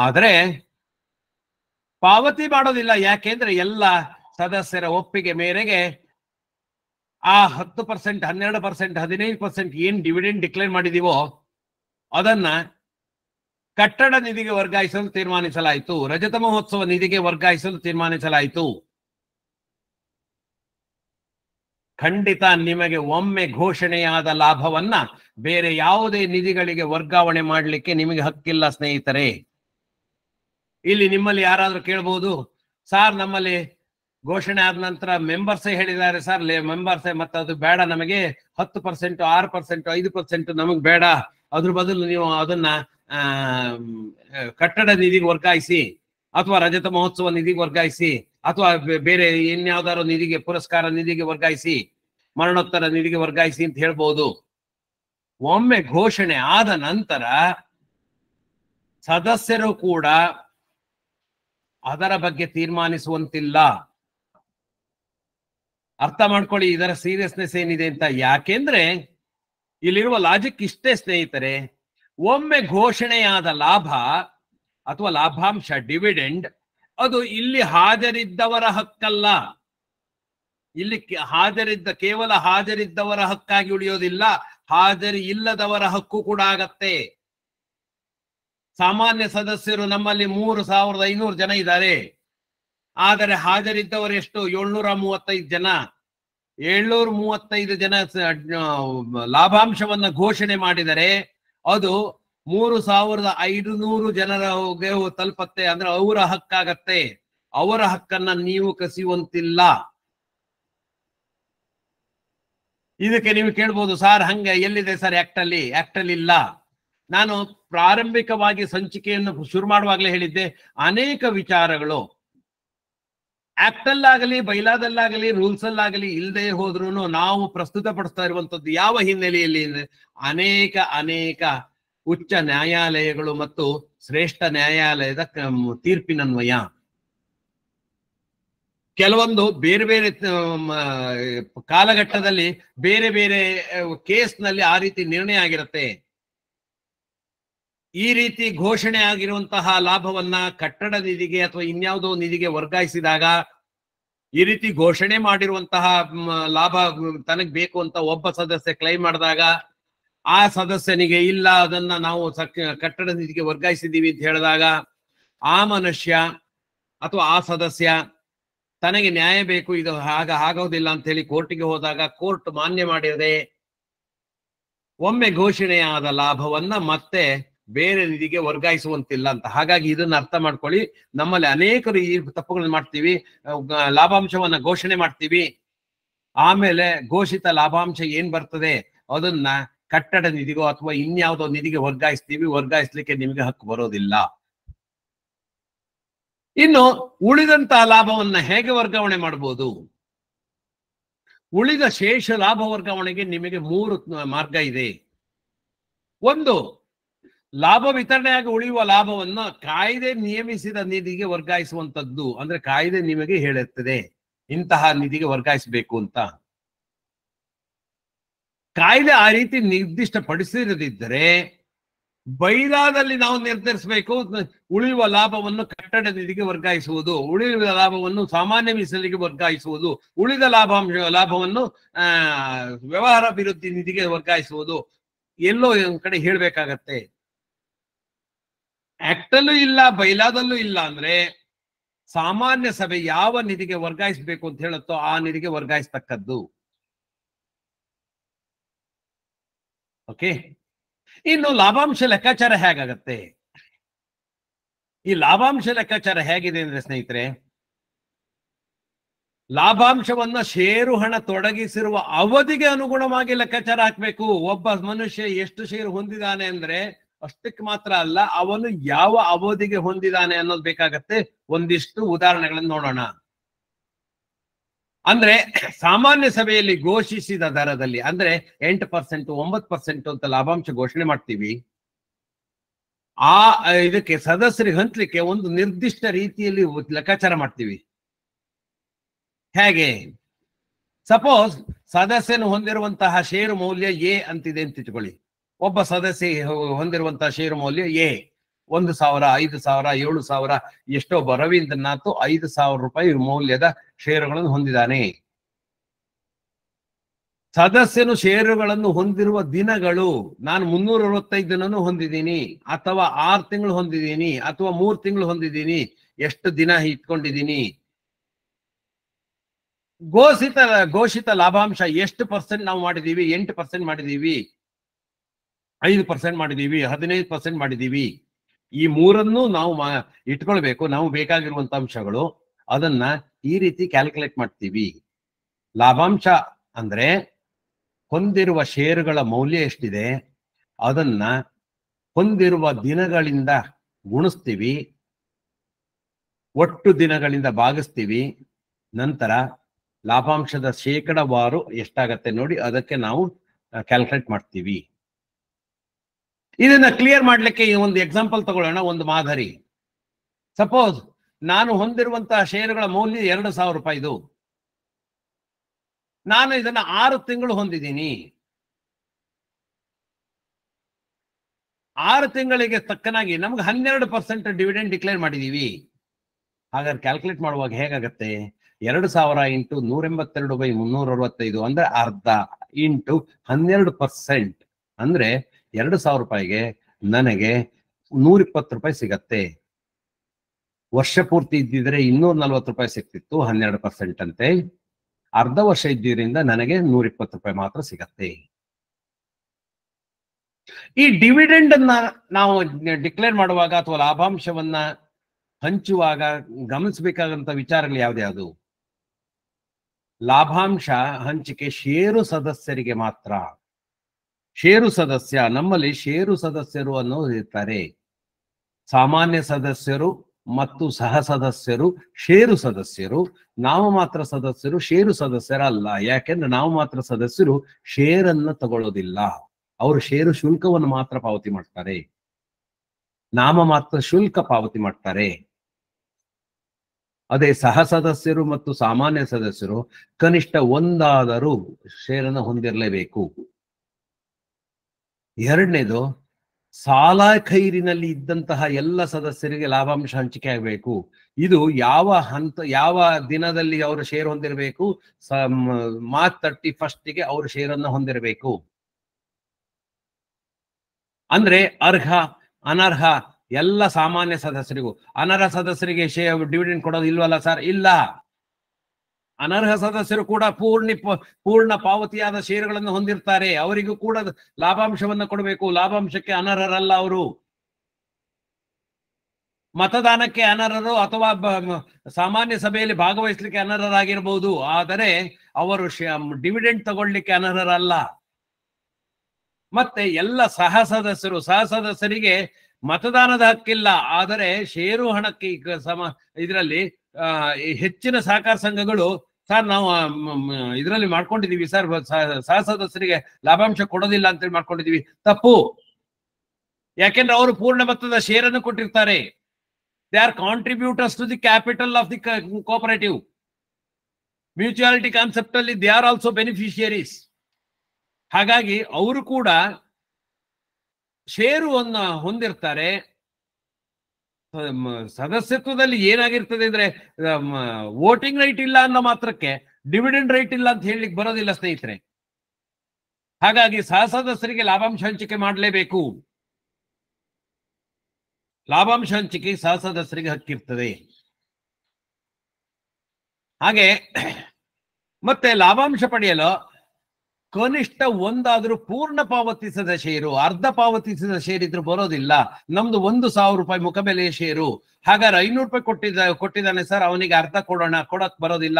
Speaker 1: ಆದರೆ ಪಾವತಿ ಮಾಡೋದಿಲ್ಲ ಯಾಕೆಂದ್ರೆ ಎಲ್ಲ ಸದಸ್ಯರ ಒಪ್ಪಿಗೆ ಮೇರೆಗೆ ಆ ಹತ್ತು ಪರ್ಸೆಂಟ್ ಹನ್ನೆರಡು ಪರ್ಸೆಂಟ್ ಹದಿನೈದು ಪರ್ಸೆಂಟ್ ಏನ್ ಡಿವಿಡೆಂಡ್ ಡಿಕ್ಲೇರ್ ಮಾಡಿದೀವೋ ಅದನ್ನ ಕಟ್ಟಡ ನಿಧಿಗೆ ವರ್ಗಾಯಿಸಲು ತೀರ್ಮಾನಿಸಲಾಯಿತು ರಜತ ಮಹೋತ್ಸವ ನಿಧಿಗೆ ವರ್ಗಾಯಿಸಲು ತೀರ್ಮಾನಿಸಲಾಯಿತು ಖಂಡಿತ ನಿಮಗೆ ಒಮ್ಮೆ ಘೋಷಣೆಯಾದ ಲಾಭವನ್ನ ಬೇರೆ ಯಾವುದೇ ನಿಧಿಗಳಿಗೆ ವರ್ಗಾವಣೆ ಮಾಡಲಿಕ್ಕೆ ನಿಮಗೆ ಹಕ್ಕಿಲ್ಲ ಸ್ನೇಹಿತರೆ ಇಲ್ಲಿ ನಿಮ್ಮಲ್ಲಿ ಯಾರಾದ್ರೂ ಕೇಳ್ಬಹುದು ಸಾರ್ ನಮ್ಮಲ್ಲಿ ಘೋಷಣೆ ಆದ ನಂತರ ಮೆಂಬರ್ಸೇ ಹೇಳಿದ್ದಾರೆ ಸರ್ ಮೆಂಬರ್ಸೇ ಮತ್ತೆ ಅದು ಬೇಡ ನಮಗೆ ಹತ್ತು ಪರ್ಸೆಂಟ್ ಆರು ಪರ್ಸೆಂಟ್ ಐದು ಪರ್ಸೆಂಟ್ ನಮಗೆ ಬೇಡ ಅದ್ರ ಬದಲು ನೀವು ಅದನ್ನ ಕಟ್ಟಡ ನಿಧಿಗೆ ವರ್ಗಾಯಿಸಿ ಅಥವಾ ರಜತ ಮಹೋತ್ಸವ ನಿಧಿಗೆ ವರ್ಗಾಯಿಸಿ ಅಥವಾ ಬೇರೆ ಇನ್ಯಾವುದಾದ್ರು ನಿಧಿಗೆ ಪುರಸ್ಕಾರ ನಿಧಿಗೆ ವರ್ಗಾಯಿಸಿ ಮರಣೋತ್ತರ ನಿಧಿಗೆ ವರ್ಗಾಯಿಸಿ ಅಂತ ಹೇಳ್ಬಹುದು ಒಮ್ಮೆ ಘೋಷಣೆ ಆದ ನಂತರ ಸದಸ್ಯರು ಕೂಡ ಅದರ ಬಗ್ಗೆ ತೀರ್ಮಾನಿಸುವಂತಿಲ್ಲ ಅರ್ಥ ಮಾಡ್ಕೊಳ್ಳಿ ಇದರ ಸೀರಿಯಸ್ನೆಸ್ ಏನಿದೆ ಅಂತ ಯಾಕೆಂದ್ರೆ ಇಲ್ಲಿರುವ ಲಾಜಿಕ್ ಇಷ್ಟೇ ಸ್ನೇಹಿತರೆ ಒಮ್ಮೆ ಘೋಷಣೆಯಾದ ಲಾಭ ಅಥವಾ ಲಾಭಾಂಶ ಡಿವಿಡೆಂಡ್ ಅದು ಇಲ್ಲಿ ಹಾಜರಿದ್ದವರ ಹಕ್ಕಲ್ಲ ಇಲ್ಲಿ ಹಾಜರಿದ್ದ ಕೇವಲ ಹಾಜರಿದ್ದವರ ಹಕ್ಕಾಗಿ ಉಳಿಯೋದಿಲ್ಲ ಹಾಜರಿ ಇಲ್ಲದವರ ಹಕ್ಕು ಕೂಡ ಆಗತ್ತೆ ಸಾಮಾನ್ಯ ಸದಸ್ಯರು ನಮ್ಮಲ್ಲಿ ಮೂರು ಸಾವಿರದ ಐನೂರು ಜನ ಇದ್ದಾರೆ ಆದರೆ ಹಾಜರಿದ್ದವರು ಎಷ್ಟು ಏಳ್ನೂರ ಮೂವತ್ತೈದು ಜನ ಏಳ್ನೂರ ಮೂವತ್ತೈದು ಜನ ಲಾಭಾಂಶವನ್ನ ಘೋಷಣೆ ಮಾಡಿದರೆ ಅದು ಮೂರು ಸಾವಿರದ ಐದುನೂರು ಜನರಿಗೆ ತಲುಪತ್ತೆ ಅಂದ್ರೆ ಅವರ ಹಕ್ಕಾಗತ್ತೆ ಅವರ ಹಕ್ಕನ್ನ ನೀವು ಕಸಿಯುವಂತಿಲ್ಲ ಇದಕ್ಕೆ ನೀವು ಕೇಳ್ಬೋದು ಸರ್ ಹಂಗೆ ಎಲ್ಲಿದೆ ಸರ್ ಆಕ್ಟ್ ಅಲ್ಲಿ ಆಕ್ಟ್ ಅಲ್ಲಿ ಇಲ್ಲ ನಾನು ಪ್ರಾರಂಭಿಕವಾಗಿ ಸಂಚಿಕೆಯನ್ನು ಶುರು ಮಾಡುವಾಗಲೇ ಹೇಳಿದ್ದೆ ಅನೇಕ ವಿಚಾರಗಳು ಆಕ್ಟಲ್ಲಾಗಲಿ ಬೈಲಾದಲ್ಲಾಗಲಿ ರೂಲ್ಸ್ ಅಲ್ಲಾಗಲಿ ಇಲ್ಲದೆ ಹೋದ್ರೂ ನಾವು ಪ್ರಸ್ತುತ ಪಡಿಸ್ತಾ ಇರುವಂತದ್ದು ಯಾವ ಹಿನ್ನೆಲೆಯಲ್ಲಿ ಅನೇಕ ಅನೇಕ ಉಚ್ಚ ನ್ಯಾಯಾಲಯಗಳು ಮತ್ತು ಶ್ರೇಷ್ಠ ನ್ಯಾಯಾಲಯದ ತೀರ್ಪಿನನ್ವಯ ಕೆಲವೊಂದು ಬೇರೆ ಬೇರೆ ಕಾಲಘಟ್ಟದಲ್ಲಿ ಬೇರೆ ಬೇರೆ ಕೇಸ್ನಲ್ಲಿ ಆ ರೀತಿ ನಿರ್ಣಯ ಆಗಿರುತ್ತೆ ಈ ರೀತಿ ಘೋಷಣೆ ಆಗಿರುವಂತಹ ಲಾಭವನ್ನ ಕಟ್ಟಡ ನಿಧಿಗೆ ಅಥವಾ ಇನ್ಯಾವುದೋ ನಿಧಿಗೆ ವರ್ಗಾಯಿಸಿದಾಗ ಈ ರೀತಿ ಘೋಷಣೆ ಮಾಡಿರುವಂತಹ ಲಾಭ ತನಗ್ ಬೇಕು ಅಂತ ಒಬ್ಬ ಸದಸ್ಯ ಕ್ಲೈಮ್ ಮಾಡಿದಾಗ ಆ ಸದಸ್ಯನಿಗೆ ಇಲ್ಲ ಅದನ್ನ ನಾವು ಕಟ್ಟಡ ನಿಧಿಗೆ ವರ್ಗಾಯಿಸಿದ್ದೀವಿ ಅಂತ ಹೇಳಿದಾಗ ಆ ಮನುಷ್ಯ ಅಥವಾ ಆ ಸದಸ್ಯ ತನಗೆ ನ್ಯಾಯ ಬೇಕು ಇದು ಆಗ ಆಗೋದಿಲ್ಲ ಅಂತ ಹೇಳಿ ಕೋರ್ಟಿಗೆ ಹೋದಾಗ ಕೋರ್ಟ್ ಮಾನ್ಯ ಮಾಡಿದರೆ ಒಮ್ಮೆ ಘೋಷಣೆಯಾದ ಲಾಭವನ್ನ ಮತ್ತೆ ಬೇರೆ ನಿಧಿಗೆ ವರ್ಗಾಯಿಸುವಂತಿಲ್ಲ ಅಂತ ಹಾಗಾಗಿ ಇದನ್ನ ಅರ್ಥ ಮಾಡ್ಕೊಳ್ಳಿ ನಮ್ಮಲ್ಲಿ ಅನೇಕರು ಈ ತಪ್ಪುಗಳನ್ನು ಮಾಡ್ತೀವಿ ಲಾಭಾಂಶವನ್ನ ಘೋಷಣೆ ಮಾಡ್ತೀವಿ ಆಮೇಲೆ ಘೋಷಿತ ಲಾಭಾಂಶ ಏನ್ ಬರ್ತದೆ ಅದನ್ನ ಕಟ್ಟಡ ನಿಧಿಗೋ ಅಥವಾ ಇನ್ಯಾವುದೋ ನಿಧಿಗೆ ವರ್ಗಾಯಿಸ್ತೀವಿ ವರ್ಗಾಯಿಸ್ಲಿಕ್ಕೆ ನಿಮಗೆ ಹಕ್ಕು ಬರೋದಿಲ್ಲ ಇನ್ನು ಉಳಿದಂತಹ ಲಾಭವನ್ನ ಹೇಗೆ ವರ್ಗಾವಣೆ ಮಾಡಬಹುದು ಉಳಿದ ಶೇಷ ಲಾಭ ವರ್ಗಾವಣೆಗೆ ನಿಮಗೆ ಮೂರು ಮಾರ್ಗ ಇದೆ ಒಂದು ಲಾಭ ವಿತರಣೆಯಾಗಿ ಉಳಿಯುವ ಲಾಭವನ್ನು ಕಾಯ್ದೆ ನಿಯಮಿಸಿದ ನಿಧಿಗೆ ವರ್ಗಾಯಿಸುವಂತದ್ದು ಅಂದ್ರೆ ಕಾಯ್ದೆ ನಿಮಗೆ ಹೇಳುತ್ತದೆ ಇಂತಹ ನಿಧಿಗೆ ವರ್ಗಾಯಿಸಬೇಕು ಅಂತ ಕಾಯ್ದೆ ಆ ರೀತಿ ನಿರ್ದಿಷ್ಟಪಡಿಸಿರದಿದ್ದರೆ ಬೈಲಾದಲ್ಲಿ ನಾವು ನಿರ್ಧರಿಸಬೇಕು ಉಳಿಯುವ ಲಾಭವನ್ನು ಕಟ್ಟಡ ನಿಧಿಗೆ ವರ್ಗಾಯಿಸುವುದು ಉಳಿಯುವ ಲಾಭವನ್ನು ಸಾಮಾನ್ಯ ಮೀಸಲಿಗೆ ವರ್ಗಾಯಿಸುವುದು ಉಳಿದ ಲಾಭಾಂಶ ಲಾಭವನ್ನು ವ್ಯವಹಾರ ಅಭಿವೃದ್ಧಿ ನಿಧಿಗೆ ವರ್ಗಾಯಿಸುವುದು ಎಲ್ಲೋ ಒಂದ್ ಕಡೆ ಹೇಳ್ಬೇಕಾಗತ್ತೆ ಆಕ್ಟಲ್ಲೂ ಇಲ್ಲ ಬೈಲಾದಲ್ಲೂ ಇಲ್ಲ ಅಂದ್ರೆ ಸಾಮಾನ್ಯ ಸಭೆ ಯಾವ ನಿಧಿಗೆ ವರ್ಗಾಯಿಸಬೇಕು ಅಂತ ಹೇಳುತ್ತೋ ಆ ನಿಧಿಗೆ ವರ್ಗಾಯಿಸ್ತಕ್ಕದ್ದು ಓಕೆ ಇನ್ನು ಲಾಭಾಂಶ ಲೆಕ್ಕಾಚಾರ ಹೇಗಾಗತ್ತೆ ಈ ಲಾಭಾಂಶ ಲೆಕ್ಕಾಚಾರ ಹೇಗಿದೆ ಅಂದ್ರೆ ಸ್ನೇಹಿತರೆ ಲಾಭಾಂಶವನ್ನ ಷೇರು ಹಣ ತೊಡಗಿಸಿರುವ ಅವಧಿಗೆ ಅನುಗುಣವಾಗಿ ಲೆಕ್ಕಾಚಾರ ಹಾಕ್ಬೇಕು ಒಬ್ಬ ಮನುಷ್ಯ ಎಷ್ಟು ಷೇರು ಹೊಂದಿದ್ದಾನೆ ಅಂದ್ರೆ ಅಷ್ಟಕ್ಕೆ ಮಾತ್ರ ಅಲ್ಲ ಅವನು ಯಾವ ಅವಧಿಗೆ ಹೊಂದಿದ್ದಾನೆ ಅನ್ನೋದು ಬೇಕಾಗತ್ತೆ ಒಂದಿಷ್ಟು ಉದಾಹರಣೆಗಳನ್ನು ನೋಡೋಣ ಅಂದ್ರೆ ಸಾಮಾನ್ಯ ಸಭೆಯಲ್ಲಿ ಘೋಷಿಸಿದ ದರದಲ್ಲಿ ಅಂದ್ರೆ ಎಂಟು ಪರ್ಸೆಂಟ್ ಒಂಬತ್ತು ಪರ್ಸೆಂಟ್ ಅಂತ ಲಾಭಾಂಶ ಘೋಷಣೆ ಮಾಡ್ತೀವಿ ಆ ಇದಕ್ಕೆ ಸದಸ್ಯರಿಗೆ ಹಂಚಲಿಕ್ಕೆ ಒಂದು ನಿರ್ದಿಷ್ಟ ರೀತಿಯಲ್ಲಿ ಲೆಕ್ಕಾಚಾರ ಮಾಡ್ತೀವಿ ಹೇಗೆ ಸಪೋಸ್ ಸದಸ್ಯನು ಹೊಂದಿರುವಂತಹ ಷೇರು ಮೌಲ್ಯ ಎ ಅಂತಿದೆ ಅಂತ ಇಟ್ಕೊಳ್ಳಿ ಒಬ್ಬ ಸದಸ್ಯ ಹೊಂದಿರುವಂತಹ ಷೇರು ಮೌಲ್ಯ ಎ ಒಂದು ಸಾವಿರ ಐದು ಸಾವಿರ ಏಳು ಸಾವಿರ ಎಷ್ಟೊಬ್ಬ ರವೀಂದ್ರನಾಥ್ ಐದು ಸಾವಿರ ರೂಪಾಯಿ ಮೌಲ್ಯದ ಷೇರುಗಳನ್ನು ಹೊಂದಿದ್ದಾನೆ ಸದಸ್ಯನು ಷೇರುಗಳನ್ನು ಹೊಂದಿರುವ ದಿನಗಳು ನಾನು ಮುನ್ನೂರ ಅರವತ್ತೈದು ದಿನನು ಹೊಂದಿದ್ದೀನಿ ಅಥವಾ ಆರು ತಿಂಗಳು ಹೊಂದಿದ್ದೀನಿ ಅಥವಾ ಮೂರು ತಿಂಗಳು ಹೊಂದಿದ್ದೀನಿ ಎಷ್ಟು ದಿನ ಇಟ್ಕೊಂಡಿದ್ದೀನಿ ಘೋಷಿತ ಘೋಷಿತ ಲಾಭಾಂಶ ಎಷ್ಟು ಪರ್ಸೆಂಟ್ ನಾವು ಮಾಡಿದೀವಿ ಎಂಟು ಪರ್ಸೆಂಟ್ ಮಾಡಿದೀವಿ ಐದು ಪರ್ಸೆಂಟ್ ಮಾಡಿದೀವಿ ಹದಿನೈದು ಪರ್ಸೆಂಟ್ ಮಾಡಿದೀವಿ ಈ ಮೂರನ್ನು ನಾವು ಇಟ್ಕೊಳ್ಬೇಕು ನಾವು ಬೇಕಾಗಿರುವಂತ ಅಂಶಗಳು ಅದನ್ನ ಈ ರೀತಿ ಕ್ಯಾಲ್ಕುಲೇಟ್ ಮಾಡ್ತೀವಿ ಲಾಭಾಂಶ ಅಂದ್ರೆ ಹೊಂದಿರುವ ಷೇರುಗಳ ಮೌಲ್ಯ ಎಷ್ಟಿದೆ ಅದನ್ನ ಹೊಂದಿರುವ ದಿನಗಳಿಂದ ಗುಣಿಸ್ತೀವಿ ಒಟ್ಟು ದಿನಗಳಿಂದ ಭಾಗಿಸ್ತೀವಿ ನಂತರ ಲಾಭಾಂಶದ ಶೇಕಡವಾರು ಎಷ್ಟಾಗತ್ತೆ ನೋಡಿ ಅದಕ್ಕೆ ನಾವು ಕ್ಯಾಲ್ಕುಲೇಟ್ ಮಾಡ್ತೀವಿ ಇದನ್ನ ಕ್ಲಿಯರ್ ಮಾಡ್ಲಿಕ್ಕೆ ಈ ಒಂದು ಎಕ್ಸಾಂಪಲ್ ತಗೊಳ್ಳೋಣ ಒಂದು ಮಾದರಿ ಸಪೋಸ್ ನಾನು ಹೊಂದಿರುವಂತಹ ಶೇರುಗಳ ಮೌಲ್ಯ ಎರಡು ಸಾವಿರ ರೂಪಾಯಿದು ನಾನು ಇದನ್ನ ಆರು ತಿಂಗಳು ಹೊಂದಿದ್ದೀನಿ ಆರು ತಿಂಗಳಿಗೆ ತಕ್ಕನಾಗಿ ನಮ್ಗೆ ಹನ್ನೆರಡು ಪರ್ಸೆಂಟ್ ಡಿವಿಡೆಂಡ್ ಡಿಕ್ಲೇರ್ ಮಾಡಿದೀವಿ ಹಾಗಾದ್ರೆ ಕ್ಯಾಲ್ಕುಲೇಟ್ ಮಾಡುವಾಗ ಹೇಗಾಗತ್ತೆ ಎರಡು ಸಾವಿರ ಇಂಟು ನೂರ ಎಂಬತ್ತೆರಡು ಬೈ ಮುನ್ನೂರ ಅರವತ್ತೈದು ಅಂದ್ರೆ ಅರ್ಧ ಇಂಟು ಹನ್ನೆರಡು ಪರ್ಸೆಂಟ್ ಅಂದ್ರೆ ಎರಡು ಸಾವಿರ ರೂಪಾಯಿಗೆ ನನಗೆ ಇಪ್ಪತ್ತು ರೂಪಾಯಿ ಸಿಗತ್ತೆ ವರ್ಷ ಪೂರ್ತಿ ಇದ್ದಿದ್ರೆ ಇನ್ನೂರ ನಲ್ವತ್ತು ರೂಪಾಯಿ ಸಿಗ್ತಿತ್ತು ಹನ್ನೆರಡು ಪರ್ಸೆಂಟ್ ಅಂತೆ ಅರ್ಧ ವರ್ಷ ಇದ್ದಿದ್ರಿಂದ ನನಗೆ ಇಪ್ಪತ್ತು ರೂಪಾಯಿ ಮಾತ್ರ ಸಿಗತ್ತೆ ಈ ಡಿವಿಡೆಂಡ್ ಅನ್ನ ನಾವು ಡಿಕ್ಲೇರ್ ಮಾಡುವಾಗ ಅಥವಾ ಲಾಭಾಂಶವನ್ನ ಹಂಚುವಾಗ ಗಮನಿಸಬೇಕಾದಂತ ವಿಚಾರಗಳು ಯಾವ್ದ್ಯಾವುದು ಲಾಭಾಂಶ ಹಂಚಿಕೆ ಷೇರು ಸದಸ್ಯರಿಗೆ ಮಾತ್ರ ಷೇರು ಸದಸ್ಯ ನಮ್ಮಲ್ಲಿ ಷೇರು ಸದಸ್ಯರು ಅನ್ನೋ ಇರ್ತಾರೆ ಸಾಮಾನ್ಯ ಸದಸ್ಯರು ಮತ್ತು ಸಹ ಸದಸ್ಯರು ಷೇರು ಸದಸ್ಯರು ನಾವು ಮಾತ್ರ ಸದಸ್ಯರು ಷೇರು ಸದಸ್ಯರಲ್ಲ ಯಾಕೆಂದ್ರೆ ನಾವು ಮಾತ್ರ ಸದಸ್ಯರು ಷೇರನ್ನ ತಗೊಳ್ಳೋದಿಲ್ಲ ಅವರು ಷೇರು ಶುಲ್ಕವನ್ನು ಮಾತ್ರ ಪಾವತಿ ಮಾಡ್ತಾರೆ ನಾಮ ಮಾತ್ರ ಶುಲ್ಕ ಪಾವತಿ ಮಾಡ್ತಾರೆ ಅದೇ ಸಹ ಸದಸ್ಯರು ಮತ್ತು ಸಾಮಾನ್ಯ ಸದಸ್ಯರು ಕನಿಷ್ಠ ಒಂದಾದರೂ ಷೇರನ್ನು ಹೊಂದಿರಲೇಬೇಕು ಎರಡನೇದು ಸಾಲ ಖೈರಿನಲ್ಲಿ ಇದ್ದಂತಹ ಎಲ್ಲ ಸದಸ್ಯರಿಗೆ ಲಾಭಾಂಶ ಹಂಚಿಕೆ ಆಗಬೇಕು ಇದು ಯಾವ ಹಂತ ಯಾವ ದಿನದಲ್ಲಿ ಅವರು ಷೇರ್ ಹೊಂದಿರಬೇಕು ಮಾರ್ಚ್ ತರ್ಟಿ ಫಸ್ಟ್ಗೆ ಅವರು ಶೇರನ್ನು ಹೊಂದಿರಬೇಕು ಅಂದ್ರೆ ಅರ್ಹ ಅನರ್ಹ ಎಲ್ಲ ಸಾಮಾನ್ಯ ಸದಸ್ಯರಿಗೂ ಅನರ್ಹ ಸದಸ್ಯರಿಗೆ ಡಿವಿಡೆಂಡ್ ಕೊಡೋದು ಇಲ್ವಲ್ಲ ಸರ್ ಇಲ್ಲ ಅನರ್ಹ ಸದಸ್ಯರು ಕೂಡ ಪೂರ್ಣಿ ಪೂರ್ಣ ಪಾವತಿಯಾದ ಷೇರುಗಳನ್ನು ಹೊಂದಿರ್ತಾರೆ ಅವರಿಗೂ ಕೂಡ ಲಾಭಾಂಶವನ್ನು ಕೊಡಬೇಕು ಲಾಭಾಂಶಕ್ಕೆ ಅನರ್ಹರಲ್ಲ ಅವರು ಮತದಾನಕ್ಕೆ ಅನರ್ಹರು ಅಥವಾ ಸಾಮಾನ್ಯ ಸಭೆಯಲ್ಲಿ ಭಾಗವಹಿಸಲಿಕ್ಕೆ ಅನರ್ಹರಾಗಿರಬಹುದು ಆದರೆ ಅವರು ಡಿವಿಡೆಂಡ್ ತಗೊಳ್ಳಿಕ್ಕೆ ಅನರ್ಹರಲ್ಲ ಮತ್ತೆ ಎಲ್ಲ ಸಹ ಸದಸ್ಯರು ಸಹ ಸದಸ್ಯರಿಗೆ ಮತದಾನದ ಹಕ್ಕಿಲ್ಲ ಆದರೆ ಷೇರು ಹಣಕ್ಕೆ ಸಮ ಇದರಲ್ಲಿ ಹೆಚ್ಚಿನ ಸಹಕಾರ ಸಂಘಗಳು ಸರ್ ನಾವು ಇದರಲ್ಲಿ ಮಾಡ್ಕೊಂಡಿದೀವಿ ಸರ್ ಸಹ ಸದಸ್ಯರಿಗೆ ಲಾಭಾಂಶ ಕೊಡೋದಿಲ್ಲ ಅಂತೇಳಿ ಮಾಡ್ಕೊಂಡಿದೀವಿ ತಪ್ಪು ಯಾಕೆಂದ್ರೆ ಅವರು ಪೂರ್ಣ ಮೊತ್ತದ ಶೇರ್ ಅನ್ನು ಕೊಟ್ಟಿರ್ತಾರೆ they are contributors to the capital of the cooperative mutuality concept ಅಲ್ಲಿ ದೇ ಆರ್ ಆಲ್ಸೋ ಬೆನಿಫಿಷಿಯರೀಸ್ ಹಾಗಾಗಿ ಅವರು ಕೂಡ ಶೇರು ಅನ್ನ ಹೊಂದಿರ್ತಾರೆ ಸದಸ್ಯತ್ವದಲ್ಲಿ ಏನಾಗಿರ್ತದೆ ಅಂದ್ರೆ ವೋಟಿಂಗ್ ರೈಟ್ ಇಲ್ಲ ಅನ್ನೋ ಮಾತ್ರಕ್ಕೆ ಡಿವಿಡೆಂಡ್ ರೈಟ್ ಇಲ್ಲ ಅಂತ ಹೇಳಲಿಕ್ಕೆ ಬರೋದಿಲ್ಲ ಸ್ನೇಹಿತರೆ ಹಾಗಾಗಿ ಸಹಸದಸ್ಯರಿಗೆ ಲಾಭಾಂಶ ಹಂಚಿಕೆ ಮಾಡಲೇಬೇಕು ಲಾಭಾಂಶ ಹಂಚಿಕೆ ಸದಸ್ಯರಿಗೆ ಹಕ್ಕಿರ್ತದೆ ಹಾಗೆ ಮತ್ತೆ ಲಾಭಾಂಶ ಪಡೆಯಲು ಕನಿಷ್ಠ ಒಂದಾದ್ರೂ ಪೂರ್ಣ ಪಾವತಿಸದ ಷೇರು ಅರ್ಧ ಪಾವತಿಸಿದ ಷೇರ್ ಇದ್ರೂ ಬರೋದಿಲ್ಲ ನಮ್ದು ಒಂದು ಸಾವಿರ ರೂಪಾಯಿ ಮುಖಬೆಲೆಯ ಷೇರು ಹಾಗಾದ್ರೆ ಐನೂರು ರೂಪಾಯಿ ಕೊಟ್ಟಿದ್ದ ಕೊಟ್ಟಿದ್ದಾನೆ ಸರ್ ಅವನಿಗೆ ಅರ್ಧ ಕೊಡೋಣ ಕೊಡಕ್ ಬರೋದಿಲ್ಲ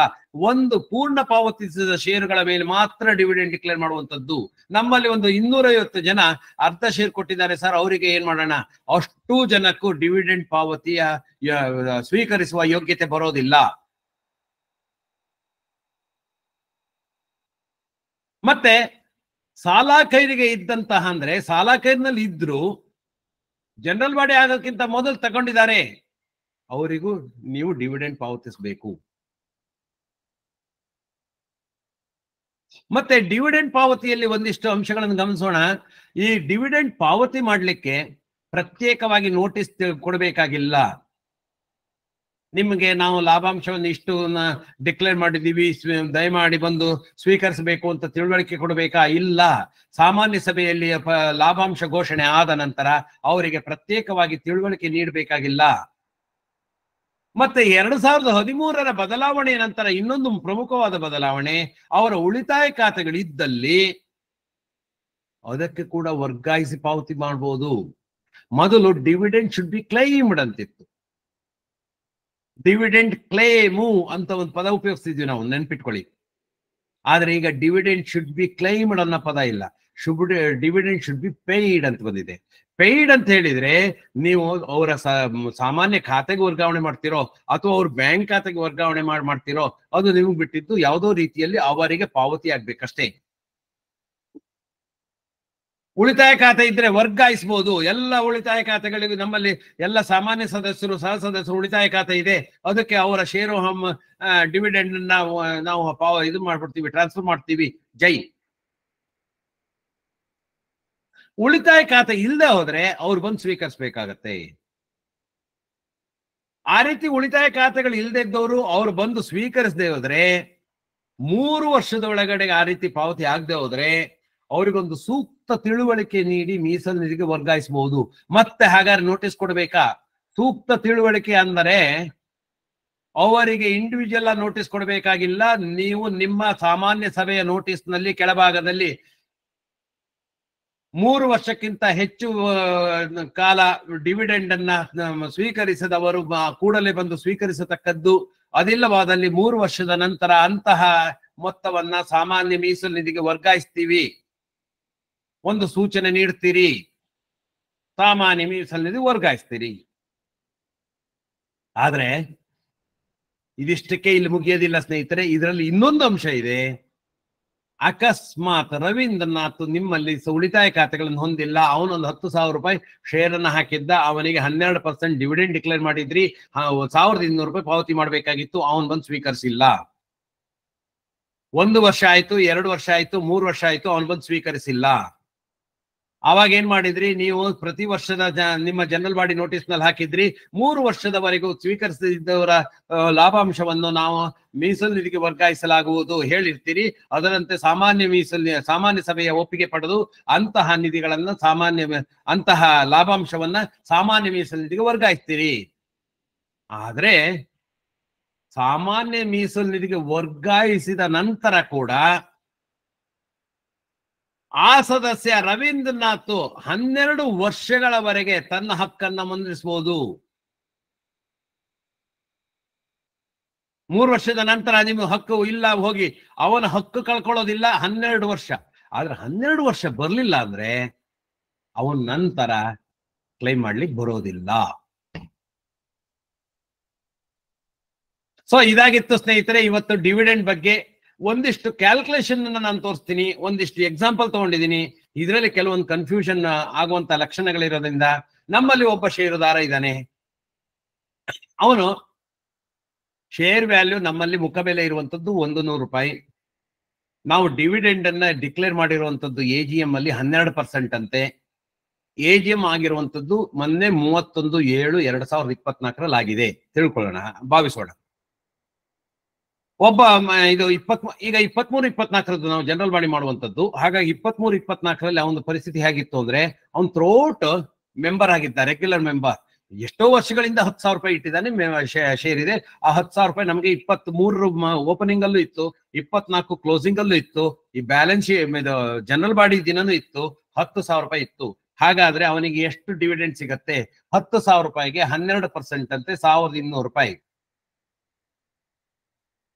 Speaker 1: ಒಂದು ಪೂರ್ಣ ಪಾವತಿಸಿದ ಷೇರುಗಳ ಮೇಲೆ ಮಾತ್ರ ಡಿವಿಡೆಂಡ್ ಡಿಕ್ಲೇರ್ ಮಾಡುವಂತದ್ದು ನಮ್ಮಲ್ಲಿ ಒಂದು ಇನ್ನೂರೈವತ್ತು ಜನ ಅರ್ಧ ಶೇರ್ ಕೊಟ್ಟಿದ್ದಾರೆ ಸರ್ ಅವರಿಗೆ ಏನ್ ಮಾಡೋಣ ಅಷ್ಟು ಜನಕ್ಕೂ ಡಿವಿಡೆಂಡ್ ಪಾವತಿಯ ಸ್ವೀಕರಿಸುವ ಯೋಗ್ಯತೆ ಬರೋದಿಲ್ಲ ಮತ್ತೆ ಸಾಲ ಖೈರಿಗೆ ಇದ್ದಂತಹ ಅಂದ್ರೆ ಸಾಲ ಕೈದಿನಲ್ಲಿ ಇದ್ರು ಜನರಲ್ ಬಾಡಿ ಆಗೋಕ್ಕಿಂತ ಮೊದಲು ತಗೊಂಡಿದ್ದಾರೆ ಅವರಿಗೂ ನೀವು ಡಿವಿಡೆಂಡ್ ಪಾವತಿಸಬೇಕು ಮತ್ತೆ ಡಿವಿಡೆಂಡ್ ಪಾವತಿಯಲ್ಲಿ ಒಂದಿಷ್ಟು ಅಂಶಗಳನ್ನು ಗಮನಿಸೋಣ ಈ ಡಿವಿಡೆಂಡ್ ಪಾವತಿ ಮಾಡಲಿಕ್ಕೆ ಪ್ರತ್ಯೇಕವಾಗಿ ನೋಟಿಸ್ ಕೊಡಬೇಕಾಗಿಲ್ಲ ನಿಮಗೆ ನಾವು ಲಾಭಾಂಶವನ್ನು ಇಷ್ಟು ಡಿಕ್ಲೇರ್ ಮಾಡಿದ್ದೀವಿ ದಯಮಾಡಿ ಬಂದು ಸ್ವೀಕರಿಸಬೇಕು ಅಂತ ತಿಳುವಳಿಕೆ ಕೊಡಬೇಕಾ ಇಲ್ಲ ಸಾಮಾನ್ಯ ಸಭೆಯಲ್ಲಿ ಲಾಭಾಂಶ ಘೋಷಣೆ ಆದ ನಂತರ ಅವರಿಗೆ ಪ್ರತ್ಯೇಕವಾಗಿ ತಿಳುವಳಿಕೆ ನೀಡಬೇಕಾಗಿಲ್ಲ ಮತ್ತೆ ಎರಡು ಸಾವಿರದ ಹದಿಮೂರರ ಬದಲಾವಣೆಯ ನಂತರ ಇನ್ನೊಂದು ಪ್ರಮುಖವಾದ ಬದಲಾವಣೆ ಅವರ ಉಳಿತಾಯ ಖಾತೆಗಳಿದ್ದಲ್ಲಿ ಅದಕ್ಕೆ ಕೂಡ ವರ್ಗಾಯಿಸಿ ಪಾವತಿ ಮಾಡಬಹುದು ಮೊದಲು ಡಿವಿಡೆಂಡ್ ಶುಡ್ ಬಿ ಕ್ಲೈಮ್ಡ್ ಅಂತಿತ್ತು ಡಿವಿಡೆಂಡ್ ಕ್ಲೇಮು ಅಂತ ಒಂದು ಪದ ಉಪಯೋಗಿಸ್ತಿದ್ವಿ ನಾವು ನೆನ್ಪಿಟ್ಕೊಳ್ಳಿ ಆದ್ರೆ ಈಗ ಡಿವಿಡೆಂಡ್ ಶುಡ್ ಬಿ ಕ್ಲೈಮ್ಡ್ ಅನ್ನೋ ಪದ ಇಲ್ಲ should dividend should be paid ಅಂತ ಬಂದಿದೆ ಪೇಯ್ಡ್ ಅಂತ ಹೇಳಿದ್ರೆ ನೀವು ಅವರ ಸಾಮಾನ್ಯ ಖಾತೆಗೆ ವರ್ಗಾವಣೆ ಮಾಡ್ತಿರೋ ಅಥವಾ ಅವ್ರ ಬ್ಯಾಂಕ್ ಖಾತೆಗೆ ವರ್ಗಾವಣೆ ಮಾಡಿ ಮಾಡ್ತಿರೋ ಅದು ನಿಮ್ಗೆ ಬಿಟ್ಟಿದ್ದು ಯಾವುದೋ ರೀತಿಯಲ್ಲಿ ಅವರಿಗೆ ಪಾವತಿ ಆಗ್ಬೇಕಷ್ಟೇ ಉಳಿತಾಯ ಖಾತೆ ಇದ್ರೆ ವರ್ಗಾಯಿಸಬಹುದು ಎಲ್ಲ ಉಳಿತಾಯ ಖಾತೆಗಳಿಗೂ ನಮ್ಮಲ್ಲಿ ಎಲ್ಲ ಸಾಮಾನ್ಯ ಸದಸ್ಯರು ಸಹ ಸದಸ್ಯರು ಉಳಿತಾಯ ಖಾತೆ ಇದೆ ಅದಕ್ಕೆ ಅವರ ಶೇರು ಹಮ್ ಡಿವಿಡೆಂಡ್ ನಾವು ನಾವು ಪಾವ ಇದು ಮಾಡ್ಬಿಡ್ತೀವಿ ಟ್ರಾನ್ಸ್ಫರ್ ಮಾಡ್ತೀವಿ ಜೈ ಉಳಿತಾಯ ಖಾತೆ ಇಲ್ಲದೆ ಹೋದ್ರೆ ಅವ್ರು ಬಂದು ಸ್ವೀಕರಿಸಬೇಕಾಗತ್ತೆ ಆ ರೀತಿ ಉಳಿತಾಯ ಖಾತೆಗಳು ಇಲ್ಲದೆ ಇದ್ದವರು ಅವ್ರು ಬಂದು ಸ್ವೀಕರಿಸದೆ ಹೋದ್ರೆ ಮೂರು ವರ್ಷದ ಒಳಗಡೆ ಆ ರೀತಿ ಪಾವತಿ ಆಗದೆ ಹೋದ್ರೆ ಅವರಿಗೊಂದು ಸೂಕ್ತ ತಿಳುವಳಿಕೆ ನೀಡಿ ಮೀಸಲು ನಿಧಿಗೆ ವರ್ಗಾಯಿಸಬಹುದು ಮತ್ತೆ ಹಾಗಾದ್ರೆ ನೋಟಿಸ್ ಕೊಡಬೇಕಾ ಸೂಕ್ತ ತಿಳುವಳಿಕೆ ಅಂದರೆ ಅವರಿಗೆ ಇಂಡಿವಿಜುವಲ್ ನೋಟಿಸ್ ಕೊಡಬೇಕಾಗಿಲ್ಲ ನೀವು ನಿಮ್ಮ ಸಾಮಾನ್ಯ ಸಭೆಯ ನೋಟಿಸ್ ನಲ್ಲಿ ಕೆಳಭಾಗದಲ್ಲಿ ಮೂರು ವರ್ಷಕ್ಕಿಂತ ಹೆಚ್ಚು ಕಾಲ ಡಿವಿಡೆಂಡ್ ಅನ್ನ ಸ್ವೀಕರಿಸದವರು ಕೂಡಲೇ ಬಂದು ಸ್ವೀಕರಿಸತಕ್ಕದ್ದು ಅದಿಲ್ಲವಾದಲ್ಲಿ ಮೂರು ವರ್ಷದ ನಂತರ ಅಂತಹ ಮೊತ್ತವನ್ನ ಸಾಮಾನ್ಯ ಮೀಸಲು ನಿಧಿಗೆ ವರ್ಗಾಯಿಸ್ತೀವಿ ಒಂದು ಸೂಚನೆ ನೀಡ್ತೀರಿ ಸಾಮಾನ್ಯ ಮೀಸಲಿನಿಧಿ ವರ್ಗಾಯಿಸ್ತೀರಿ ಆದ್ರೆ ಇದಿಷ್ಟಕ್ಕೆ ಇಲ್ಲಿ ಮುಗಿಯೋದಿಲ್ಲ ಸ್ನೇಹಿತರೆ ಇದರಲ್ಲಿ ಇನ್ನೊಂದು ಅಂಶ ಇದೆ ಅಕಸ್ಮಾತ್ ರವೀಂದ್ರನಾಥ್ ನಿಮ್ಮಲ್ಲಿ ಉಳಿತಾಯ ಖಾತೆಗಳನ್ನು ಹೊಂದಿಲ್ಲ ಅವನೊಂದು ಹತ್ತು ಸಾವಿರ ರೂಪಾಯಿ ಶೇರ್ ಅನ್ನ ಹಾಕಿದ್ದ ಅವನಿಗೆ ಹನ್ನೆರಡು ಪರ್ಸೆಂಟ್ ಡಿವಿಡೆಂಡ್ ಡಿಕ್ಲೇರ್ ಮಾಡಿದ್ರಿ ಸಾವಿರದ ಇನ್ನೂರು ರೂಪಾಯಿ ಪಾವತಿ ಮಾಡಬೇಕಾಗಿತ್ತು ಅವನ್ ಬಂದು ಸ್ವೀಕರಿಸಿಲ್ಲ ಒಂದು ವರ್ಷ ಆಯ್ತು ಎರಡು ವರ್ಷ ಆಯ್ತು ಮೂರು ವರ್ಷ ಆಯ್ತು ಅವನ್ ಬಂದು ಸ್ವೀಕರಿಸಿಲ್ಲ ಅವಾಗ ಏನ್ ಮಾಡಿದ್ರಿ ನೀವು ಪ್ರತಿ ವರ್ಷದ ನಿಮ್ಮ ಜನರಲ್ ಬಾಡಿ ನೋಟಿಸ್ ನಲ್ಲಿ ಹಾಕಿದ್ರಿ ಮೂರು ವರ್ಷದವರೆಗೂ ಸ್ವೀಕರಿಸಿದವರ ಲಾಭಾಂಶವನ್ನು ನಾವು ಮೀಸಲು ನಿಧಿಗೆ ವರ್ಗಾಯಿಸಲಾಗುವುದು ಹೇಳಿರ್ತೀರಿ ಅದರಂತೆ ಸಾಮಾನ್ಯ ಮೀಸಲು ಸಾಮಾನ್ಯ ಸಭೆಯ ಒಪ್ಪಿಗೆ ಪಡೆದು ಅಂತಹ ನಿಧಿಗಳನ್ನ ಸಾಮಾನ್ಯ ಅಂತಹ ಲಾಭಾಂಶವನ್ನ ಸಾಮಾನ್ಯ ಮೀಸಲು ನಿಧಿಗೆ ವರ್ಗಾಯಿಸ್ತೀರಿ ಆದ್ರೆ ಸಾಮಾನ್ಯ ಮೀಸಲು ನಿಧಿಗೆ ವರ್ಗಾಯಿಸಿದ ನಂತರ ಕೂಡ ಆ ಸದಸ್ಯ ರವೀಂದ್ರನಾಥ್ ಹನ್ನೆರಡು ವರ್ಷಗಳವರೆಗೆ ತನ್ನ ಹಕ್ಕನ್ನ ಮುಂದಿಸಬಹುದು ಮೂರು ವರ್ಷದ ನಂತರ ನಿಮ್ಮ ಹಕ್ಕು ಇಲ್ಲ ಹೋಗಿ ಅವನ ಹಕ್ಕು ಕಳ್ಕೊಳ್ಳೋದಿಲ್ಲ ಹನ್ನೆರಡು ವರ್ಷ ಆದ್ರೆ ಹನ್ನೆರಡು ವರ್ಷ ಬರ್ಲಿಲ್ಲ ಅಂದ್ರೆ ಅವನ ನಂತರ ಕ್ಲೈಮ್ ಮಾಡ್ಲಿಕ್ಕೆ ಬರೋದಿಲ್ಲ ಸೊ ಇದಾಗಿತ್ತು ಸ್ನೇಹಿತರೆ ಇವತ್ತು ಡಿವಿಡೆಂಡ್ ಬಗ್ಗೆ ಒಂದಿಷ್ಟು ಕ್ಯಾಲ್ಕುಲೇಷನ್ ನಾನು ತೋರಿಸ್ತೀನಿ ಒಂದಿಷ್ಟು ಎಕ್ಸಾಂಪಲ್ ತಗೊಂಡಿದ್ದೀನಿ ಇದರಲ್ಲಿ ಕೆಲವೊಂದು ಕನ್ಫ್ಯೂಷನ್ ಆಗುವಂತ ಲಕ್ಷಣಗಳಿರೋದ್ರಿಂದ ನಮ್ಮಲ್ಲಿ ಒಬ್ಬ ಷೇರುದಾರ ಇದ್ದಾನೆ ಅವನು ಶೇರ್ ವ್ಯಾಲ್ಯೂ ನಮ್ಮಲ್ಲಿ ಮುಖಬೆಲೆ ಇರುವಂತದ್ದು ಒಂದು ನೂರು ರೂಪಾಯಿ ನಾವು ಡಿವಿಡೆಂಡ್ ಅನ್ನ ಡಿಕ್ಲೇರ್ ಮಾಡಿರುವಂತದ್ದು ಎ ಜಿ ಎಂ ಅಲ್ಲಿ ಹನ್ನೆರಡು ಪರ್ಸೆಂಟ್ ಅಂತೆ ಎ ಜಿ ಎಂ ಆಗಿರುವಂತದ್ದು ಮೊನ್ನೆ ಮೂವತ್ತೊಂದು ಏಳು ಎರಡ್ ಸಾವಿರದ ಇಪ್ಪತ್ನಾಲ್ಕರಲ್ಲಿ ಆಗಿದೆ ತಿಳ್ಕೊಳ್ಳೋಣ ಭಾವಿಸೋಣ ಒಬ್ಬ ಇದು ಇಪ್ಪತ್ ಈಗ ಇಪ್ಪತ್ಮೂರು ಮೂರು ಇಪ್ಪತ್ನಾಲ್ಕರದ್ದು ನಾವು ಜನರಲ್ ಬಾಡಿ ಮಾಡುವಂತದ್ದು ಹಾಗಾಗಿ ಇಪ್ಪತ್ಮೂರು ಮೂರು ಇಪ್ಪತ್ನಾಲ್ಕರಲ್ಲಿ ಪರಿಸ್ಥಿತಿ ಹೇಗಿತ್ತು ಅಂದ್ರೆ ಅವ್ನು ಥ್ರೋಟ್ ಮೆಂಬರ್ ಆಗಿದ್ದ ರೆಗ್ಯುಲರ್ ಮೆಂಬರ್ ಎಷ್ಟೋ ವರ್ಷಗಳಿಂದ ಹತ್ತು ಸಾವಿರ ರೂಪಾಯಿ ಇಟ್ಟಿದ್ದಾನೆ ಶೇರ್ ಇದೆ ಆ ಹತ್ತು ಸಾವಿರ ರೂಪಾಯಿ ನಮಗೆ ಇಪ್ಪತ್ ಮೂರು ಓಪನಿಂಗ್ ಅಲ್ಲೂ ಇತ್ತು ಇಪ್ಪತ್ನಾಲ್ಕು ಕ್ಲೋಸಿಂಗ್ ಅಲ್ಲೂ ಇತ್ತು ಈ ಬ್ಯಾಲೆನ್ಸ್ ಜನರಲ್ ಬಾಡಿ ದಿನನೂ ಇತ್ತು ಹತ್ತು ಸಾವಿರ ರೂಪಾಯಿ ಇತ್ತು ಹಾಗಾದ್ರೆ ಅವನಿಗೆ ಎಷ್ಟು ಡಿವಿಡೆಂಡ್ ಸಿಗತ್ತೆ ಹತ್ತು ಸಾವಿರ ರೂಪಾಯಿಗೆ ಹನ್ನೆರಡು ಪರ್ಸೆಂಟ್ ಅಂತೆ ಸಾವಿರದ ಇನ್ನೂರು ರೂಪಾಯಿ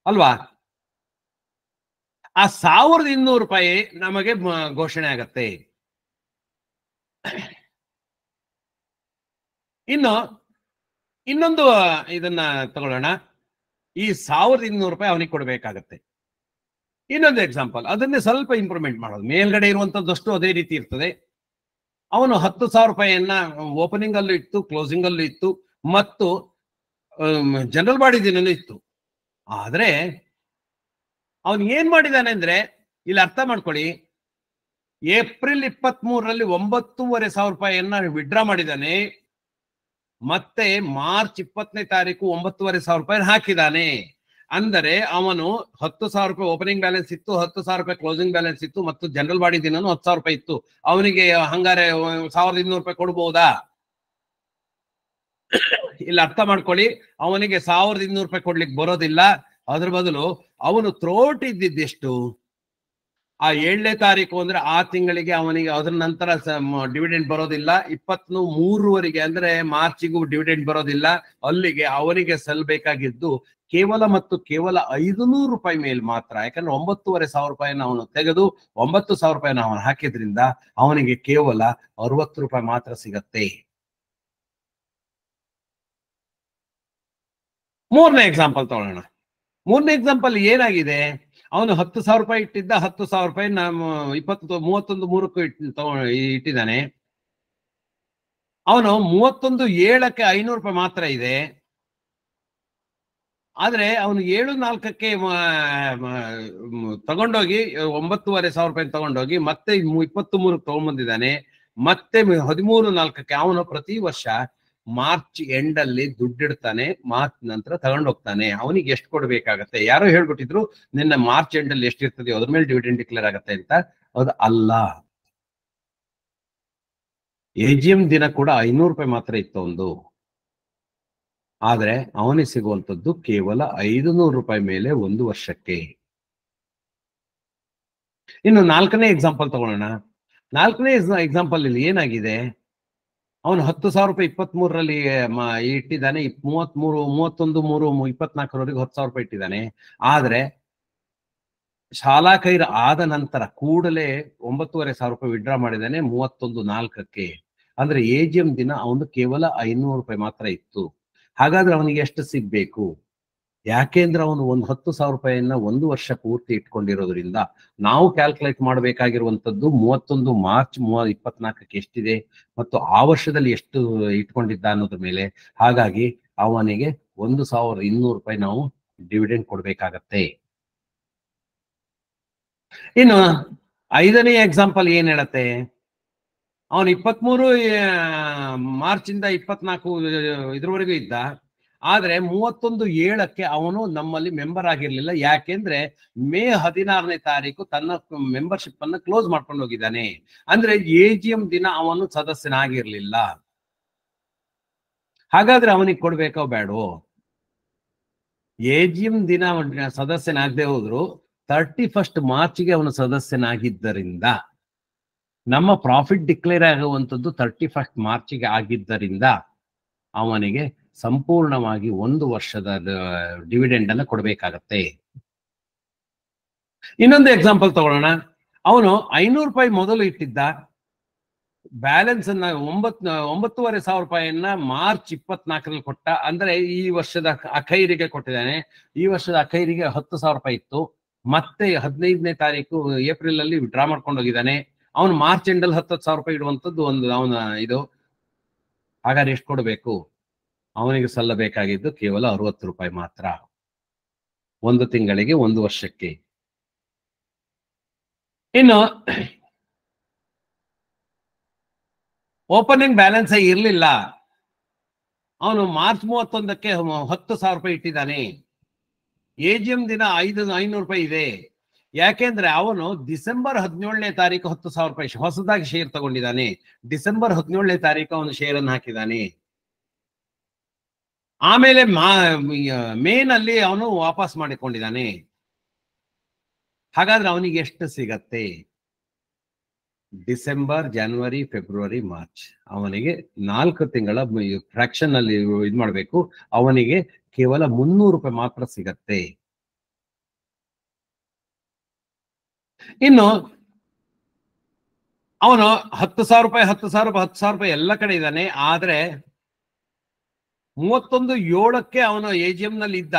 Speaker 1: ಅಲ್ವಾ ಆ ಸಾವಿರದ ಇನ್ನೂರು ರೂಪಾಯಿ ನಮಗೆ ಘೋಷಣೆ ಆಗತ್ತೆ ಇನ್ನು ಇನ್ನೊಂದು ಇದನ್ನ ತಗೊಳ್ಳೋಣ ಈ ಸಾವಿರದ ಇನ್ನೂರು ರೂಪಾಯಿ ಅವನಿಗೆ ಕೊಡಬೇಕಾಗತ್ತೆ ಇನ್ನೊಂದು ಎಕ್ಸಾಂಪಲ್ ಅದನ್ನೇ ಸ್ವಲ್ಪ ಇಂಪ್ರೂವ್ಮೆಂಟ್ ಮಾಡೋದು ಮೇಲ್ಗಡೆ ಇರುವಂತದ್ದಷ್ಟು ಅದೇ ರೀತಿ ಇರ್ತದೆ ಅವನು ಹತ್ತು ಸಾವಿರ ರೂಪಾಯಿಯನ್ನ ಓಪನಿಂಗ್ ಅಲ್ಲೂ ಇತ್ತು ಕ್ಲೋಸಿಂಗ್ ಅಲ್ಲೂ ಇತ್ತು ಮತ್ತು ಜನರಲ್ ದಿನ ಇತ್ತು ಆದ್ರೆ ಅವನು ಏನ್ ಮಾಡಿದಾನೆ ಅಂದ್ರೆ ಇಲ್ಲಿ ಅರ್ಥ ಮಾಡ್ಕೊಳ್ಳಿ ಏಪ್ರಿಲ್ ಇಪ್ಪತ್ತ್ ಮೂರರಲ್ಲಿ ಒಂಬತ್ತೂವರೆ ಸಾವಿರ ರೂಪಾಯಿಯನ್ನ ವಿಡ್ರಾ ಮಾಡಿದ್ದಾನೆ ಮತ್ತೆ ಮಾರ್ಚ್ ಇಪ್ಪತ್ತನೇ ತಾರೀಕು ಒಂಬತ್ತೂವರೆ ಸಾವಿರ ರೂಪಾಯಿ ಹಾಕಿದಾನೆ ಅಂದರೆ ಅವನು ಹತ್ತು ಸಾವಿರ ರೂಪಾಯಿ ಓಪನಿಂಗ್ ಬ್ಯಾಲೆನ್ಸ್ ಇತ್ತು ಹತ್ತು ಸಾವಿರ ರೂಪಾಯಿ ಕ್ಲೋಸಿಂಗ್ ಬ್ಯಾಲೆನ್ಸ್ ಇತ್ತು ಮತ್ತು ಜನರಲ್ ಬಾಡಿ ದಿನನೂ ಹತ್ತು ಸಾವಿರ ರೂಪಾಯಿ ಇತ್ತು ಅವನಿಗೆ ಹಂಗಾರೆ ಸಾವಿರದ ಇನ್ನೂರು ರೂಪಾಯಿ ಕೊಡ್ಬೋದಾ ಇಲ್ಲಿ ಅರ್ಥ ಮಾಡ್ಕೊಳ್ಳಿ ಅವನಿಗೆ ಸಾವಿರದ ಇನ್ನೂರು ರೂಪಾಯಿ ಕೊಡ್ಲಿಕ್ಕೆ ಬರೋದಿಲ್ಲ ಅದ್ರ ಬದಲು ಅವನು ತ್ರೋಟ್ ಇದ್ದಿದ್ದೆಷ್ಟು ಆ ಏಳನೇ ತಾರೀಕು ಅಂದ್ರೆ ಆ ತಿಂಗಳಿಗೆ ಅವನಿಗೆ ಅದ್ರ ನಂತರ ಡಿವಿಡೆಂಡ್ ಬರೋದಿಲ್ಲ ಇಪ್ಪತ್ನು ಮೂರುವರೆಗೆ ಅಂದ್ರೆ ಮಾರ್ಚಿಗೂ ಡಿವಿಡೆಂಡ್ ಬರೋದಿಲ್ಲ ಅಲ್ಲಿಗೆ ಅವನಿಗೆ ಸಲ್ಬೇಕಾಗಿದ್ದು ಕೇವಲ ಮತ್ತು ಕೇವಲ ಐದು ನೂರು ರೂಪಾಯಿ ಮೇಲೆ ಮಾತ್ರ ಯಾಕಂದ್ರೆ ಒಂಬತ್ತೂವರೆ ಸಾವಿರ ರೂಪಾಯಿನ ಅವನು ತೆಗೆದು ಒಂಬತ್ತು ಸಾವಿರ ರೂಪಾಯಿನ ಅವನು ಹಾಕಿದ್ರಿಂದ ಅವನಿಗೆ ಕೇವಲ ಅರವತ್ತು ರೂಪಾಯಿ ಮಾತ್ರ ಸಿಗತ್ತೆ ಮೂರನೇ ಎಕ್ಸಾಂಪಲ್ ತಗೊಳ್ಳೋಣ ಮೂರನೇ ಎಕ್ಸಾಂಪಲ್ ಏನಾಗಿದೆ ಅವನು ಹತ್ತು ಸಾವಿರ ರೂಪಾಯಿ ಇಟ್ಟಿದ್ದ ಹತ್ತು ಸಾವಿರ ರೂಪಾಯಿ ನಮ್ಮ ಇಪ್ಪತ್ತು ಮೂವತ್ತೊಂದು ಮೂರಕ್ಕೂ ಇಟ್ಟಿದ್ದಾನೆ ಅವನು ಮೂವತ್ತೊಂದು ಏಳಕ್ಕೆ ಐನೂರು ರೂಪಾಯಿ ಮಾತ್ರ ಇದೆ ಆದ್ರೆ ಅವನು ಏಳು ನಾಲ್ಕಕ್ಕೆ ತಗೊಂಡೋಗಿ ಒಂಬತ್ತುವರೆ ಸಾವಿರ ರೂಪಾಯಿ ತಗೊಂಡೋಗಿ ಮತ್ತೆ ಇಪ್ಪತ್ತು ಮೂರಕ್ಕೆ ತಗೊಂಡ್ಬಂದಿದ್ದಾನೆ ಮತ್ತೆ ಹದಿಮೂರು ನಾಲ್ಕಕ್ಕೆ ಅವನು ಪ್ರತಿ ವರ್ಷ ಮಾರ್ಚ್ ಎಂಡ್ ಅಲ್ಲಿ ದುಡ್ಡಿಡ್ತಾನೆ ಮಾರ್ಚ್ ನಂತರ ತಗೊಂಡ್ ಹೋಗ್ತಾನೆ ಅವನಿಗೆ ಎಷ್ಟು ಕೊಡ್ಬೇಕಾಗತ್ತೆ ಯಾರೋ ಹೇಳ್ಬಿಟ್ಟಿದ್ರು ನಿನ್ನ ಮಾರ್ಚ್ ಎಂಡ್ ಅಲ್ಲಿ ಎಷ್ಟಿರ್ತದೆ ಅದ್ರ ಮೇಲೆ ಡಿವಿಡೆಂಡ್ ಡಿಕ್ಲೇರ್ ಆಗತ್ತೆ ಅಂತ ಅದು ಅಲ್ಲ ಎ ಜಿ ಎಂ ದಿನ ಕೂಡ ಐನೂರು ರೂಪಾಯಿ ಮಾತ್ರ ಇತ್ತು ಒಂದು ಆದ್ರೆ ಅವನಿಗೆ ಸಿಗುವಂತದ್ದು ಕೇವಲ ಐದು ನೂರು ರೂಪಾಯಿ ಮೇಲೆ ಒಂದು ವರ್ಷಕ್ಕೆ ಇನ್ನು ನಾಲ್ಕನೇ ಎಕ್ಸಾಂಪಲ್ ತಗೊಳ್ಳೋಣ ನಾಲ್ಕನೇ ಎಕ್ಸಾಂಪಲ್ ಇಲ್ಲಿ ಏನಾಗಿದೆ ಅವನು ಹತ್ತು ಸಾವಿರ ರೂಪಾಯಿ ಇಪ್ಪತ್ತ್ ಮೂರರಲ್ಲಿ ಇಟ್ಟಿದ್ದಾನೆ ಮೂವತ್ತ್ ಮೂರು ಮೂವತ್ತೊಂದು ಮೂರು ಇಪ್ಪತ್ನಾಲ್ಕರವರೆಗೆ ಹತ್ತು ಸಾವಿರ ರೂಪಾಯಿ ಇಟ್ಟಿದ್ದಾನೆ ಆದ್ರೆ ಶಾಲಾ ಕೈರ ಆದ ನಂತರ ಕೂಡಲೇ ಒಂಬತ್ತೂವರೆ ಸಾವಿರ ರೂಪಾಯಿ ವಿಡ್ರಾ ಮಾಡಿದ್ದಾನೆ ಮೂವತ್ತೊಂದು ನಾಲ್ಕಕ್ಕೆ ಅಂದ್ರೆ ಎ ಜಿ ಎಂ ದಿನ ಅವನು ಕೇವಲ ಐನೂರು ರೂಪಾಯಿ ಮಾತ್ರ ಇತ್ತು ಹಾಗಾದ್ರೆ ಅವನಿಗೆ ಎಷ್ಟು ಸಿಗ್ಬೇಕು ಯಾಕೆಂದ್ರೆ ಅವನು ಒಂದು ಹತ್ತು ಸಾವಿರ ರೂಪಾಯಿಯನ್ನ ಒಂದು ವರ್ಷ ಪೂರ್ತಿ ಇಟ್ಕೊಂಡಿರೋದ್ರಿಂದ ನಾವು ಕ್ಯಾಲ್ಕುಲೇಟ್ ಮಾಡಬೇಕಾಗಿರುವಂತದ್ದು ಮೂವತ್ತೊಂದು ಮಾರ್ಚ್ ಮೂವ ಇಪ್ಪತ್ನಾಲ್ಕಕ್ಕೆ ಎಷ್ಟಿದೆ ಮತ್ತು ಆ ವರ್ಷದಲ್ಲಿ ಎಷ್ಟು ಇಟ್ಕೊಂಡಿದ್ದ ಅನ್ನೋದ್ರ ಮೇಲೆ ಹಾಗಾಗಿ ಅವನಿಗೆ ಒಂದು ಸಾವಿರದ ಇನ್ನೂರು ರೂಪಾಯಿ ನಾವು ಡಿವಿಡೆಂಡ್ ಕೊಡ್ಬೇಕಾಗತ್ತೆ ಇನ್ನು ಐದನೇ ಎಕ್ಸಾಂಪಲ್ ಏನ್ ಹೇಳತ್ತೆ ಅವನು ಇಪ್ಪತ್ಮೂರು ಮಾರ್ಚ್ ಇಂದ ಇಪ್ಪತ್ನಾಲ್ಕು ಇದ್ರವರೆಗೂ ಇದ್ದ ಆದ್ರೆ ಮೂವತ್ತೊಂದು ಏಳಕ್ಕೆ ಅವನು ನಮ್ಮಲ್ಲಿ ಮೆಂಬರ್ ಆಗಿರ್ಲಿಲ್ಲ ಯಾಕೆಂದ್ರೆ ಮೇ ಹದಿನಾರನೇ ತಾರೀಕು ತನ್ನ ಮೆಂಬರ್ಶಿಪ್ ಅನ್ನ ಕ್ಲೋಸ್ ಮಾಡ್ಕೊಂಡು ಹೋಗಿದ್ದಾನೆ ಅಂದ್ರೆ ಎ ಜಿ ಎಂ ದಿನ ಅವನು ಸದಸ್ಯನಾಗಿರ್ಲಿಲ್ಲ ಹಾಗಾದ್ರೆ ಅವನಿಗೆ ಕೊಡ್ಬೇಕೋ ಬೇಡೋ ಎ ಜಿ ಎಂ ದಿನ ಸದಸ್ಯನಾಗದೆ ಹೋದ್ರು ತರ್ಟಿ ಫಸ್ಟ್ ಮಾರ್ಚ್ಗೆ ಅವನು ಸದಸ್ಯನಾಗಿದ್ದರಿಂದ ನಮ್ಮ ಪ್ರಾಫಿಟ್ ಡಿಕ್ಲೇರ್ ಆಗುವಂಥದ್ದು ತರ್ಟಿ ಫಸ್ಟ್ ಗೆ ಆಗಿದ್ದರಿಂದ ಅವನಿಗೆ ಸಂಪೂರ್ಣವಾಗಿ ಒಂದು ವರ್ಷದ ಡಿವಿಡೆಂಡ್ ಅನ್ನ ಕೊಡಬೇಕಾಗತ್ತೆ ಇನ್ನೊಂದು ಎಕ್ಸಾಂಪಲ್ ತಗೊಳ್ಳೋಣ ಅವನು ಐನೂರು ರೂಪಾಯಿ ಮೊದಲು ಇಟ್ಟಿದ್ದ ಬ್ಯಾಲೆನ್ಸ್ ಅನ್ನ ಒಂಬತ್ ಒಂಬತ್ತುವರೆ ಸಾವಿರ ರೂಪಾಯಿಯನ್ನ ಮಾರ್ಚ್ ಇಪ್ಪತ್ನಾಲ್ಕರಲ್ಲಿ ಕೊಟ್ಟ ಅಂದ್ರೆ ಈ ವರ್ಷದ ಅಖೈರಿಗೆ ಕೊಟ್ಟಿದ್ದಾನೆ ಈ ವರ್ಷದ ಅಖೈರಿಗೆ ಹತ್ತು ಸಾವಿರ ರೂಪಾಯಿ ಇತ್ತು ಮತ್ತೆ ಹದಿನೈದನೇ ತಾರೀಕು ಏಪ್ರಿಲ್ ಅಲ್ಲಿ ವಿಡ್ರಾ ಮಾಡ್ಕೊಂಡು ಹೋಗಿದ್ದಾನೆ ಅವನು ಮಾರ್ಚ್ ಎಂಡಲ್ಲಿ ಹತ್ತು ಸಾವಿರ ರೂಪಾಯಿ ಇಡುವಂಥದ್ದು ಒಂದು ಅವನ ಇದು ಹಾಗಾದ್ರೆ ಎಷ್ಟು ಕೊಡಬೇಕು ಅವನಿಗೆ ಸಲ್ಲಬೇಕಾಗಿದ್ದು ಕೇವಲ ಅರವತ್ತು ರೂಪಾಯಿ ಮಾತ್ರ ಒಂದು ತಿಂಗಳಿಗೆ ಒಂದು ವರ್ಷಕ್ಕೆ ಇನ್ನು ಓಪನಿಂಗ್ ಬ್ಯಾಲೆನ್ಸ್ ಇರಲಿಲ್ಲ ಅವನು ಮಾರ್ಚ್ ಮೂವತ್ತೊಂದಕ್ಕೆ ಹತ್ತು ಸಾವಿರ ರೂಪಾಯಿ ಇಟ್ಟಿದ್ದಾನೆ ಎ ಜಿ ಎಂ ದಿನ ಐದು ಐನೂರು ರೂಪಾಯಿ ಇದೆ ಯಾಕೆಂದ್ರೆ ಅವನು ಡಿಸೆಂಬರ್ ಹದಿನೇಳನೇ ತಾರೀಕು ಹತ್ತು ಸಾವಿರ ರೂಪಾಯಿ ಹೊಸದಾಗಿ ಶೇರ್ ತಗೊಂಡಿದ್ದಾನೆ ಡಿಸೆಂಬರ್ ಹದಿನೇಳನೇ ತಾರೀಕು ಅವನು ಶೇರ್ ಅನ್ನು ಹಾಕಿದ್ದಾನೆ ಆಮೇಲೆ ಮೇನ್ ಅಲ್ಲಿ ಅವನು ವಾಪಸ್ ಮಾಡಿಕೊಂಡಿದ್ದಾನೆ ಹಾಗಾದ್ರೆ ಅವನಿಗೆ ಎಷ್ಟು ಸಿಗತ್ತೆ ಡಿಸೆಂಬರ್ ಜನವರಿ ಫೆಬ್ರವರಿ ಮಾರ್ಚ್ ಅವನಿಗೆ ನಾಲ್ಕು ತಿಂಗಳ ಫ್ರಾಕ್ಷನ್ ಅಲ್ಲಿ ಇದು ಮಾಡಬೇಕು ಅವನಿಗೆ ಕೇವಲ ಮುನ್ನೂರು ರೂಪಾಯಿ ಮಾತ್ರ ಸಿಗತ್ತೆ ಇನ್ನು ಅವನು ಹತ್ತು ಸಾವಿರ ರೂಪಾಯಿ ಹತ್ತು ಸಾವಿರ ರೂಪಾಯಿ ಹತ್ತು ಸಾವಿರ ರೂಪಾಯಿ ಎಲ್ಲ ಕಡೆ ಇದ್ದಾನೆ ಆದ್ರೆ ಮೂವತ್ತೊಂದು ಏಳಕ್ಕೆ ಅವನು ಎ ಜಿ ನಲ್ಲಿ ಇದ್ದ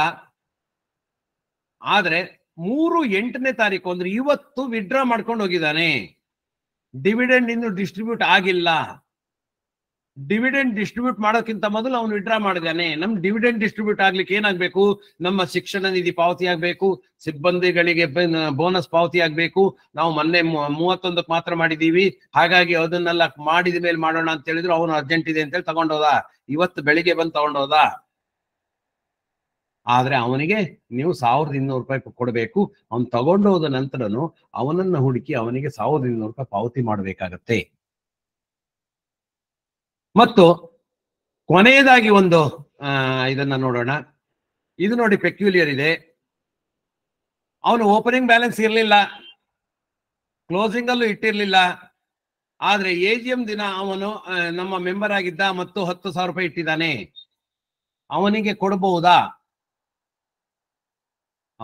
Speaker 1: ಆದ್ರೆ ಮೂರು ಎಂಟನೇ ತಾರೀಕು ಅಂದ್ರೆ ಇವತ್ತು ವಿಡ್ರಾ ಮಾಡ್ಕೊಂಡು ಹೋಗಿದ್ದಾನೆ ಡಿವಿಡೆಂಡ್ ಇನ್ನು ಡಿಸ್ಟ್ರಿಬ್ಯೂಟ್ ಆಗಿಲ್ಲ ಡಿವಿಡೆಂಡ್ ಡಿಸ್ಟ್ರಿಬ್ಯೂಟ್ ಮಾಡೋಕ್ಕಿಂತ ಮೊದಲು ಅವನು ವಿಡ್ರಾ ಮಾಡಿದಾನೆ ನಮ್ ಡಿವಿಡೆಂಡ್ ಡಿಸ್ಟ್ರಿಬ್ಯೂಟ್ ಆಗ್ಲಿಕ್ಕೆ ಏನಾಗ್ಬೇಕು ನಮ್ಮ ಶಿಕ್ಷಣ ನಿಧಿ ಪಾವತಿ ಆಗ್ಬೇಕು ಸಿಬ್ಬಂದಿಗಳಿಗೆ ಬೋನಸ್ ಪಾವತಿ ಆಗ್ಬೇಕು ನಾವು ಮೊನ್ನೆ ಮೂವತ್ತೊಂದಕ್ಕೆ ಮಾತ್ರ ಮಾಡಿದೀವಿ ಹಾಗಾಗಿ ಅದನ್ನೆಲ್ಲ ಮಾಡಿದ ಮೇಲೆ ಮಾಡೋಣ ಅಂತ ಹೇಳಿದ್ರು ಅವನು ಅರ್ಜೆಂಟ್ ಇದೆ ಅಂತ ಹೇಳಿ ತಗೊಂಡೋದ ಇವತ್ತು ಬೆಳಿಗ್ಗೆ ಬಂದು ತಗೊಂಡೋದ ಆದ್ರೆ ಅವನಿಗೆ ನೀವು ಸಾವಿರದ ಇನ್ನೂರು ರೂಪಾಯಿ ಕೊಡಬೇಕು ಅವ್ನು ತಗೊಂಡೋದ ನಂತರನು ಅವನನ್ನ ಹುಡುಕಿ ಅವನಿಗೆ ಸಾವಿರದ ಇನ್ನೂರು ರೂಪಾಯಿ ಪಾವತಿ ಮಾಡಬೇಕಾಗತ್ತೆ ಮತ್ತು ಕೊನೆಯದಾಗಿ ಒಂದು ಇದನ್ನ ನೋಡೋಣ ಇದು ನೋಡಿ ಪೆಕ್ಯೂಲಿಯರ್ ಇದೆ ಅವನು ಓಪನಿಂಗ್ ಬ್ಯಾಲೆನ್ಸ್ ಇರಲಿಲ್ಲ ಕ್ಲೋಸಿಂಗ್ ಅಲ್ಲೂ ಇಟ್ಟಿರಲಿಲ್ಲ ಆದ್ರೆ ಎ ಜಿ ಎಂ ದಿನ ಅವನು ನಮ್ಮ ಮೆಂಬರ್ ಆಗಿದ್ದ ಮತ್ತು ಹತ್ತು ಸಾವಿರ ರೂಪಾಯಿ ಇಟ್ಟಿದ್ದಾನೆ ಅವನಿಗೆ ಕೊಡಬಹುದಾ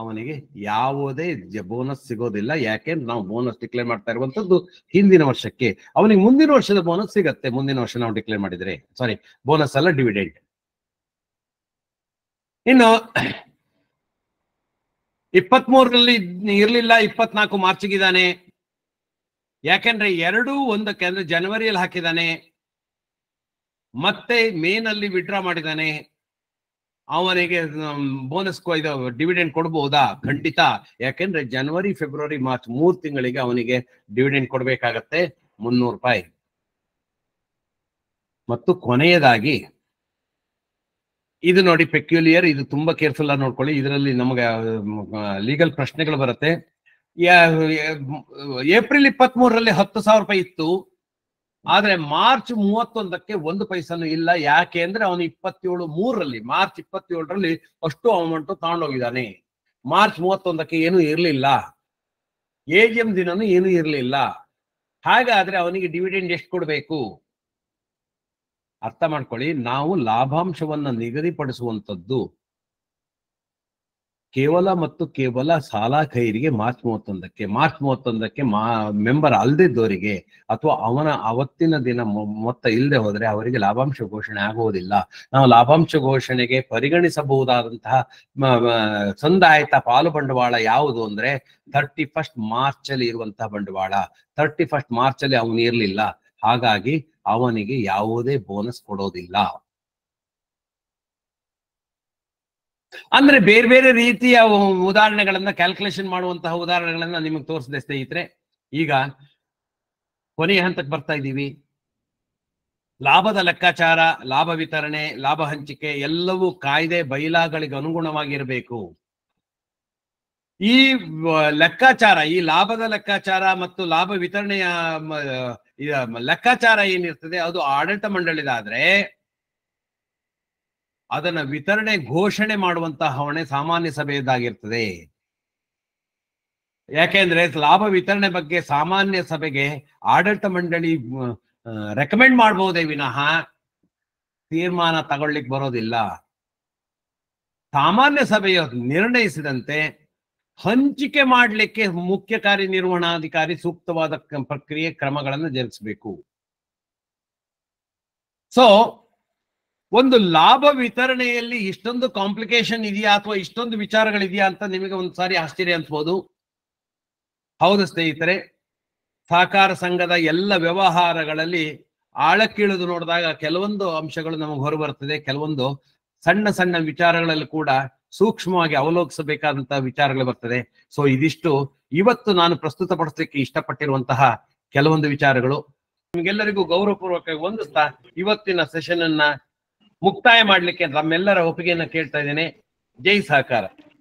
Speaker 1: ಅವನಿಗೆ ಯಾವುದೇ ಬೋನಸ್ ಸಿಗೋದಿಲ್ಲ ಯಾಕೆ ನಾವು ಬೋನಸ್ ಡಿಕ್ಲೇರ್ ಮಾಡ್ತಾ ಇರುವಂತದ್ದು ಹಿಂದಿನ ವರ್ಷಕ್ಕೆ ಅವನಿಗೆ ಮುಂದಿನ ವರ್ಷದ ಬೋನಸ್ ಸಿಗತ್ತೆ ಮುಂದಿನ ವರ್ಷ ನಾವು ಡಿಕ್ಲೇರ್ ಮಾಡಿದ್ರೆ ಸಾರಿ ಬೋನಸ್ ಅಲ್ಲ ಡಿವಿಡೆಂಟ್ ಇನ್ನು ಇಪ್ಪತ್ತ್ ಮೂರರಲ್ಲಿ ಇರ್ಲಿಲ್ಲ ಇಪ್ಪತ್ನಾಲ್ಕು ಗಿದಾನೆ ಯಾಕೆಂದ್ರೆ ಎರಡು ಒಂದಕ್ಕೆ ಅಂದ್ರೆ ಜನವರಿಯಲ್ಲಿ ಹಾಕಿದ್ದಾನೆ ಮತ್ತೆ ಮೇನಲ್ಲಿ ವಿಡ್ರಾ ಮಾಡಿದ್ದಾನೆ ಅವನಿಗೆ ಬೋನಸ್ ಇದು ಡಿವಿಡೆಂಡ್ ಕೊಡ್ಬೋದಾ ಖಂಡಿತ ಯಾಕೆಂದ್ರೆ ಜನವರಿ ಫೆಬ್ರವರಿ ಮಾರ್ಚ್ ಮೂರ್ ತಿಂಗಳಿಗೆ ಅವನಿಗೆ ಡಿವಿಡೆಂಡ್ ಕೊಡ್ಬೇಕಾಗತ್ತೆ ಮುನ್ನೂರು ರೂಪಾಯಿ ಮತ್ತು ಕೊನೆಯದಾಗಿ ಇದು ನೋಡಿ ಪೆಕ್ಯುಲಿಯರ್ ಇದು ತುಂಬಾ ಕೇರ್ಫುಲ್ ಆಗಿ ನೋಡ್ಕೊಳ್ಳಿ ಇದರಲ್ಲಿ ನಮಗೆ ಲೀಗಲ್ ಪ್ರಶ್ನೆಗಳು ಬರುತ್ತೆ ಏಪ್ರಿಲ್ ಇಪ್ಪತ್ತ್ ಮೂರರಲ್ಲಿ ಹತ್ತು ಸಾವಿರ ರೂಪಾಯಿ ಇತ್ತು ಆದ್ರೆ ಮಾರ್ಚ್ ಮೂವತ್ತೊಂದಕ್ಕೆ ಒಂದು ಪೈಸನು ಇಲ್ಲ ಯಾಕೆ ಅಂದ್ರೆ ಅವನು ಇಪ್ಪತ್ತೇಳು ಮೂರರಲ್ಲಿ ಮಾರ್ಚ್ ಇಪ್ಪತ್ತೇಳರಲ್ಲಿ ಅಷ್ಟು ಅಮೌಂಟ್ ತಗೊಂಡೋಗಿದ್ದಾನೆ ಮಾರ್ಚ್ ಮೂವತ್ತೊಂದಕ್ಕೆ ಏನು ಇರಲಿಲ್ಲ ಎಜಿಎಂ ಜಿ ದಿನನೂ ಏನು ಇರಲಿಲ್ಲ ಹಾಗಾದ್ರೆ ಅವನಿಗೆ ಡಿವಿಡೆಂಡ್ ಎಷ್ಟು ಕೊಡಬೇಕು ಅರ್ಥ ಮಾಡ್ಕೊಳ್ಳಿ ನಾವು ಲಾಭಾಂಶವನ್ನ ನಿಗದಿಪಡಿಸುವಂಥದ್ದು ಕೇವಲ ಮತ್ತು ಕೇವಲ ಸಾಲ ಖೈರಿಗೆ ಮಾರ್ಚ್ ಮೂವತ್ತೊಂದಕ್ಕೆ ಮಾರ್ಚ್ ಮೂವತ್ತೊಂದಕ್ಕೆ ಮಾ ಮೆಂಬರ್ ಅಲ್ದಿದ್ದವರಿಗೆ ಅಥವಾ ಅವನ ಅವತ್ತಿನ ದಿನ ಮೊತ್ತ ಇಲ್ಲದೆ ಹೋದ್ರೆ ಅವರಿಗೆ ಲಾಭಾಂಶ ಘೋಷಣೆ ಆಗುವುದಿಲ್ಲ ನಾವು ಲಾಭಾಂಶ ಘೋಷಣೆಗೆ ಪರಿಗಣಿಸಬಹುದಾದಂತಹ ಸಂದಾಯಿತ ಪಾಲು ಬಂಡವಾಳ ಯಾವುದು ಅಂದ್ರೆ ಥರ್ಟಿ ಫಸ್ಟ್ ಮಾರ್ಚ್ ಅಲ್ಲಿ ಇರುವಂತಹ ಬಂಡವಾಳ ಥರ್ಟಿ ಫಸ್ಟ್ ಮಾರ್ಚ್ ಅಲ್ಲಿ ಅವನು ಇರಲಿಲ್ಲ ಹಾಗಾಗಿ ಅವನಿಗೆ ಯಾವುದೇ ಬೋನಸ್ ಕೊಡೋದಿಲ್ಲ ಅಂದ್ರೆ ಬೇರೆ ಬೇರೆ ರೀತಿಯ ಉದಾಹರಣೆಗಳನ್ನ ಕ್ಯಾಲ್ಕುಲೇಷನ್ ಮಾಡುವಂತಹ ಉದಾಹರಣೆಗಳನ್ನ ನಿಮಗೆ ತೋರಿಸಿದೆ ಸ್ನೇಹಿತರೆ ಈಗ ಕೊನೆಯ ಹಂತಕ್ಕೆ ಬರ್ತಾ ಇದ್ದೀವಿ ಲಾಭದ ಲೆಕ್ಕಾಚಾರ ಲಾಭ ವಿತರಣೆ ಲಾಭ ಹಂಚಿಕೆ ಎಲ್ಲವೂ ಕಾಯ್ದೆ ಬೈಲಾಗಳಿಗೆ ಅನುಗುಣವಾಗಿರಬೇಕು ಈ ಲೆಕ್ಕಾಚಾರ ಈ ಲಾಭದ ಲೆಕ್ಕಾಚಾರ ಮತ್ತು ಲಾಭ ವಿತರಣೆಯ ಲೆಕ್ಕಾಚಾರ ಏನಿರ್ತದೆ ಅದು ಆಡಳಿತ ಮಂಡಳಿದಾದ್ರೆ ಅದನ್ನ ವಿತರಣೆ ಘೋಷಣೆ ಮಾಡುವಂತಹ ಹೊಣೆ ಸಾಮಾನ್ಯ ಸಭೆಯದ್ದಾಗಿರ್ತದೆ ಯಾಕೆಂದ್ರೆ ಲಾಭ ವಿತರಣೆ ಬಗ್ಗೆ ಸಾಮಾನ್ಯ ಸಭೆಗೆ ಆಡಳಿತ ಮಂಡಳಿ ರೆಕಮೆಂಡ್ ಮಾಡಬಹುದೇ ವಿನಃ ತೀರ್ಮಾನ ತಗೊಳ್ಳಿಕ್ ಬರೋದಿಲ್ಲ ಸಾಮಾನ್ಯ ಸಭೆಯ ನಿರ್ಣಯಿಸಿದಂತೆ ಹಂಚಿಕೆ ಮಾಡಲಿಕ್ಕೆ ಮುಖ್ಯ ಕಾರ್ಯನಿರ್ವಹಣಾಧಿಕಾರಿ ಸೂಕ್ತವಾದ ಪ್ರಕ್ರಿಯೆ ಕ್ರಮಗಳನ್ನು ಜರುಗಿಸಬೇಕು ಸೊ ಒಂದು ಲಾಭ ವಿತರಣೆಯಲ್ಲಿ ಇಷ್ಟೊಂದು ಕಾಂಪ್ಲಿಕೇಶನ್ ಇದೆಯಾ ಅಥವಾ ಇಷ್ಟೊಂದು ವಿಚಾರಗಳಿದೆಯಾ ಅಂತ ನಿಮಗೆ ಒಂದು ಸಾರಿ ಆಶ್ಚರ್ಯ ಅನ್ಸ್ಬೋದು ಹೌದು ಸ್ನೇಹಿತರೆ ಸಹಕಾರ ಸಂಘದ ಎಲ್ಲ ವ್ಯವಹಾರಗಳಲ್ಲಿ ಆಳಕ್ಕಿಳಿದು ನೋಡಿದಾಗ ಕೆಲವೊಂದು ಅಂಶಗಳು ನಮಗೆ ಹೊರಬರ್ತದೆ ಕೆಲವೊಂದು ಸಣ್ಣ ಸಣ್ಣ ವಿಚಾರಗಳಲ್ಲಿ ಕೂಡ ಸೂಕ್ಷ್ಮವಾಗಿ ಅವಲೋಕಿಸಬೇಕಾದಂತಹ ವಿಚಾರಗಳು ಬರ್ತದೆ ಸೊ ಇದಿಷ್ಟು ಇವತ್ತು ನಾನು ಪ್ರಸ್ತುತಪಡಿಸಲಿಕ್ಕೆ ಇಷ್ಟಪಟ್ಟಿರುವಂತಹ ಕೆಲವೊಂದು ವಿಚಾರಗಳು ನಿಮಗೆಲ್ಲರಿಗೂ ಗೌರವಪೂರ್ವಕವಾಗಿ ಒಂದಿಸ್ತಾ ಇವತ್ತಿನ ಸೆಷನ್ ಅನ್ನ ಮುಕ್ತಾಯ ಮಾಡ್ಲಿಕ್ಕೆ ನಮ್ಮೆಲ್ಲರ ಒಪ್ಪಿಗೆಯನ್ನು ಕೇಳ್ತಾ ಇದ್ದೇನೆ ಜೈ ಸಹಕಾರ